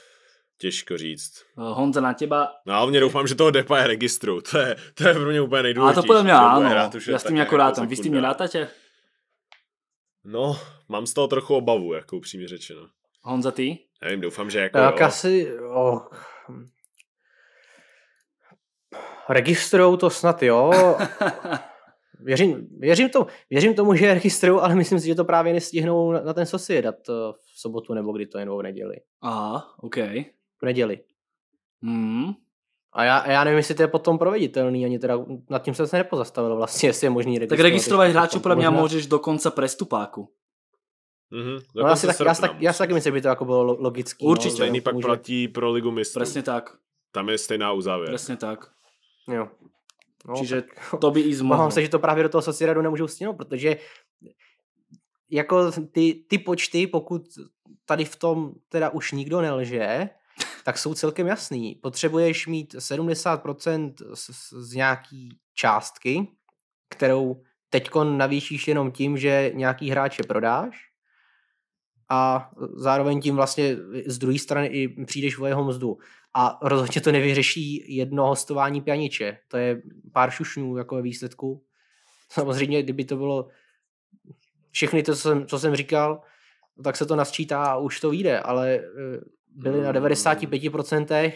Speaker 3: Těžko říct. Eh, Honza, na těba... No hlavně doufám, že toho Depa je registru. To je, to je pro mě úplně nejdůležitější. A to podle mě ano. Já s tím jako rátam. Jako Vy s tím rátáte? No, mám z toho trochu obavu, jako upřímně řečeno. Honza, ty? vím, doufám, že jako... Tak asi...
Speaker 2: O... Registrou to snad, jo. věřím, věřím, tomu, věřím tomu, že registrují, ale myslím si, že to právě nestihnou na ten sosiedat eh, v sobotu nebo kdy to jenom v neděli. Aha, OK neděli. Hmm. A já, já nevím, jestli to je potom proveditelný, ani teda nad tím jsem se nepozastavil vlastně, jestli je možný registrovat. Tak registrovat hráčů pro mě můžeš mhm. no, dokonce prestupáku.
Speaker 3: Mm-hmm. No, já, tak, já, si tak, já
Speaker 2: si taky myslím, že by to jako bylo logické. No, Určitě. No, Stejný pak může.
Speaker 3: platí pro Ligu mistrů. Přesně tak. Tam je stejná uzávěr. Přesně tak. Jo. No, Čiže tak, to by i zmohlo. Mám se, že to právě do toho Sociedadu nemůžou stěnout, protože jako
Speaker 2: ty, ty počty, pokud tady v tom teda už nikdo nelže, tak jsou celkem jasný. Potřebuješ mít 70% z, z nějaký částky, kterou teďkon navýšíš jenom tím, že nějaký hráče prodáš a zároveň tím vlastně z druhé strany i přijdeš o jeho mzdu. A rozhodně to nevyřeší jedno hostování pianiče. To je pár šušňů jako výsledku. Samozřejmě, kdyby to bylo všechny to, co jsem, co jsem říkal, tak se to nasčítá a už to vyjde, ale eh, byli na 95%, mm.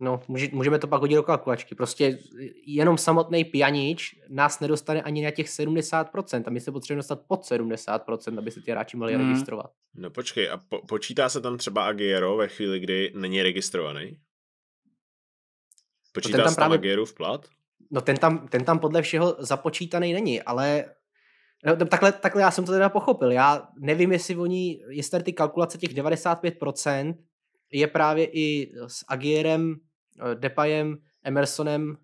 Speaker 2: no, můžeme to pak hodit do kalkulačky. Prostě jenom samotný pianič nás nedostane ani na těch 70%, a my se potřebujeme dostat pod 70%, aby se ty
Speaker 3: hráči mohli hmm. registrovat. No počkej, a po- počítá se tam třeba Agiero ve chvíli, kdy není registrovaný? No, počítá no ten tam se tam právě... Agiero v plat?
Speaker 2: No ten tam, ten tam podle všeho započítaný není, ale No, takhle, takhle já jsem to teda pochopil. Já nevím, jestli oni, jestli ty kalkulace těch 95% je právě i s Agierem, eh, Depajem, Emersonem.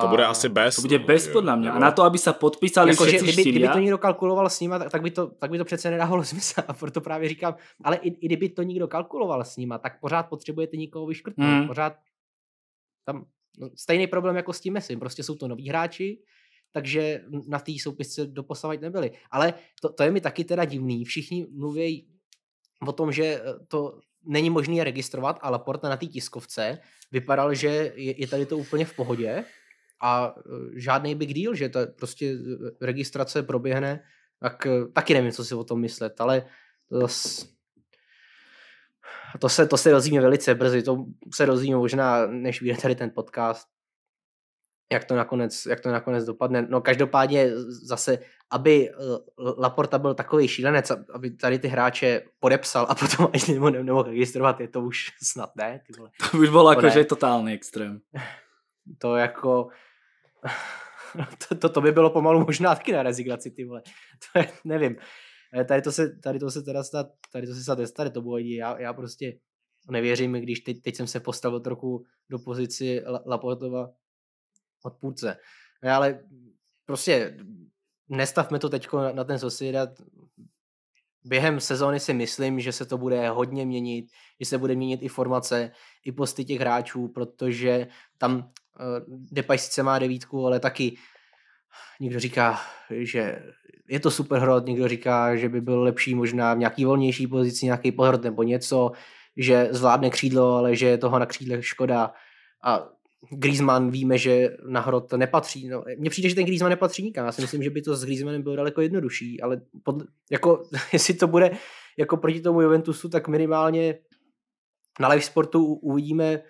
Speaker 3: To bude asi bez. To bude
Speaker 2: no, bez podle mě. A na to,
Speaker 1: aby se podpísali jako, že, kdyby, kdyby, to
Speaker 2: někdo kalkuloval s nima, tak, tak, by, to, tak by to přece nedávalo smysl. A proto právě říkám, ale i, i kdyby to někdo kalkuloval s nima, tak pořád potřebujete někoho vyškrtnout. Hmm. Pořád tam no, stejný problém jako s tím Messim. Prostě jsou to noví hráči, takže na té soupisce doposavať nebyli. Ale to, to je mi taky teda divný. Všichni mluví o tom, že eh, to není možné je registrovat a port na té tiskovce vypadal, že je, je tady to úplně v pohodě a e, žádný big deal, že ta prostě e, registrace proběhne, tak e, taky nevím, co si o tom myslet, ale to, to se, to se rozvíme velice brzy, to se rozvíme možná, než vyjde tady ten podcast, jak to nakonec, jak to nakonec dopadne. No každopádně zase, aby eh, Laporta byl takový šílenec, aby tady ty hráče podepsal a potom až nebo nemohl registrovat, je to už snad ne. Ty vole.
Speaker 1: To už bylo jako, že je totální extrém. To jako...
Speaker 2: To, to, to by bylo pomalu možná taky na rezignaci, ty vole. To je, nevím. Eh, tady to se, tady to se teda stát, tady to se stát, tady to bude já, já prostě nevěřím, když teď, teď jsem se postavil trochu do pozici Laportova, odpůrce. Ale prostě nestavme to teď na, ten Sociedad. Během sezóny si myslím, že se to bude hodně měnit, že se bude měnit i formace, i posty těch hráčů, protože tam uh, Depay sice má devítku, ale taky někdo říká, že je to super hrot, někdo říká, že by byl lepší možná v nějaký volnější pozici, nějaký pohrot nebo něco, že zvládne křídlo, ale že je toho na křídle škoda. A Griezmann víme, že na hrot nepatří. No, mně přijde, že ten Griezmann nepatří nikam. Já si myslím, že by to s Griezmannem bylo daleko jednodušší, ale pod, jako, jestli to bude jako proti tomu Juventusu, tak minimálně na live sportu uvidíme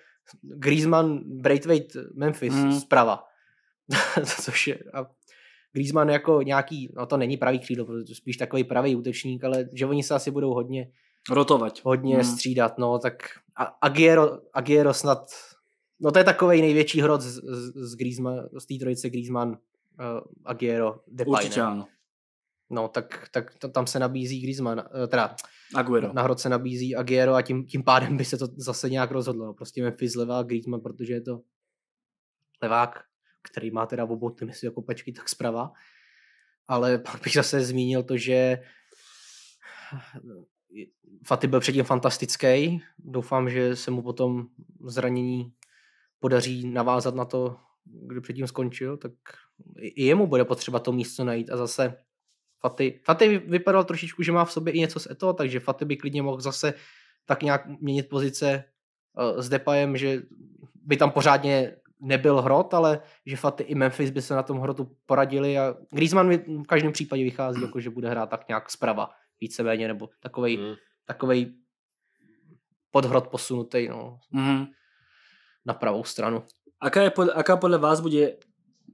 Speaker 2: Griezmann, Braithwaite, Memphis hmm. zprava. Což je, a Griezmann jako nějaký, no to není pravý křídlo, protože to spíš takový pravý útečník, ale že oni se asi budou hodně rotovat. Hodně hmm. střídat, no tak a Agiero, Agiero snad No to je takový největší hrot z, z, z, Griezma, z té trojice Griezmann, uh, Aguero, Depay. Určitě ano. No, tak, tak to, tam se nabízí Griezmann, eh, teda Aguero. na hrot se nabízí Aguero a tím, tím pádem by se to zase nějak rozhodlo. No. Prostě Memphis levá Griezmann, protože je to levák, který má teda obou ty myslí jako pečky, tak zprava. Ale pak bych zase zmínil to, že Faty byl předtím fantastický. Doufám, že se mu potom zranění podaří navázat na to, kdy předtím skončil, tak i jemu bude potřeba to místo najít a zase Faty, Faty vypadal trošičku, že má v sobě i něco z Eto, takže Faty by klidně mohl zase tak nějak měnit pozice eh, s Depajem, že by tam pořádně nebyl hrot, ale že Faty i Memphis by se na tom hrotu poradili a Griezmann v každém případě vychází, jako že bude hrát tak nějak zprava víceméně, nebo takovej, mm. takovej podhrot posunutý. No.
Speaker 1: Mm na pravou stranu. Aká, je pod, aká podľa vás bude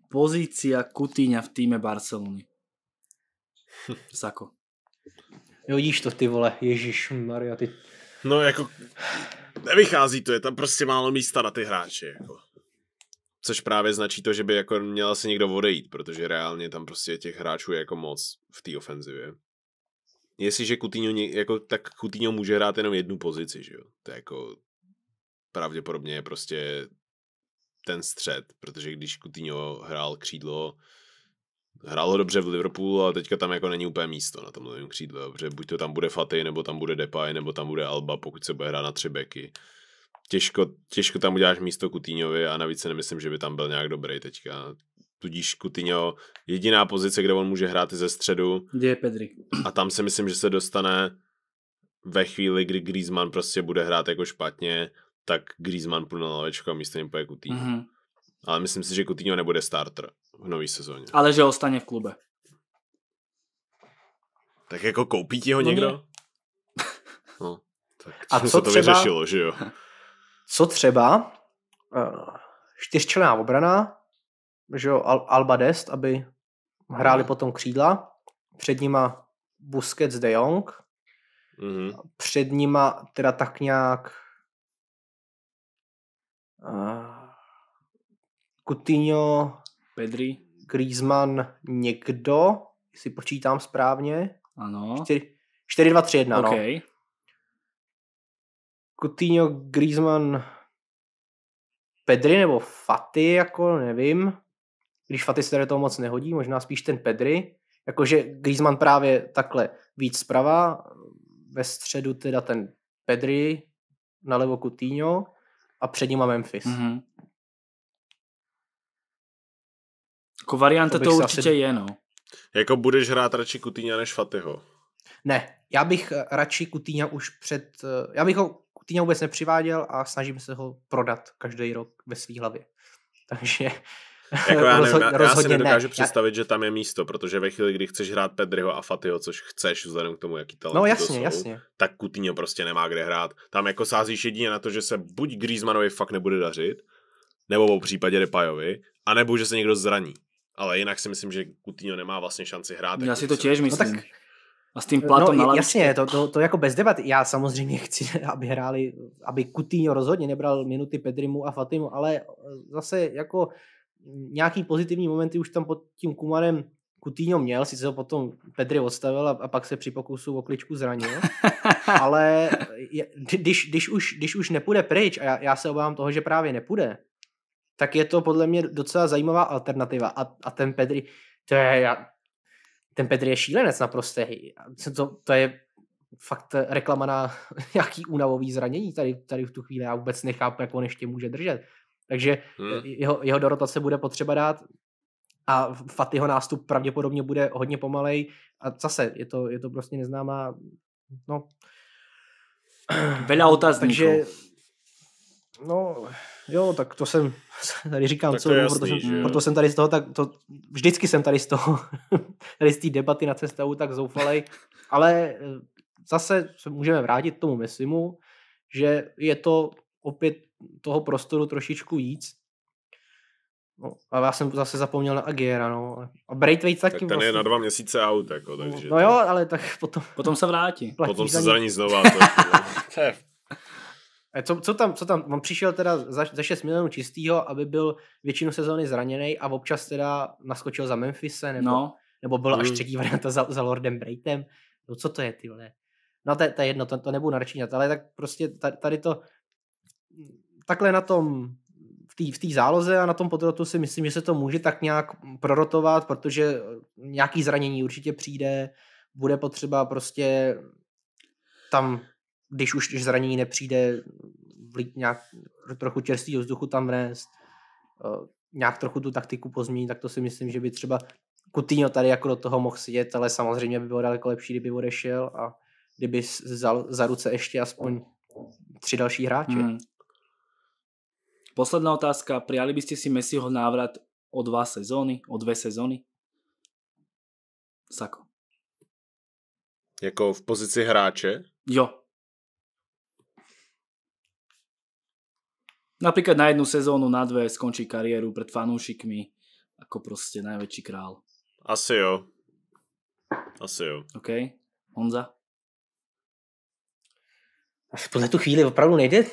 Speaker 1: pozícia Kutíňa v týme Barcelony? Sako. Jo,
Speaker 2: vidíš to, ty vole, Ježíš Maria, ty...
Speaker 1: No, jako,
Speaker 3: nevychází to, je tam prostě málo místa na ty hráče, jako. Což právě značí to, že by jako měl asi někdo odejít, protože reálně tam prostě těch hráčů je jako moc v té ofenzivě. Jestliže Coutinho, jako, tak Coutinho může hrát jenom jednu pozici, že jo? To je jako pravděpodobně je prostě ten střed, protože když Coutinho hrál křídlo, hrál ho dobře v Liverpoolu, ale teďka tam jako není úplně místo na tom levém křídle, protože buď to tam bude Faty, nebo tam bude Depay, nebo tam bude Alba, pokud se bude hrát na tři beky. Těžko, těžko tam uděláš místo Kutýňovi a navíc se nemyslím, že by tam byl nějak dobrý teďka. Tudíž Kutýňo, jediná pozice, kde on může hrát je ze středu. Kde je Pedri. A tam si myslím, že se dostane ve chvíli, kdy Griezmann prostě bude hrát jako špatně tak Griezmann půjde na lavečku a místo něj půjde Coutinho. Mm-hmm. Ale myslím si, že Coutinho nebude starter v nový sezóně.
Speaker 1: Ale že ostane v klube.
Speaker 3: Tak jako koupí ti ho no někdo? No, tak a co se to třeba, vyřešilo, že jo?
Speaker 2: Co třeba uh, eh, čtyřčlená obrana, že jo, Al- Alba Dest, aby hráli no. potom křídla, před nima Busquets de Jong, mm-hmm. před nima teda tak nějak Coutinho, Pedri, Griezmann, někdo, jestli počítám správně. Ano. 4, 2, 3, 1, okay. no. Coutinho, Griezmann, Pedri nebo Faty, jako nevím. Když Faty se tady toho moc nehodí, možná spíš ten Pedri. Jakože Griezmann právě takhle víc zprava, ve středu teda ten Pedri, na levo Coutinho
Speaker 3: a před nima Memphis. Mm-hmm. Jako varianta to, to určitě asi... je, no. Jako budeš hrát radši Kutýňa než Fatyho?
Speaker 2: Ne, já bych eh, radši Kutýňa už před... Eh, já bych ho Kutýňa vůbec nepřiváděl a snažím se ho prodat každý rok ve své hlavě. Takže Jako já, nevím, já, já si nedokážu ne. představit,
Speaker 3: já... že tam je místo, protože ve chvíli, kdy chceš hrát Pedriho a Fatyho, což chceš vzhledem k tomu, jaký talent no, jasně, to jsou, jasně. tak Coutinho prostě nemá kde hrát. Tam jako sázíš jedině na to, že se buď Griezmannovi fakt nebude dařit, nebo po případě Depayovi, anebo že se někdo zraní. Ale jinak si myslím, že Coutinho nemá vlastně šanci hrát. Já jako si to těž myslím. No, tak... A s tím plátom no, na Jasně,
Speaker 2: to, to, to, jako bez debat. Já samozřejmě chci, aby hráli, aby Coutinho rozhodně nebral minuty Pedrimu a Fatimu, ale zase jako nějaký pozitivní momenty už tam pod tím Kumarem Kutýňo měl, sice ho potom Pedri odstavil a, a pak se při pokusu o kličku zranil, ale je, když, když, už, když už nepůjde pryč, a já, já se obávám toho, že právě nepůjde, tak je to podle mě docela zajímavá alternativa. A, a ten Pedri, to je, já, ten Pedri je šílenec naprostý. To, to je fakt reklama na nějaký únavový zranění tady, tady v tu chvíli. Já vůbec nechápu, jak on ještě může držet. Takže hmm. jeho, jeho do rotace bude potřeba dát a Fatyho nástup pravděpodobně bude hodně pomalej a zase je to, je to prostě neznámá no
Speaker 1: Veľa otázníků. Takže no
Speaker 2: jo, tak to jsem tady říkám, co, jasný, proto, jsem, proto jsem tady z toho tak, to, vždycky jsem tady z toho, tady z té debaty na cestou tak zoufalej, ale eh, zase se můžeme vrátit tomu Messimu, že je to opět toho prostoru trošičku víc. No, a já jsem zase zapomněl na Agiera, no. A Braithwaite taky. Tak ten vlastně... je na dva
Speaker 3: měsíce out, jako, no, takže... No, no jo,
Speaker 2: ale tak potom... Potom se vrátí. Potom se zraní ní znova. tak, co, co, tam, co tam, on přišel teda za, za 6 milionů čistýho, aby byl většinu sezóny zraněný a občas teda naskočil za Memphise, nebo, no. nebo byla až hmm. třetí varianta za, za Lordem Braitem. No co to je, ty vole? No to, to je jedno, to, to nebudu narčínat, ale tak prostě tady to takhle na tom v té v záloze a na tom podrotu si myslím, že se to může tak nějak prorotovat, protože eh, nějaký zranění určitě přijde, bude potřeba prostě tam, když už když zranění nepřijde, vlít nějak trochu čerstvého vzduchu tam vnést, eh, nějak trochu tu taktiku pozměnit, tak to si myslím, že by třeba Coutinho tady jako do toho mohl sedět, ale samozřejmě by bylo daleko lepší, kdyby odešel a
Speaker 1: kdyby vzal za ruce ještě aspoň tři další hráče. Hmm. Posledná otázka, prijali by ste si Messiho návrat o dva sezóny, o dve sezóny? Sako. Jako v
Speaker 3: pozici hráče? Jo.
Speaker 1: Napríklad na jednu sezónu, na dve skončí kariéru pred fanúšikmi ako proste najväčší král.
Speaker 3: Asi jo.
Speaker 1: Asi jo. OK. Honza? V tuhle tu chvíli opravdu nejde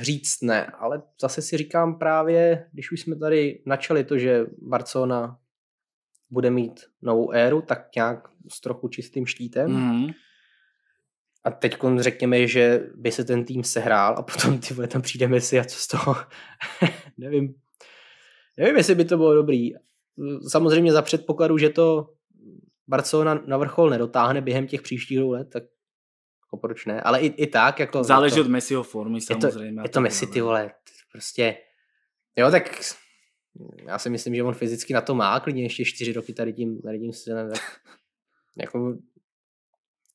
Speaker 2: říct ne, ale zase si říkám právě, když už jsme tady načali to, že Barcelona bude mít novou éru, tak nějak s trochu čistým štítem. Mm. A teď řekněme, že by se ten tým sehrál a potom ty vole tam přijdeme si a co z toho, nevím. Nevím, jestli by to bylo dobrý. Samozřejmě za předpokladu, že to Barcelona na vrchol nedotáhne během těch příštích let, tak jako proč ne, ale i,
Speaker 1: i tak, jako... Záleží to, od Messiho formy samozřejmě. Je to, je to Messi, ty vole,
Speaker 2: prostě, jo, tak já si myslím, že on fyzicky na to má, klidně ještě čtyři roky tady tím, tady tím stylem, tak jako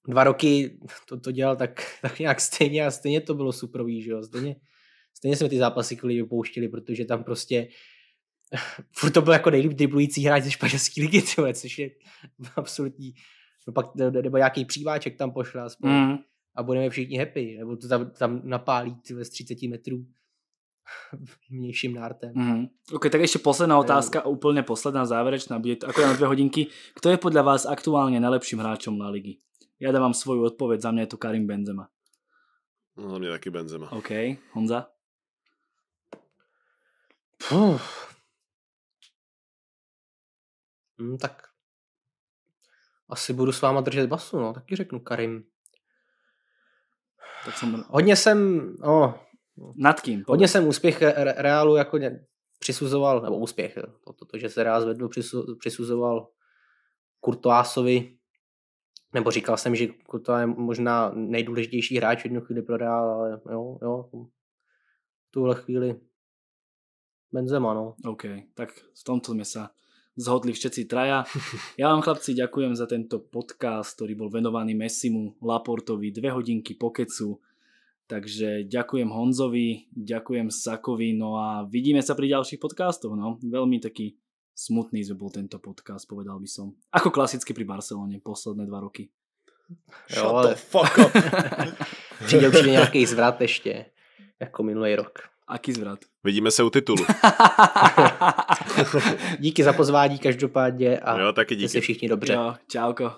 Speaker 2: dva roky to, to dělal tak, tak nějak stejně a stejně to bylo suprový, že jo, stejně, stejně jsme ty zápasy kvůli vypouštili, protože tam prostě furt to byl jako nejlíp driblující hráč ze španělské ligy, což je absolutní no pak nebo nějaký příváček tam pošle aspoň mm. a budeme všichni happy, nebo to tam, tam napálí ve 30 metrů vnějším nártem. Mm.
Speaker 1: Ok, tak ještě posledná eh. otázka, a úplně posledná, závěrečná bude to akorát na dvě hodinky. Kto je podle vás aktuálně nejlepším hráčem na ligy? Já dávám svoju odpověď, za mě je to Karim Benzema. No, za mě taky Benzema. OK, Honza? Puh.
Speaker 2: Hmm, tak asi budu s váma držet basu, no, taky řeknu Karim. Tak jsem... Hodně jsem, no, nad kým? Pověd. Hodně jsem úspěch re- Reálu jako ne, přisuzoval, nebo úspěch, to, to, to že se Reál zvedl, přisu, přisuzoval Kurtoásovi, nebo říkal jsem, že to je možná nejdůležitější hráč v jednu chvíli pro Reál, ale jo, jo, v tuhle
Speaker 1: chvíli Benzema, no. OK, tak v tomto jsme se zhodli všetci traja. Ja vám chlapci ďakujem za tento podcast, ktorý bol venovaný Messimu, Laportovi, dve hodinky pokecu. Takže ďakujem Honzovi, ďakujem Sakovi, no a vidíme sa pri ďalších podcastoch, no. Veľmi taký smutný že bol tento podcast, povedal by som. Ako klasicky pri Barcelone posledné dva roky. Shut jo, ale... the fuck up. Přijde určitě nějaký zvrat ještě, jako minulý
Speaker 2: rok. Aký zvrat.
Speaker 3: Vidíme se u titulu.
Speaker 2: díky za pozvání každopádně a jo, taky díky. se všichni dobře. Jo, čauko.